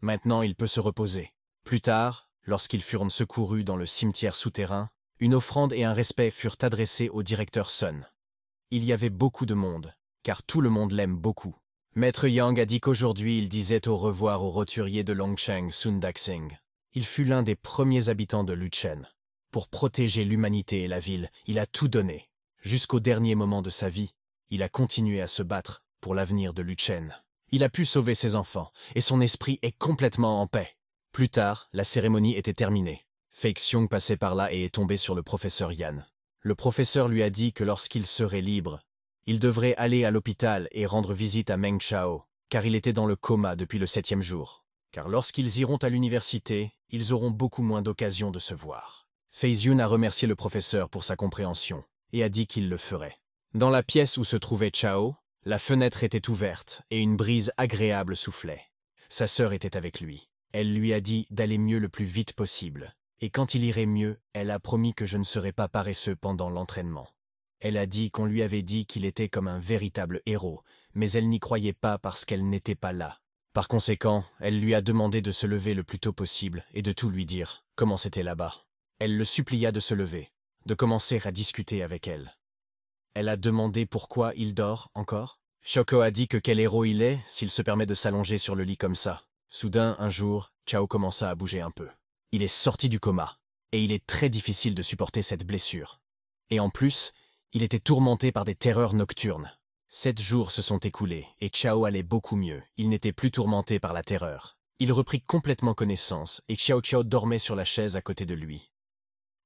Maintenant, il peut se reposer. Plus tard, lorsqu'ils furent secourus dans le cimetière souterrain, une offrande et un respect furent adressés au directeur Sun. Il y avait beaucoup de monde, car tout le monde l'aime beaucoup. Maître Yang a dit qu'aujourd'hui il disait au revoir au roturier de Longcheng, Sun Daxing. Il fut l'un des premiers habitants de Luchen. Pour protéger l'humanité et la ville, il a tout donné. Jusqu'au dernier moment de sa vie, il a continué à se battre pour l'avenir de Luchen. Il a pu sauver ses enfants, et son esprit est complètement en paix. Plus tard, la cérémonie était terminée. Fei Xiong passait par là et est tombé sur le professeur Yan. Le professeur lui a dit que lorsqu'il serait libre, il devrait aller à l'hôpital et rendre visite à Meng Chao, car il était dans le coma depuis le septième jour. Car lorsqu'ils iront à l'université, ils auront beaucoup moins d'occasion de se voir. Fei Yun a remercié le professeur pour sa compréhension et a dit qu'il le ferait. Dans la pièce où se trouvait Chao, la fenêtre était ouverte et une brise agréable soufflait. Sa sœur était avec lui. Elle lui a dit d'aller mieux le plus vite possible. Et quand il irait mieux, elle a promis que je ne serais pas paresseux pendant l'entraînement. Elle a dit qu'on lui avait dit qu'il était comme un véritable héros, mais elle n'y croyait pas parce qu'elle n'était pas là. Par conséquent, elle lui a demandé de se lever le plus tôt possible et de tout lui dire, comment c'était là-bas. Elle le supplia de se lever, de commencer à discuter avec elle. Elle a demandé pourquoi il dort encore. Choco a dit que quel héros il est s'il se permet de s'allonger sur le lit comme ça. Soudain, un jour, Chao commença à bouger un peu. Il est sorti du coma, et il est très difficile de supporter cette blessure. Et en plus, il était tourmenté par des terreurs nocturnes. Sept jours se sont écoulés, et Chao allait beaucoup mieux. Il n'était plus tourmenté par la terreur. Il reprit complètement connaissance, et Chao Chao dormait sur la chaise à côté de lui.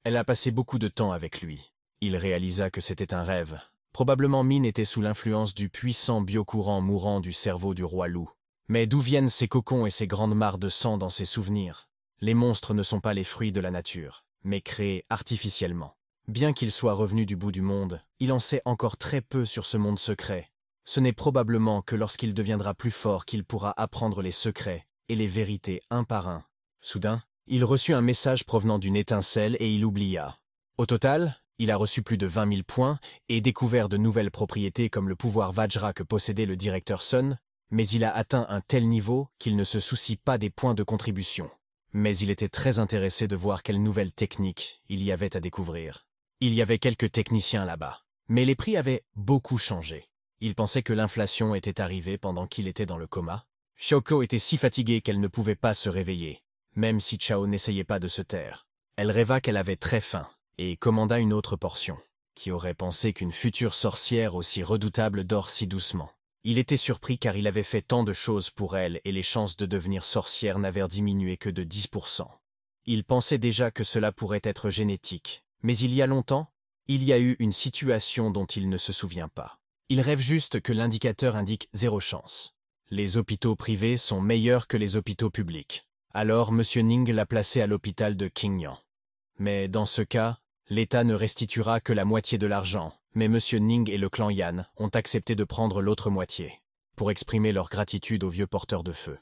Elle a passé beaucoup de temps avec lui. Il réalisa que c'était un rêve. Probablement Min était sous l'influence du puissant biocourant mourant du cerveau du roi loup. Mais d'où viennent ces cocons et ces grandes mares de sang dans ses souvenirs Les monstres ne sont pas les fruits de la nature, mais créés artificiellement. Bien qu'il soit revenu du bout du monde, il en sait encore très peu sur ce monde secret. Ce n'est probablement que lorsqu'il deviendra plus fort qu'il pourra apprendre les secrets et les vérités un par un. Soudain, il reçut un message provenant d'une étincelle et il oublia. Au total, il a reçu plus de vingt mille points et découvert de nouvelles propriétés comme le pouvoir Vajra que possédait le directeur Sun, mais il a atteint un tel niveau qu'il ne se soucie pas des points de contribution. Mais il était très intéressé de voir quelles nouvelles techniques il y avait à découvrir. Il y avait quelques techniciens là-bas, mais les prix avaient beaucoup changé. Il pensait que l'inflation était arrivée pendant qu'il était dans le coma. Shoko était si fatiguée qu'elle ne pouvait pas se réveiller, même si Chao n'essayait pas de se taire. Elle rêva qu'elle avait très faim et commanda une autre portion. Qui aurait pensé qu'une future sorcière aussi redoutable dort si doucement Il était surpris car il avait fait tant de choses pour elle et les chances de devenir sorcière n'avaient diminué que de 10%. Il pensait déjà que cela pourrait être génétique, mais il y a longtemps, il y a eu une situation dont il ne se souvient pas. Il rêve juste que l'indicateur indique zéro chance. Les hôpitaux privés sont meilleurs que les hôpitaux publics. Alors M. Ning l'a placé à l'hôpital de Qingyang. Mais dans ce cas, l'État ne restituera que la moitié de l'argent, mais M. Ning et le clan Yan ont accepté de prendre l'autre moitié, pour exprimer leur gratitude au vieux porteur de feu.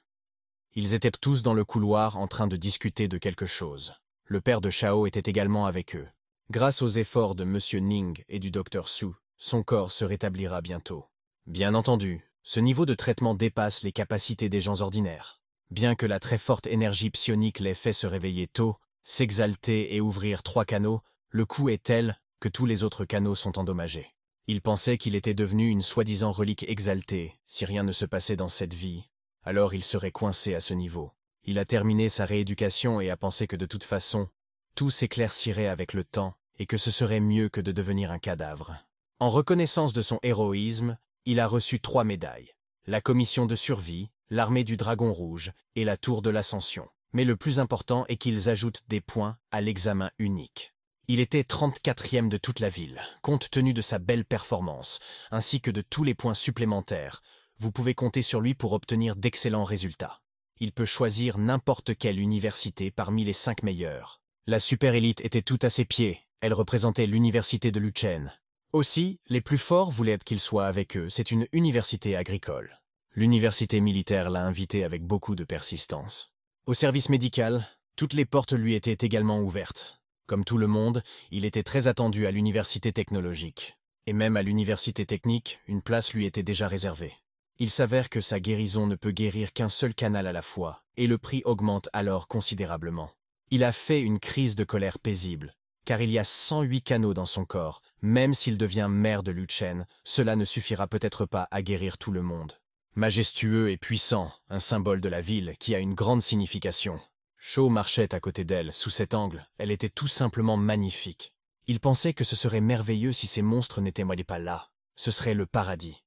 Ils étaient tous dans le couloir en train de discuter de quelque chose. Le père de Chao était également avec eux. Grâce aux efforts de M. Ning et du Dr Su, son corps se rétablira bientôt. Bien entendu, ce niveau de traitement dépasse les capacités des gens ordinaires. Bien que la très forte énergie psionique l'ait fait se réveiller tôt, s'exalter et ouvrir trois canaux, le coup est tel que tous les autres canaux sont endommagés. Il pensait qu'il était devenu une soi-disant relique exaltée, si rien ne se passait dans cette vie, alors il serait coincé à ce niveau. Il a terminé sa rééducation et a pensé que de toute façon, tout s'éclaircirait avec le temps et que ce serait mieux que de devenir un cadavre. En reconnaissance de son héroïsme, il a reçu trois médailles, la commission de survie, l'armée du Dragon Rouge et la tour de l'Ascension. Mais le plus important est qu'ils ajoutent des points à l'examen unique. Il était 34e de toute la ville, compte tenu de sa belle performance, ainsi que de tous les points supplémentaires. Vous pouvez compter sur lui pour obtenir d'excellents résultats. Il peut choisir n'importe quelle université parmi les cinq meilleures. La super-élite était tout à ses pieds, elle représentait l'université de Luchen. Aussi, les plus forts voulaient qu'il soit avec eux, c'est une université agricole. L'université militaire l'a invité avec beaucoup de persistance. Au service médical, toutes les portes lui étaient également ouvertes. Comme tout le monde, il était très attendu à l'université technologique. Et même à l'université technique, une place lui était déjà réservée. Il s'avère que sa guérison ne peut guérir qu'un seul canal à la fois, et le prix augmente alors considérablement. Il a fait une crise de colère paisible, car il y a 108 canaux dans son corps. Même s'il devient maire de Luchen, cela ne suffira peut-être pas à guérir tout le monde. Majestueux et puissant, un symbole de la ville qui a une grande signification. Shaw marchait à côté d'elle, sous cet angle. Elle était tout simplement magnifique. Il pensait que ce serait merveilleux si ces monstres n'étaient pas là. Ce serait le paradis.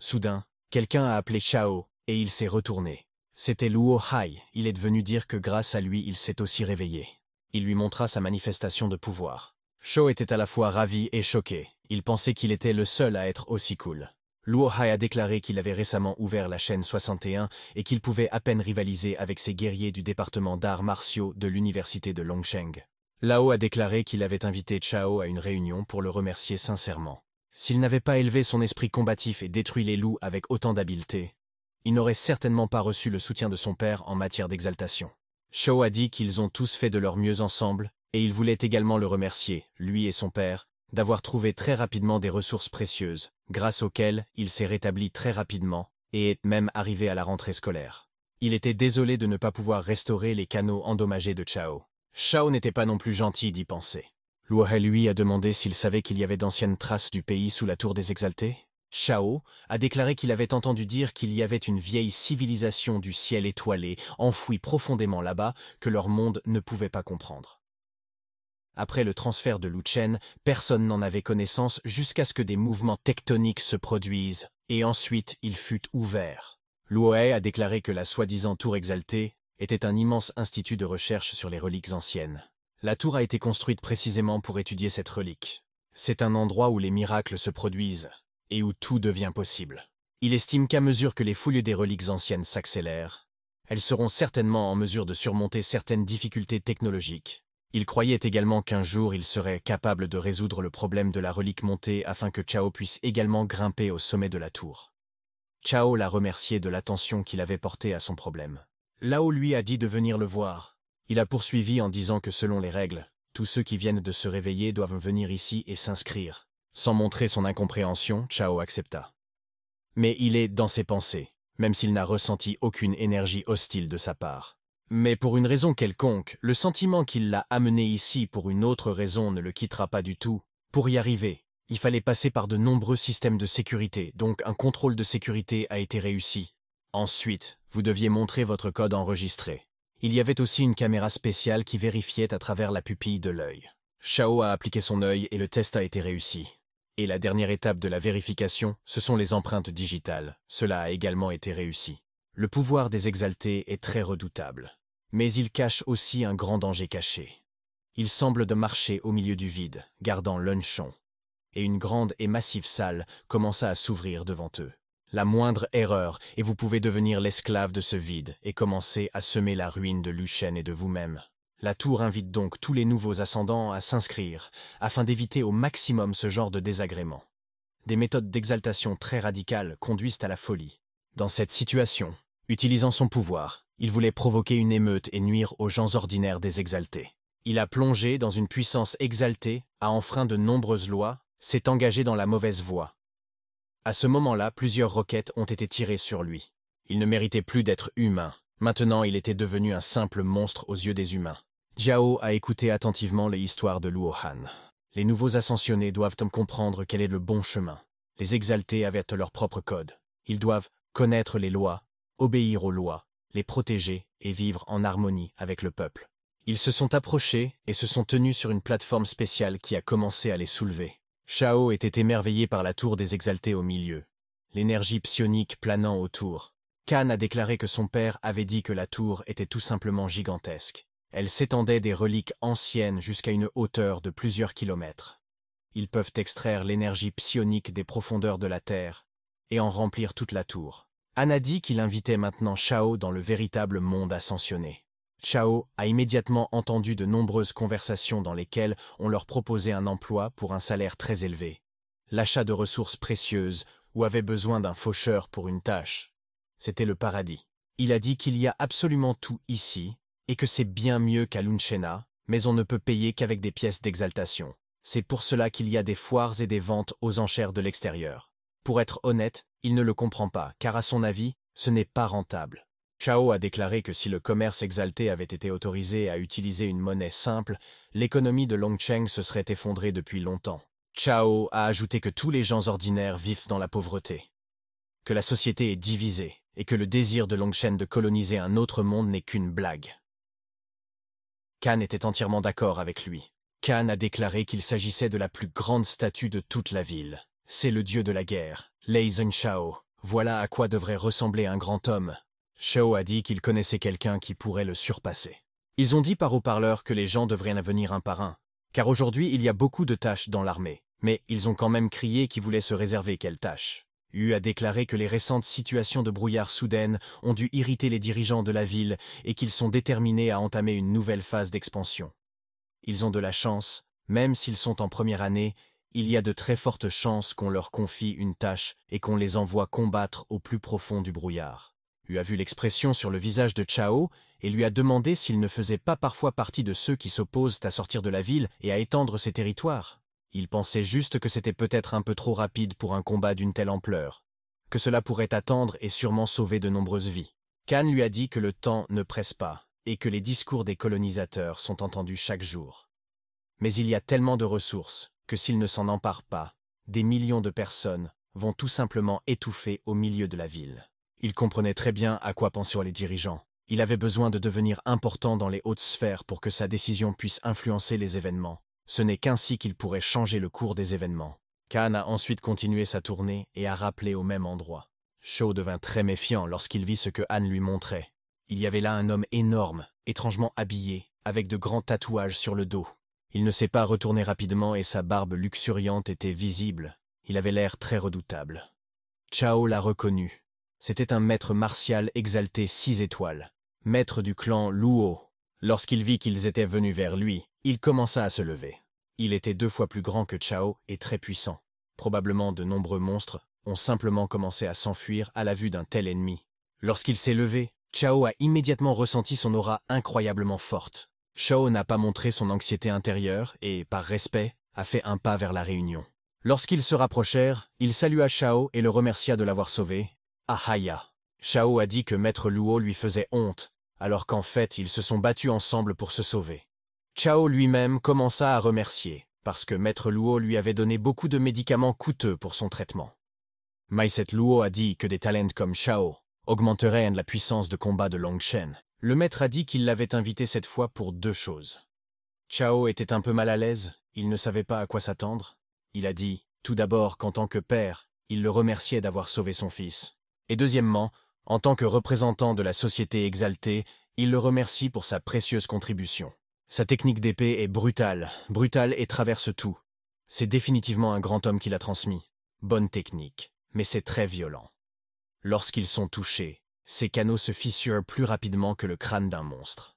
Soudain, quelqu'un a appelé Chao, et il s'est retourné. C'était Luo Hai, il est devenu dire que grâce à lui il s'est aussi réveillé. Il lui montra sa manifestation de pouvoir. Cho était à la fois ravi et choqué, il pensait qu'il était le seul à être aussi cool. Luo Hai a déclaré qu'il avait récemment ouvert la chaîne 61 et qu'il pouvait à peine rivaliser avec ses guerriers du département d'arts martiaux de l'université de Longsheng. Lao a déclaré qu'il avait invité Chao à une réunion pour le remercier sincèrement. S'il n'avait pas élevé son esprit combatif et détruit les loups avec autant d'habileté, il n'aurait certainement pas reçu le soutien de son père en matière d'exaltation. Shao a dit qu'ils ont tous fait de leur mieux ensemble, et il voulait également le remercier, lui et son père, d'avoir trouvé très rapidement des ressources précieuses, grâce auxquelles il s'est rétabli très rapidement, et est même arrivé à la rentrée scolaire. Il était désolé de ne pas pouvoir restaurer les canaux endommagés de Chao. Chao n'était pas non plus gentil d'y penser. Luohe lui a demandé s'il savait qu'il y avait d'anciennes traces du pays sous la tour des exaltés. Chao a déclaré qu'il avait entendu dire qu'il y avait une vieille civilisation du ciel étoilé enfouie profondément là-bas que leur monde ne pouvait pas comprendre. Après le transfert de Chen, personne n'en avait connaissance jusqu'à ce que des mouvements tectoniques se produisent, et ensuite il fut ouvert. He a déclaré que la soi-disant tour exaltée était un immense institut de recherche sur les reliques anciennes. La tour a été construite précisément pour étudier cette relique. C'est un endroit où les miracles se produisent, et où tout devient possible. Il estime qu'à mesure que les fouilles des reliques anciennes s'accélèrent, elles seront certainement en mesure de surmonter certaines difficultés technologiques. Il croyait également qu'un jour il serait capable de résoudre le problème de la relique montée afin que Chao puisse également grimper au sommet de la tour. Chao l'a remercié de l'attention qu'il avait portée à son problème. Lao lui a dit de venir le voir. Il a poursuivi en disant que selon les règles, tous ceux qui viennent de se réveiller doivent venir ici et s'inscrire. Sans montrer son incompréhension, Chao accepta. Mais il est dans ses pensées, même s'il n'a ressenti aucune énergie hostile de sa part. Mais pour une raison quelconque, le sentiment qu'il l'a amené ici pour une autre raison ne le quittera pas du tout. Pour y arriver, il fallait passer par de nombreux systèmes de sécurité, donc un contrôle de sécurité a été réussi. Ensuite, vous deviez montrer votre code enregistré. Il y avait aussi une caméra spéciale qui vérifiait à travers la pupille de l'œil. Chao a appliqué son œil et le test a été réussi. Et la dernière étape de la vérification, ce sont les empreintes digitales. Cela a également été réussi. Le pouvoir des exaltés est très redoutable. Mais il cache aussi un grand danger caché. Il semble de marcher au milieu du vide, gardant l'unchon. Et une grande et massive salle commença à s'ouvrir devant eux. La moindre erreur, et vous pouvez devenir l'esclave de ce vide et commencer à semer la ruine de Luchen et de vous-même. La tour invite donc tous les nouveaux ascendants à s'inscrire, afin d'éviter au maximum ce genre de désagrément. Des méthodes d'exaltation très radicales conduisent à la folie. Dans cette situation, utilisant son pouvoir, il voulait provoquer une émeute et nuire aux gens ordinaires des exaltés. Il a plongé dans une puissance exaltée, a enfreint de nombreuses lois, s'est engagé dans la mauvaise voie. À ce moment-là, plusieurs roquettes ont été tirées sur lui. Il ne méritait plus d'être humain. Maintenant, il était devenu un simple monstre aux yeux des humains. Jiao a écouté attentivement les histoires de Luo Han. Les nouveaux ascensionnés doivent comprendre quel est le bon chemin. Les exaltés avaient leur propre code. Ils doivent connaître les lois, obéir aux lois, les protéger et vivre en harmonie avec le peuple. Ils se sont approchés et se sont tenus sur une plateforme spéciale qui a commencé à les soulever. Shao était émerveillé par la tour des exaltés au milieu, l'énergie psionique planant autour. Khan a déclaré que son père avait dit que la tour était tout simplement gigantesque. Elles s'étendaient des reliques anciennes jusqu'à une hauteur de plusieurs kilomètres. Ils peuvent extraire l'énergie psionique des profondeurs de la Terre et en remplir toute la tour. Anna dit qu'il invitait maintenant Chao dans le véritable monde ascensionné. Chao a immédiatement entendu de nombreuses conversations dans lesquelles on leur proposait un emploi pour un salaire très élevé, l'achat de ressources précieuses ou avait besoin d'un faucheur pour une tâche. C'était le paradis. Il a dit qu'il y a absolument tout ici, et que c'est bien mieux qu'à l'Unchena, mais on ne peut payer qu'avec des pièces d'exaltation. C'est pour cela qu'il y a des foires et des ventes aux enchères de l'extérieur. Pour être honnête, il ne le comprend pas, car à son avis, ce n'est pas rentable. Chao a déclaré que si le commerce exalté avait été autorisé à utiliser une monnaie simple, l'économie de Longcheng se serait effondrée depuis longtemps. Chao a ajouté que tous les gens ordinaires vivent dans la pauvreté, que la société est divisée et que le désir de Longchen de coloniser un autre monde n'est qu'une blague. Khan était entièrement d'accord avec lui. Khan a déclaré qu'il s'agissait de la plus grande statue de toute la ville. C'est le dieu de la guerre, Lei Shao. Voilà à quoi devrait ressembler un grand homme. Shao a dit qu'il connaissait quelqu'un qui pourrait le surpasser. Ils ont dit par haut-parleur que les gens devraient en venir un par un, car aujourd'hui il y a beaucoup de tâches dans l'armée, mais ils ont quand même crié qu'ils voulaient se réserver quelles tâches. Hu a déclaré que les récentes situations de brouillard soudaine ont dû irriter les dirigeants de la ville et qu'ils sont déterminés à entamer une nouvelle phase d'expansion. Ils ont de la chance, même s'ils sont en première année, il y a de très fortes chances qu'on leur confie une tâche et qu'on les envoie combattre au plus profond du brouillard. Hu a vu l'expression sur le visage de Chao et lui a demandé s'il ne faisait pas parfois partie de ceux qui s'opposent à sortir de la ville et à étendre ses territoires. Il pensait juste que c'était peut-être un peu trop rapide pour un combat d'une telle ampleur, que cela pourrait attendre et sûrement sauver de nombreuses vies. Khan lui a dit que le temps ne presse pas et que les discours des colonisateurs sont entendus chaque jour. Mais il y a tellement de ressources que s'ils ne s'en emparent pas, des millions de personnes vont tout simplement étouffer au milieu de la ville. Il comprenait très bien à quoi pensaient les dirigeants. Il avait besoin de devenir important dans les hautes sphères pour que sa décision puisse influencer les événements ce n'est qu'ainsi qu'il pourrait changer le cours des événements. Khan a ensuite continué sa tournée et a rappelé au même endroit. Chao devint très méfiant lorsqu'il vit ce que Han lui montrait. Il y avait là un homme énorme, étrangement habillé, avec de grands tatouages sur le dos. Il ne s'est pas retourné rapidement et sa barbe luxuriante était visible. Il avait l'air très redoutable. Chao l'a reconnu. C'était un maître martial exalté six étoiles, maître du clan Luo. Lorsqu'il vit qu'ils étaient venus vers lui, il commença à se lever. Il était deux fois plus grand que Chao et très puissant. Probablement de nombreux monstres ont simplement commencé à s'enfuir à la vue d'un tel ennemi. Lorsqu'il s'est levé, Chao a immédiatement ressenti son aura incroyablement forte. Chao n'a pas montré son anxiété intérieure et, par respect, a fait un pas vers la réunion. Lorsqu'ils se rapprochèrent, il salua Chao et le remercia de l'avoir sauvé. Ahaya. Chao a dit que Maître Luo lui faisait honte, alors qu'en fait ils se sont battus ensemble pour se sauver. Chao lui-même commença à remercier, parce que Maître Luo lui avait donné beaucoup de médicaments coûteux pour son traitement. Maïset Luo a dit que des talents comme Chao augmenteraient la puissance de combat de Longchen. Le maître a dit qu'il l'avait invité cette fois pour deux choses. Chao était un peu mal à l'aise, il ne savait pas à quoi s'attendre. Il a dit, tout d'abord qu'en tant que père, il le remerciait d'avoir sauvé son fils. Et deuxièmement, en tant que représentant de la société exaltée, il le remercie pour sa précieuse contribution. Sa technique d'épée est brutale, brutale et traverse tout. C'est définitivement un grand homme qui l'a transmis. Bonne technique, mais c'est très violent. Lorsqu'ils sont touchés, ces canaux se fissurent plus rapidement que le crâne d'un monstre.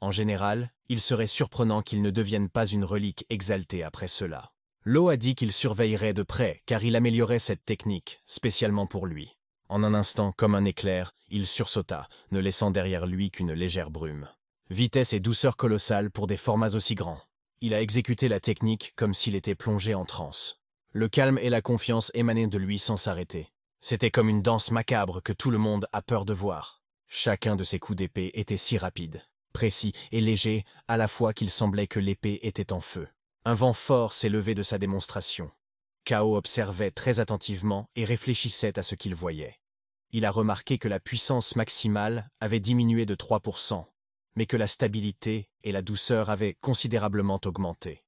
En général, il serait surprenant qu'ils ne deviennent pas une relique exaltée après cela. L'eau a dit qu'il surveillerait de près, car il améliorait cette technique, spécialement pour lui. En un instant, comme un éclair, il sursauta, ne laissant derrière lui qu'une légère brume. Vitesse et douceur colossales pour des formats aussi grands. Il a exécuté la technique comme s'il était plongé en transe. Le calme et la confiance émanaient de lui sans s'arrêter. C'était comme une danse macabre que tout le monde a peur de voir. Chacun de ses coups d'épée était si rapide, précis et léger, à la fois qu'il semblait que l'épée était en feu. Un vent fort s'est levé de sa démonstration. Kao observait très attentivement et réfléchissait à ce qu'il voyait. Il a remarqué que la puissance maximale avait diminué de 3%, mais que la stabilité et la douceur avaient considérablement augmenté.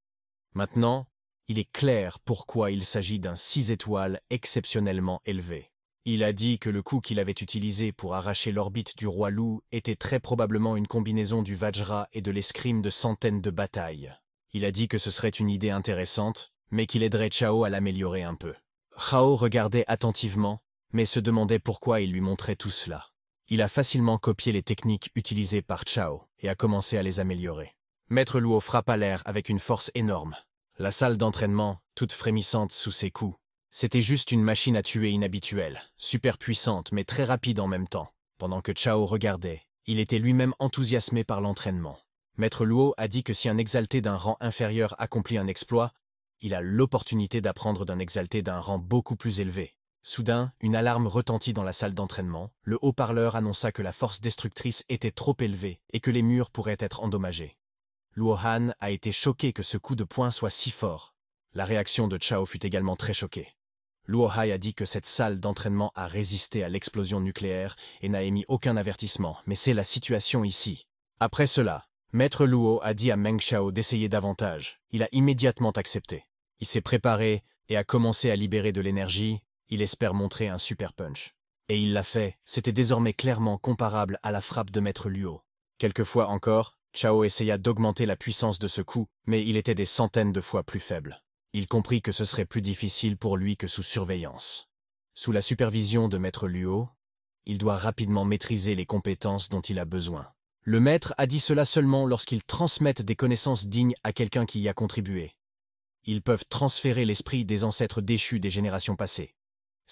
Maintenant, il est clair pourquoi il s'agit d'un six étoiles exceptionnellement élevé. Il a dit que le coup qu'il avait utilisé pour arracher l'orbite du roi loup était très probablement une combinaison du Vajra et de l'escrime de centaines de batailles. Il a dit que ce serait une idée intéressante, mais qu'il aiderait Chao à l'améliorer un peu. Chao regardait attentivement, mais se demandait pourquoi il lui montrait tout cela il a facilement copié les techniques utilisées par Chao et a commencé à les améliorer. Maître Luo frappa l'air avec une force énorme. La salle d'entraînement, toute frémissante sous ses coups. C'était juste une machine à tuer inhabituelle, super puissante mais très rapide en même temps. Pendant que Chao regardait, il était lui-même enthousiasmé par l'entraînement. Maître Luo a dit que si un exalté d'un rang inférieur accomplit un exploit, il a l'opportunité d'apprendre d'un exalté d'un rang beaucoup plus élevé. Soudain, une alarme retentit dans la salle d'entraînement, le haut-parleur annonça que la force destructrice était trop élevée et que les murs pourraient être endommagés. Luo Han a été choqué que ce coup de poing soit si fort. La réaction de Chao fut également très choquée. Luo Hai a dit que cette salle d'entraînement a résisté à l'explosion nucléaire et n'a émis aucun avertissement, mais c'est la situation ici. Après cela, Maître Luo a dit à Meng Chao d'essayer davantage. Il a immédiatement accepté. Il s'est préparé et a commencé à libérer de l'énergie, il espère montrer un super punch. Et il l'a fait, c'était désormais clairement comparable à la frappe de Maître Luo. Quelquefois encore, Chao essaya d'augmenter la puissance de ce coup, mais il était des centaines de fois plus faible. Il comprit que ce serait plus difficile pour lui que sous surveillance. Sous la supervision de Maître Luo, il doit rapidement maîtriser les compétences dont il a besoin. Le maître a dit cela seulement lorsqu'ils transmettent des connaissances dignes à quelqu'un qui y a contribué. Ils peuvent transférer l'esprit des ancêtres déchus des générations passées.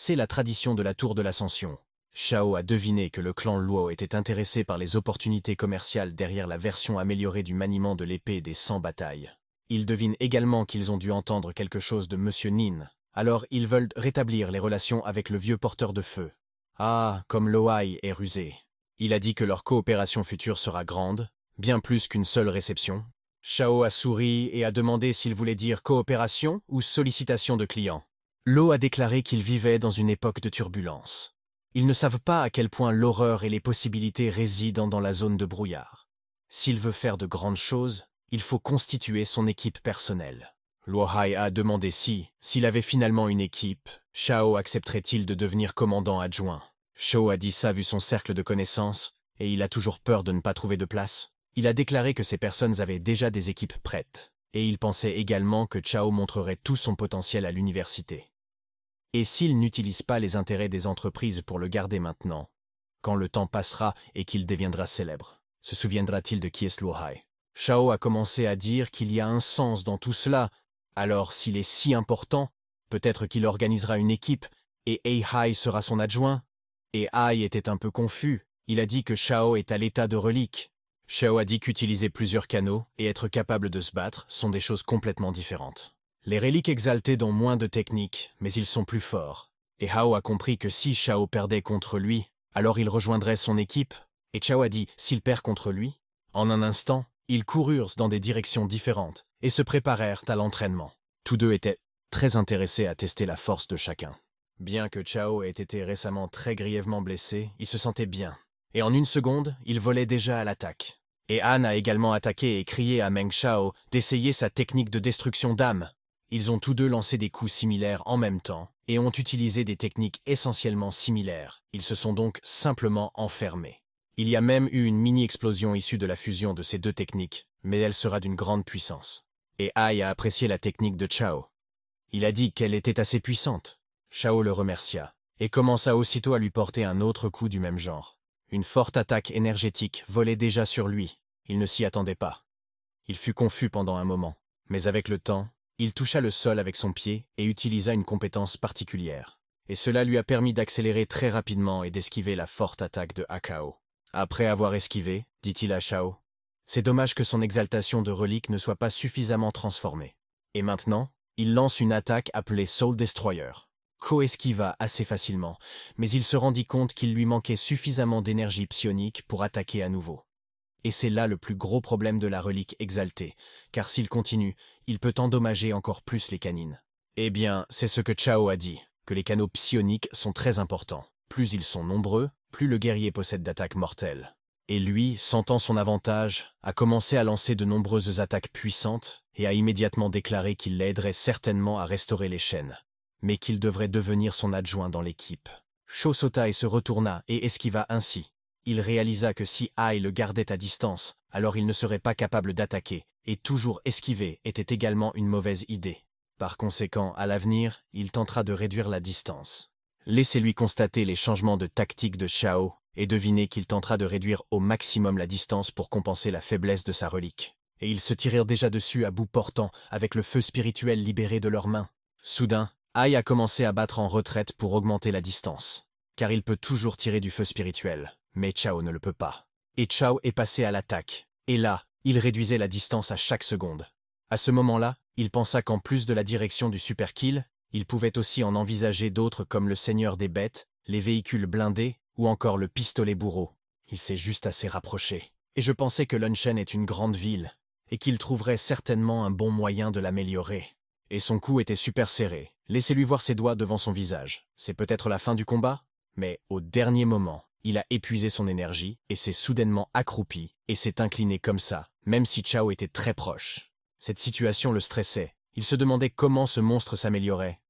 C'est la tradition de la Tour de l'Ascension. Chao a deviné que le clan Luo était intéressé par les opportunités commerciales derrière la version améliorée du maniement de l'épée des 100 batailles. Il devine également qu'ils ont dû entendre quelque chose de Monsieur Nin, alors ils veulent rétablir les relations avec le vieux porteur de feu. Ah, comme Loai est rusé. Il a dit que leur coopération future sera grande, bien plus qu'une seule réception. Chao a souri et a demandé s'il voulait dire coopération ou sollicitation de clients. Luo a déclaré qu'il vivait dans une époque de turbulence. Ils ne savent pas à quel point l'horreur et les possibilités résident dans la zone de brouillard. S'il veut faire de grandes choses, il faut constituer son équipe personnelle. Hai a demandé si, s'il avait finalement une équipe, Chao accepterait-il de devenir commandant adjoint. Chao a dit ça vu son cercle de connaissances, et il a toujours peur de ne pas trouver de place. Il a déclaré que ces personnes avaient déjà des équipes prêtes, et il pensait également que Chao montrerait tout son potentiel à l'université. Et s'il n'utilise pas les intérêts des entreprises pour le garder maintenant, quand le temps passera et qu'il deviendra célèbre, se souviendra-t-il de qui est Luohai Shao a commencé à dire qu'il y a un sens dans tout cela, alors s'il est si important, peut-être qu'il organisera une équipe, et Hai sera son adjoint. Et Hai était un peu confus, il a dit que Shao est à l'état de relique. Shao a dit qu'utiliser plusieurs canaux et être capable de se battre sont des choses complètement différentes. Les reliques exaltées dont moins de techniques, mais ils sont plus forts. Et Hao a compris que si Chao perdait contre lui, alors il rejoindrait son équipe. Et Chao a dit, s'il perd contre lui, en un instant, ils coururent dans des directions différentes et se préparèrent à l'entraînement. Tous deux étaient très intéressés à tester la force de chacun. Bien que Chao ait été récemment très grièvement blessé, il se sentait bien. Et en une seconde, il volait déjà à l'attaque. Et Han a également attaqué et crié à Meng Chao d'essayer sa technique de destruction d'âme. Ils ont tous deux lancé des coups similaires en même temps et ont utilisé des techniques essentiellement similaires. Ils se sont donc simplement enfermés. Il y a même eu une mini-explosion issue de la fusion de ces deux techniques, mais elle sera d'une grande puissance. Et Ai a apprécié la technique de Chao. Il a dit qu'elle était assez puissante. Chao le remercia, et commença aussitôt à lui porter un autre coup du même genre. Une forte attaque énergétique volait déjà sur lui, il ne s'y attendait pas. Il fut confus pendant un moment, mais avec le temps, il toucha le sol avec son pied et utilisa une compétence particulière. Et cela lui a permis d'accélérer très rapidement et d'esquiver la forte attaque de Hakao. Après avoir esquivé, dit-il à Shao, c'est dommage que son exaltation de relique ne soit pas suffisamment transformée. Et maintenant, il lance une attaque appelée Soul Destroyer. Ko esquiva assez facilement, mais il se rendit compte qu'il lui manquait suffisamment d'énergie psionique pour attaquer à nouveau. Et c'est là le plus gros problème de la relique exaltée, car s'il continue, il peut endommager encore plus les canines. Eh bien, c'est ce que Chao a dit, que les canaux psioniques sont très importants. Plus ils sont nombreux, plus le guerrier possède d'attaques mortelles. Et lui, sentant son avantage, a commencé à lancer de nombreuses attaques puissantes et a immédiatement déclaré qu'il l'aiderait certainement à restaurer les chaînes, mais qu'il devrait devenir son adjoint dans l'équipe. sauta et se retourna et esquiva ainsi, il réalisa que si Ai le gardait à distance, alors il ne serait pas capable d'attaquer, et toujours esquiver était également une mauvaise idée. Par conséquent, à l'avenir, il tentera de réduire la distance. Laissez-lui constater les changements de tactique de Shao, et devinez qu'il tentera de réduire au maximum la distance pour compenser la faiblesse de sa relique. Et ils se tirèrent déjà dessus à bout portant, avec le feu spirituel libéré de leurs mains. Soudain, Ai a commencé à battre en retraite pour augmenter la distance, car il peut toujours tirer du feu spirituel. Mais Chao ne le peut pas. Et Chao est passé à l'attaque. Et là, il réduisait la distance à chaque seconde. À ce moment-là, il pensa qu'en plus de la direction du super-kill, il pouvait aussi en envisager d'autres comme le seigneur des bêtes, les véhicules blindés ou encore le pistolet bourreau. Il s'est juste assez rapproché. Et je pensais que Lunchen est une grande ville, et qu'il trouverait certainement un bon moyen de l'améliorer. Et son cou était super serré. Laissez-lui voir ses doigts devant son visage. C'est peut-être la fin du combat, mais au dernier moment, il a épuisé son énergie et s'est soudainement accroupi et s'est incliné comme ça, même si Chao était très proche. Cette situation le stressait. Il se demandait comment ce monstre s'améliorait.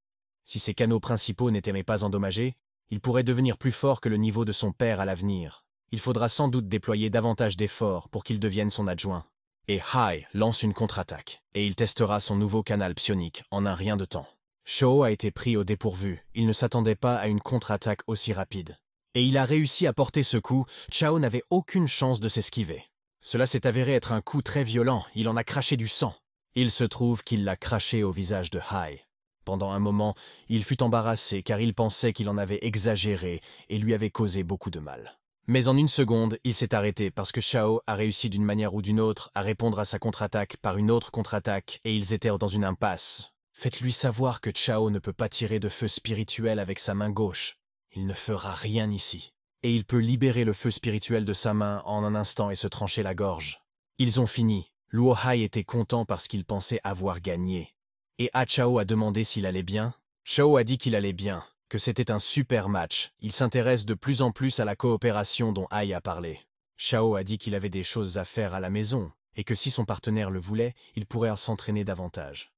Si ses canaux principaux n'étaient pas endommagés, il pourrait devenir plus fort que le niveau de son père à l'avenir. Il faudra sans doute déployer davantage d'efforts pour qu'il devienne son adjoint. Et Hai lance une contre-attaque, et il testera son nouveau canal psionique en un rien de temps. Chao a été pris au dépourvu, il ne s'attendait pas à une contre-attaque aussi rapide et il a réussi à porter ce coup, Chao n'avait aucune chance de s'esquiver. Cela s'est avéré être un coup très violent, il en a craché du sang. Il se trouve qu'il l'a craché au visage de Hai. Pendant un moment, il fut embarrassé car il pensait qu'il en avait exagéré et lui avait causé beaucoup de mal. Mais en une seconde, il s'est arrêté parce que Chao a réussi d'une manière ou d'une autre à répondre à sa contre-attaque par une autre contre-attaque et ils étaient dans une impasse. Faites-lui savoir que Chao ne peut pas tirer de feu spirituel avec sa main gauche. Il ne fera rien ici. Et il peut libérer le feu spirituel de sa main en un instant et se trancher la gorge. Ils ont fini. Luo Hai était content parce qu'il pensait avoir gagné. Et A Chao a demandé s'il allait bien. Chao a dit qu'il allait bien, que c'était un super match. Il s'intéresse de plus en plus à la coopération dont Hai a parlé. Chao a dit qu'il avait des choses à faire à la maison, et que si son partenaire le voulait, il pourrait s'entraîner davantage.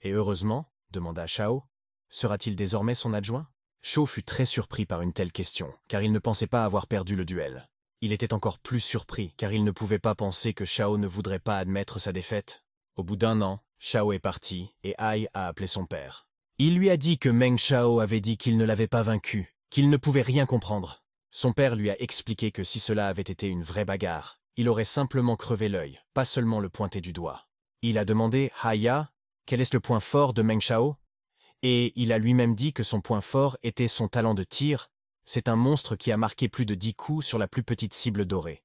Et heureusement, demanda Chao, sera-t-il désormais son adjoint Shaw fut très surpris par une telle question, car il ne pensait pas avoir perdu le duel. Il était encore plus surpris, car il ne pouvait pas penser que Shao ne voudrait pas admettre sa défaite. Au bout d'un an, Shao est parti, et Ai a appelé son père. Il lui a dit que Meng Shao avait dit qu'il ne l'avait pas vaincu, qu'il ne pouvait rien comprendre. Son père lui a expliqué que si cela avait été une vraie bagarre, il aurait simplement crevé l'œil, pas seulement le pointer du doigt. Il a demandé, Haya, quel est le point fort de Meng Shao et il a lui-même dit que son point fort était son talent de tir, c'est un monstre qui a marqué plus de dix coups sur la plus petite cible dorée.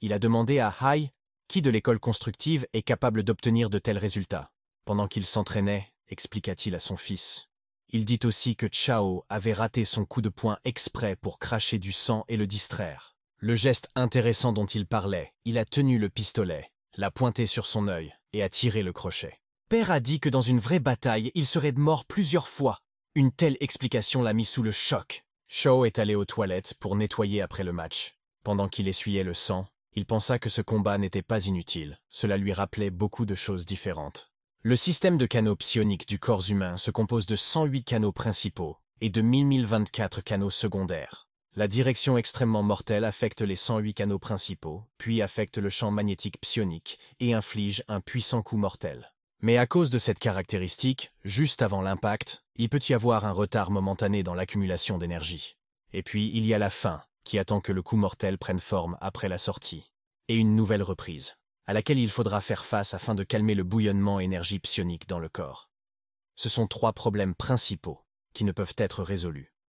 Il a demandé à Hai qui de l'école constructive est capable d'obtenir de tels résultats. Pendant qu'il s'entraînait, expliqua-t-il à son fils. Il dit aussi que Chao avait raté son coup de poing exprès pour cracher du sang et le distraire. Le geste intéressant dont il parlait, il a tenu le pistolet, l'a pointé sur son œil et a tiré le crochet. Père a dit que dans une vraie bataille, il serait mort plusieurs fois. Une telle explication l'a mis sous le choc. Shaw est allé aux toilettes pour nettoyer après le match. Pendant qu'il essuyait le sang, il pensa que ce combat n'était pas inutile. Cela lui rappelait beaucoup de choses différentes. Le système de canaux psioniques du corps humain se compose de 108 canaux principaux et de 1024 canaux secondaires. La direction extrêmement mortelle affecte les 108 canaux principaux, puis affecte le champ magnétique psionique et inflige un puissant coup mortel. Mais à cause de cette caractéristique, juste avant l'impact, il peut y avoir un retard momentané dans l'accumulation d'énergie. Et puis il y a la fin, qui attend que le coup mortel prenne forme après la sortie. Et une nouvelle reprise, à laquelle il faudra faire face afin de calmer le bouillonnement énergie psionique dans le corps. Ce sont trois problèmes principaux qui ne peuvent être résolus